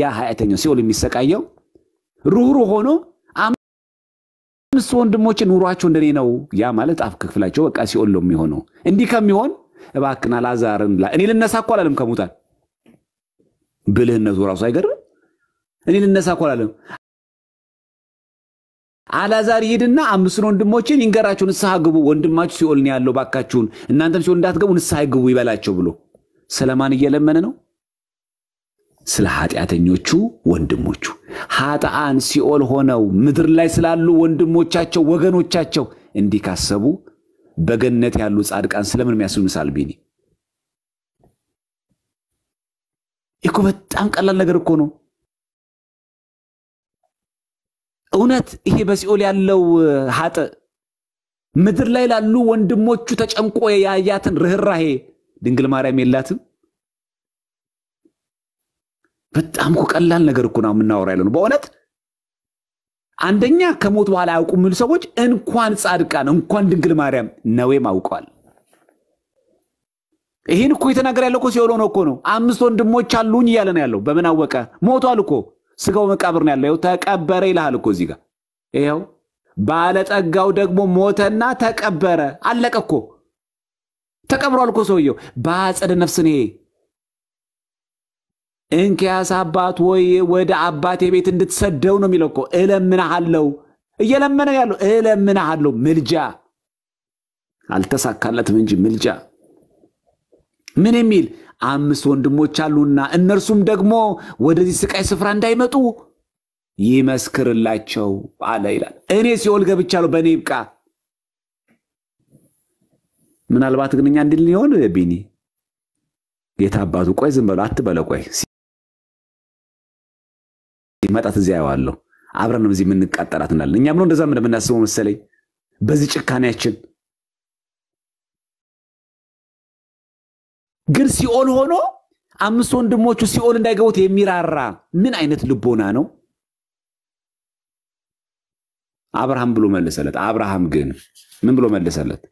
ያ ሀያተኛው ሲኦል የሚሰቃየው ሩህሩህ ሆኖ አምስት ወንድሞች ኑሯቸው እንደኔ ነው። ያ ማለት አፍ ክፍላቸው በቃ ሲኦል ነው የሚሆነው። እንዲህ ከሚሆን እባክና ላዛርን እኔ ልነሳ እኮ አላለም። ከሙታን ብልህነቱ ራሱ አይገርም። እኔ ልነሳ እኮ አላለም። አላዛር ይሄድና አምስቱን ወንድሞችን ይንገራቸው፣ ንስሐ ግቡ፣ ወንድማችሁ ሲኦል ነው ያለው፣ ባካችሁን እናንተም ሲኦል እንዳትገቡ ንስሐ ግቡ ይበላቸው ብሎ ስለማን እየለመነ ነው? ስለ ኃጢአተኞቹ ወንድሞቹ ኃጥአን ሲኦል ሆነው ምድር ላይ ስላሉ ወንድሞቻቸው ወገኖቻቸው እንዲህ ካሰቡ በገነት ያሉ ጻድቃን ስለምን የሚያስሉንሳል? ቢኒ እኮ በጣም ቀላል ነገር እኮ ነው። እውነት ይሄ በሲኦል ያለው ሀጥ ምድር ላይ ላሉ ወንድሞቹ ተጨንቆ ያያትን ርኅራሄ ድንግል ማርያም የላትም? በጣም እኮ ቀላል ነገር እኮ ነው የምናወራ ያለ ነው በእውነት አንደኛ ከሞት በኋላ አያውቁም የሚሉ ሰዎች እንኳን ጻድቃን እንኳን ድንግል ማርያም ነዌም አውቀዋል ይህን እኮ የተናገር ያለው እኮ ሲኦል ሆኖ እኮ ነው አምስት ወንድሞች አሉኝ እያለ ነው ያለው በምን አወቀ ሞቷል እኮ ስጋው መቃብር ነው ያለው ተቀበረ ይልሃል እኮ እዚህ ጋር ይኸው ባለጠጋው ደግሞ ሞተና ተቀበረ አለቀ እኮ ተቀብሯል እኮ ሰውየው በአጸደ ነፍስን ይሄ እንኪያስ አባት ወይ ወደ አባቴ ቤት እንድትሰደው ነው የሚለው እኮ እለምንሃለው እየለመነ ያለው እለምናሃለው። ምልጃ አልተሳካለትም እንጂ ምልጃ ምን የሚል አምስት ወንድሞች አሉና እነርሱም ደግሞ ወደዚህ ስቃይ ስፍራ እንዳይመጡ ይመስክርላቸው አለ ይላል እኔ ሲኦል ገብቻለሁ በእኔ ይብቃ ምናልባት ግን እኛ እንድል ሊሆን ቢኒ ጌታ አባቱ ቆይ ዝም በለው አትበለ ቆይ ሲመጣ ትዝ ያየዋለሁ። አብረን ነው እዚህ የምንቃጠላት እናለን። እኛም ነው እንደዛ እንደምናስበው መሰለኝ በዚህ ጭካኔያችን። ግን ሲኦል ሆኖ አምስት ወንድሞቹ ሲኦል እንዳይገቡት የሚራራ ምን አይነት ልቦና ነው? አብርሃም ብሎ መለሰለት። አብርሃም ግን ምን ብሎ መለሰለት?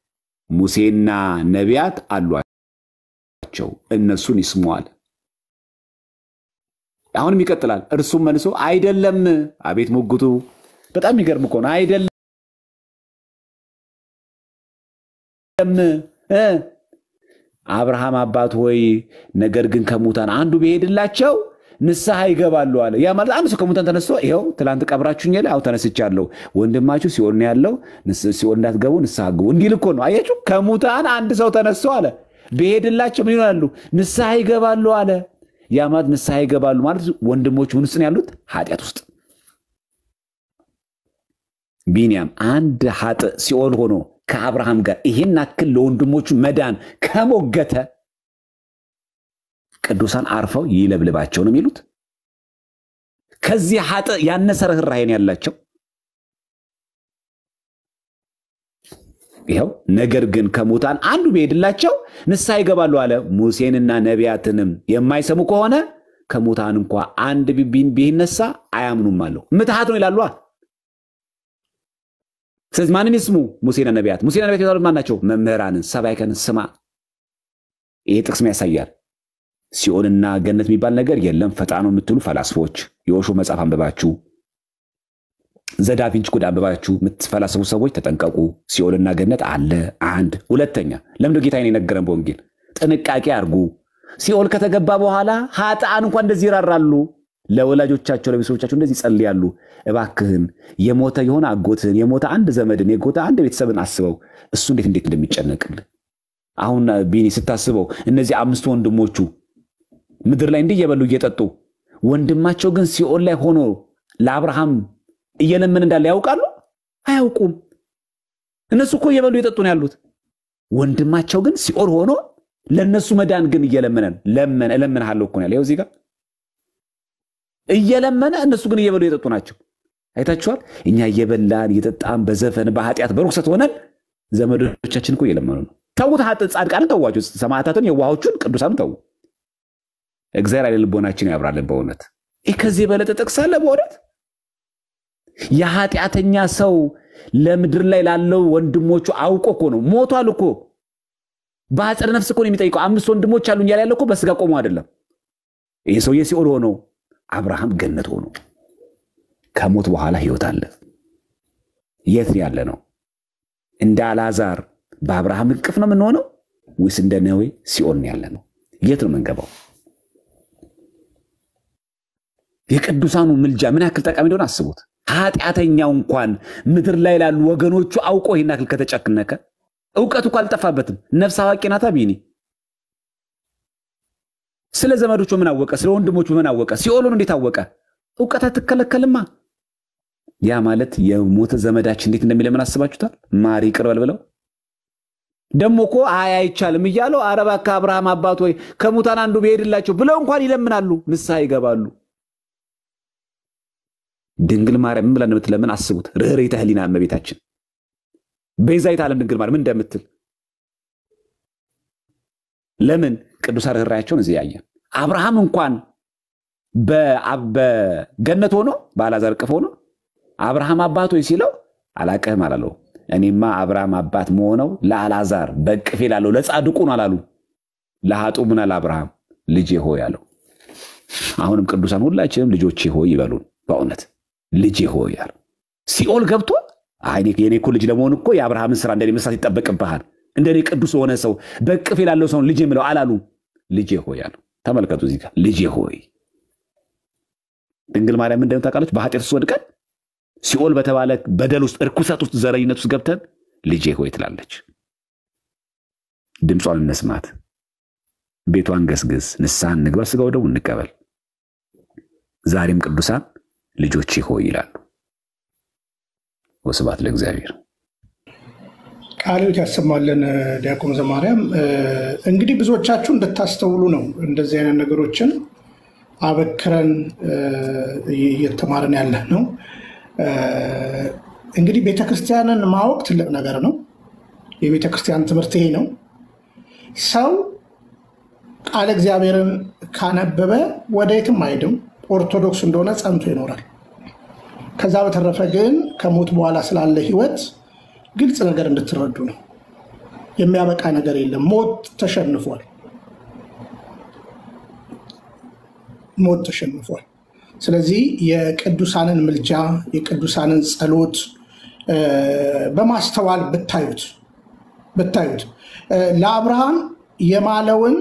ሙሴና ነቢያት አሏቸው፣ እነሱን ይስሙ አሁንም ይቀጥላል። እርሱም መልሶ አይደለም። አቤት ሙግቱ! በጣም የሚገርም እኮ ነው። አይደለም አብርሃም አባት ሆይ ነገር ግን ከሙታን አንዱ ቢሄድላቸው ንስሐ ይገባሉ አለ። ያ ማለት አንድ ሰው ከሙታን ተነስቶ ይኸው ትላንት ቀብራችሁኝ አለ፣ አዎ ተነስቻለሁ፣ ወንድማችሁ ሲሆን ያለው፣ ሲሆን እንዳትገቡ ንስሐ ግቡ። እንዲህ ልኮ ነው። አያችሁ፣ ከሙታን አንድ ሰው ተነስቶ አለ ቢሄድላቸው ምን ይሆናሉ? ንስሐ ይገባሉ አለ። ያ ማለት ንስሐ ይገባሉ ማለት ወንድሞች ምንስን ያሉት? ኃጢአት ውስጥ። ቢንያም አንድ ሀጥ ሲኦል ሆኖ ከአብርሃም ጋር ይሄን አክል ለወንድሞቹ መዳን ከሞገተ ቅዱሳን አርፈው ይለብልባቸው ነው የሚሉት። ከዚህ ሀጥ ያነሰ ርኅራኄን ያላቸው ይኸው ነገር ግን ከሙታን አንዱ ቢሄድላቸው ንስሐ ይገባሉ አለ። ሙሴንና ነቢያትንም የማይሰሙ ከሆነ ከሙታን እንኳ አንድ ቢነሳ አያምኑም አለው። ምትሃት ነው ይላሉ። ስለዚህ ማንን ይስሙ? ሙሴና ነቢያት። ሙሴና ነቢያት የተባሉት ማን ናቸው? መምህራንን፣ ሰባኪያንን ስማ። ይሄ ጥቅስም ያሳያል። ሲኦልና ገነት የሚባል ነገር የለም ፈጣን ነው የምትሉ ፈላስፎች፣ የኦሾ መጽሐፍ አንብባችሁ ዘዳቪንች ጉድ አንብባችሁ የምትፈላሰቡ ሰዎች ተጠንቀቁ። ሲኦልና ገነት አለ። አንድ ሁለተኛ፣ ለምዶ ጌታ የነገረን በወንጌል ጥንቃቄ አርጉ። ሲኦል ከተገባ በኋላ ሀጣን እንኳ እንደዚህ ይራራሉ፣ ለወላጆቻቸው ለቤተሰቦቻቸው እንደዚህ ይጸልያሉ። እባክህን የሞተ የሆነ አጎትህን የሞተ አንድ ዘመድን የጎተ አንድ ቤተሰብን አስበው፣ እሱ እንዴት እንዴት እንደሚጨነቅል አሁን ቢኒ ስታስበው እነዚህ አምስቱ ወንድሞቹ ምድር ላይ እንዲህ እየበሉ እየጠጡ ወንድማቸው ግን ሲኦል ላይ ሆኖ ለአብርሃም እየለመን እንዳለ ያውቃሉ? አያውቁም። እነሱ እኮ እየበሉ የጠጡ ነው ያሉት። ወንድማቸው ግን ሲኦል ሆኖ ለእነሱ መዳን ግን እየለመነ ነው። ለመነ፣ እለምንሃለሁ እኮ ነው ያለ። ይኸው እዚህ ጋር እየለመነ እነሱ ግን እየበሉ የጠጡ ናቸው። አይታችኋል። እኛ እየበላን እየጠጣን በዘፈን በኃጢአት በርኩሰት ሆነን ዘመዶቻችን እኮ እየለመኑ ነው። ተዉት፣ ሀጥ ጻድቃንን ተዋቸው፣ ሰማዕታትን፣ የዋሆቹን፣ ቅዱሳን ተዉ። እግዚአብሔር ልቦናችን ያብራልን። በእውነት ይህ ከዚህ የበለጠ ጥቅስ አለ በእውነት የኃጢአተኛ ሰው ለምድር ላይ ላለው ወንድሞቹ አውቆ እኮ ነው። ሞቷል እኮ በአጸደ ነፍስ እኮ ነው የሚጠይቀው። አምስት ወንድሞች አሉ ያለ ያለ እኮ በስጋ ቆሞ አይደለም። ይህ ሰው የሲኦል ሆኖ አብርሃም ገነት ሆኖ ከሞት በኋላ ህይወት አለ። የት ያለ ነው? እንደ አላዛር በአብርሃም እቅፍ ነው የምንሆነው ወይስ እንደ ነዌ ሲኦል ያለ ነው? የት ነው የምንገባው? የቅዱሳኑ ምልጃ ምን ያክል ጠቃሚ እንደሆነ አስቡት። ኃጢአተኛው እንኳን ምድር ላይ ላሉ ወገኖቹ አውቆ ይህን ያክል ከተጨክነከ እውቀቱ እኮ አልጠፋበትም። ነፍስ አዋቂ ናታ ቢኒ። ስለ ዘመዶቹ ምን አወቀ? ስለ ወንድሞቹ ምን አወቀ? ሲኦሉን እንዴት አወቀ? እውቀት አትከለከልማ። ያ ማለት የሞተ ዘመዳችን እንዴት እንደሚለምን አስባችሁታል? ማሪ ቅርበል ብለው ደግሞ እኮ አይ አይቻልም እያለው አረባ ከአብርሃም አባት ወይ ከሙታን አንዱ ብሄድላቸው ብለው እንኳን ይለምናሉ፣ ንስሐ ይገባሉ። ድንግል ማርያም ምን የምትለምን አስቡት። ርኅሬተ ህሊና እመቤታችን ቤዛዊተ ዓለም ድንግል ማርያም ምን እንደምትል ለምን ቅዱሳ ርኅራያቸውን እዚህ ያየን። አብርሃም እንኳን በገነት ሆኖ በአልዓዛር ቅፍ ሆኖ አብርሃም አባት ወይ ሲለው አላቅህም አላለው። እኔማ አብርሃም አባት መሆነው ለአላዛር በቅፌ ላለው ለጻድቁ ነው አላሉ። ለሀጡ ምና ለአብርሃም ልጄ ሆይ አለው። አሁንም ቅዱሳን ሁላችንም ልጆቼ ሆይ ይበሉን በእውነት ልጅ ሆይ ሲኦል ገብቶ የኔ እኮ ልጅ ለመሆን እኮ የአብርሃምን ስራ እንደኔ መስራት ይጠበቅብሃል። እንደኔ ቅዱስ የሆነ ሰው በቅፍ ላለው ሰውን ልጅ የምለው አላሉ። ልጅ ሆይ አሉ። ተመልከቱ እዚህ ጋር ልጅ ሆይ ድንግል ማርያም ምን እንደምታውቃለች? በኃጢአት ውስጥ ወድቀን ሲኦል በተባለ በደል ውስጥ፣ እርኩሰት ውስጥ፣ ዘረኝነት ውስጥ ገብተን ልጄ ሆይ ትላለች። ድምጿን እንስማት፣ ቤቷን ገስግስ፣ ንስሐ እንግባ፣ ስጋ ወደሙ እንቀበል። ዛሬም ቅዱሳን ልጆች ሆይ ይላሉ። ወስብሐት ለእግዚአብሔር። ቃሉን ያሰማለን ዲያቆን ዘማርያም። እንግዲህ ብዙዎቻችሁ እንድታስተውሉ ነው እንደዚህ አይነት ነገሮችን አበክረን እየተማረን ያለ ነው። እንግዲህ ቤተክርስቲያንን ማወቅ ትልቅ ነገር ነው። የቤተክርስቲያን ትምህርት ይሄ ነው። ሰው ቃለ እግዚአብሔርን ካነበበ ወደ የትም አይድም። ኦርቶዶክስ እንደሆነ ጸንቶ ይኖራል። ከዛ በተረፈ ግን ከሞት በኋላ ስላለ ህይወት ግልጽ ነገር እንድትረዱ ነው። የሚያበቃ ነገር የለም። ሞት ተሸንፏል። ሞት ተሸንፏል። ስለዚህ የቅዱሳንን ምልጃ፣ የቅዱሳንን ጸሎት በማስተዋል ብታዩት ብታዩት ለአብርሃም የማለውን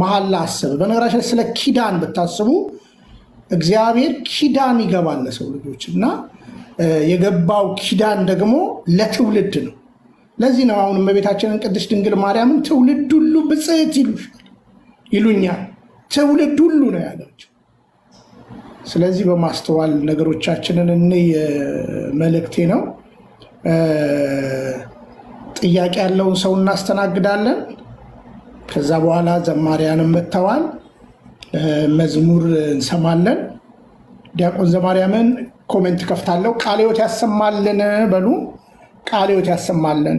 መሐላ አስብ። በነገራችን ስለ ኪዳን ብታስቡ እግዚአብሔር ኪዳን ይገባል ለሰው ልጆች እና የገባው ኪዳን ደግሞ ለትውልድ ነው። ለዚህ ነው አሁን እመቤታችንን ቅድስት ድንግል ማርያምን ትውልድ ሁሉ ብጽሕት ይሉሻል ይሉኛል፣ ትውልድ ሁሉ ነው ያለችው። ስለዚህ በማስተዋል ነገሮቻችንን እኔ መልእክቴ ነው። ጥያቄ ያለውን ሰው እናስተናግዳለን። ከዛ በኋላ ዘማሪያንም መጥተዋል። መዝሙር እንሰማለን። ዲያቆን ዘማርያምን ኮሜንት ከፍታለሁ። ቃለ ሕይወት ያሰማልን በሉ። ቃለ ሕይወት ያሰማልን።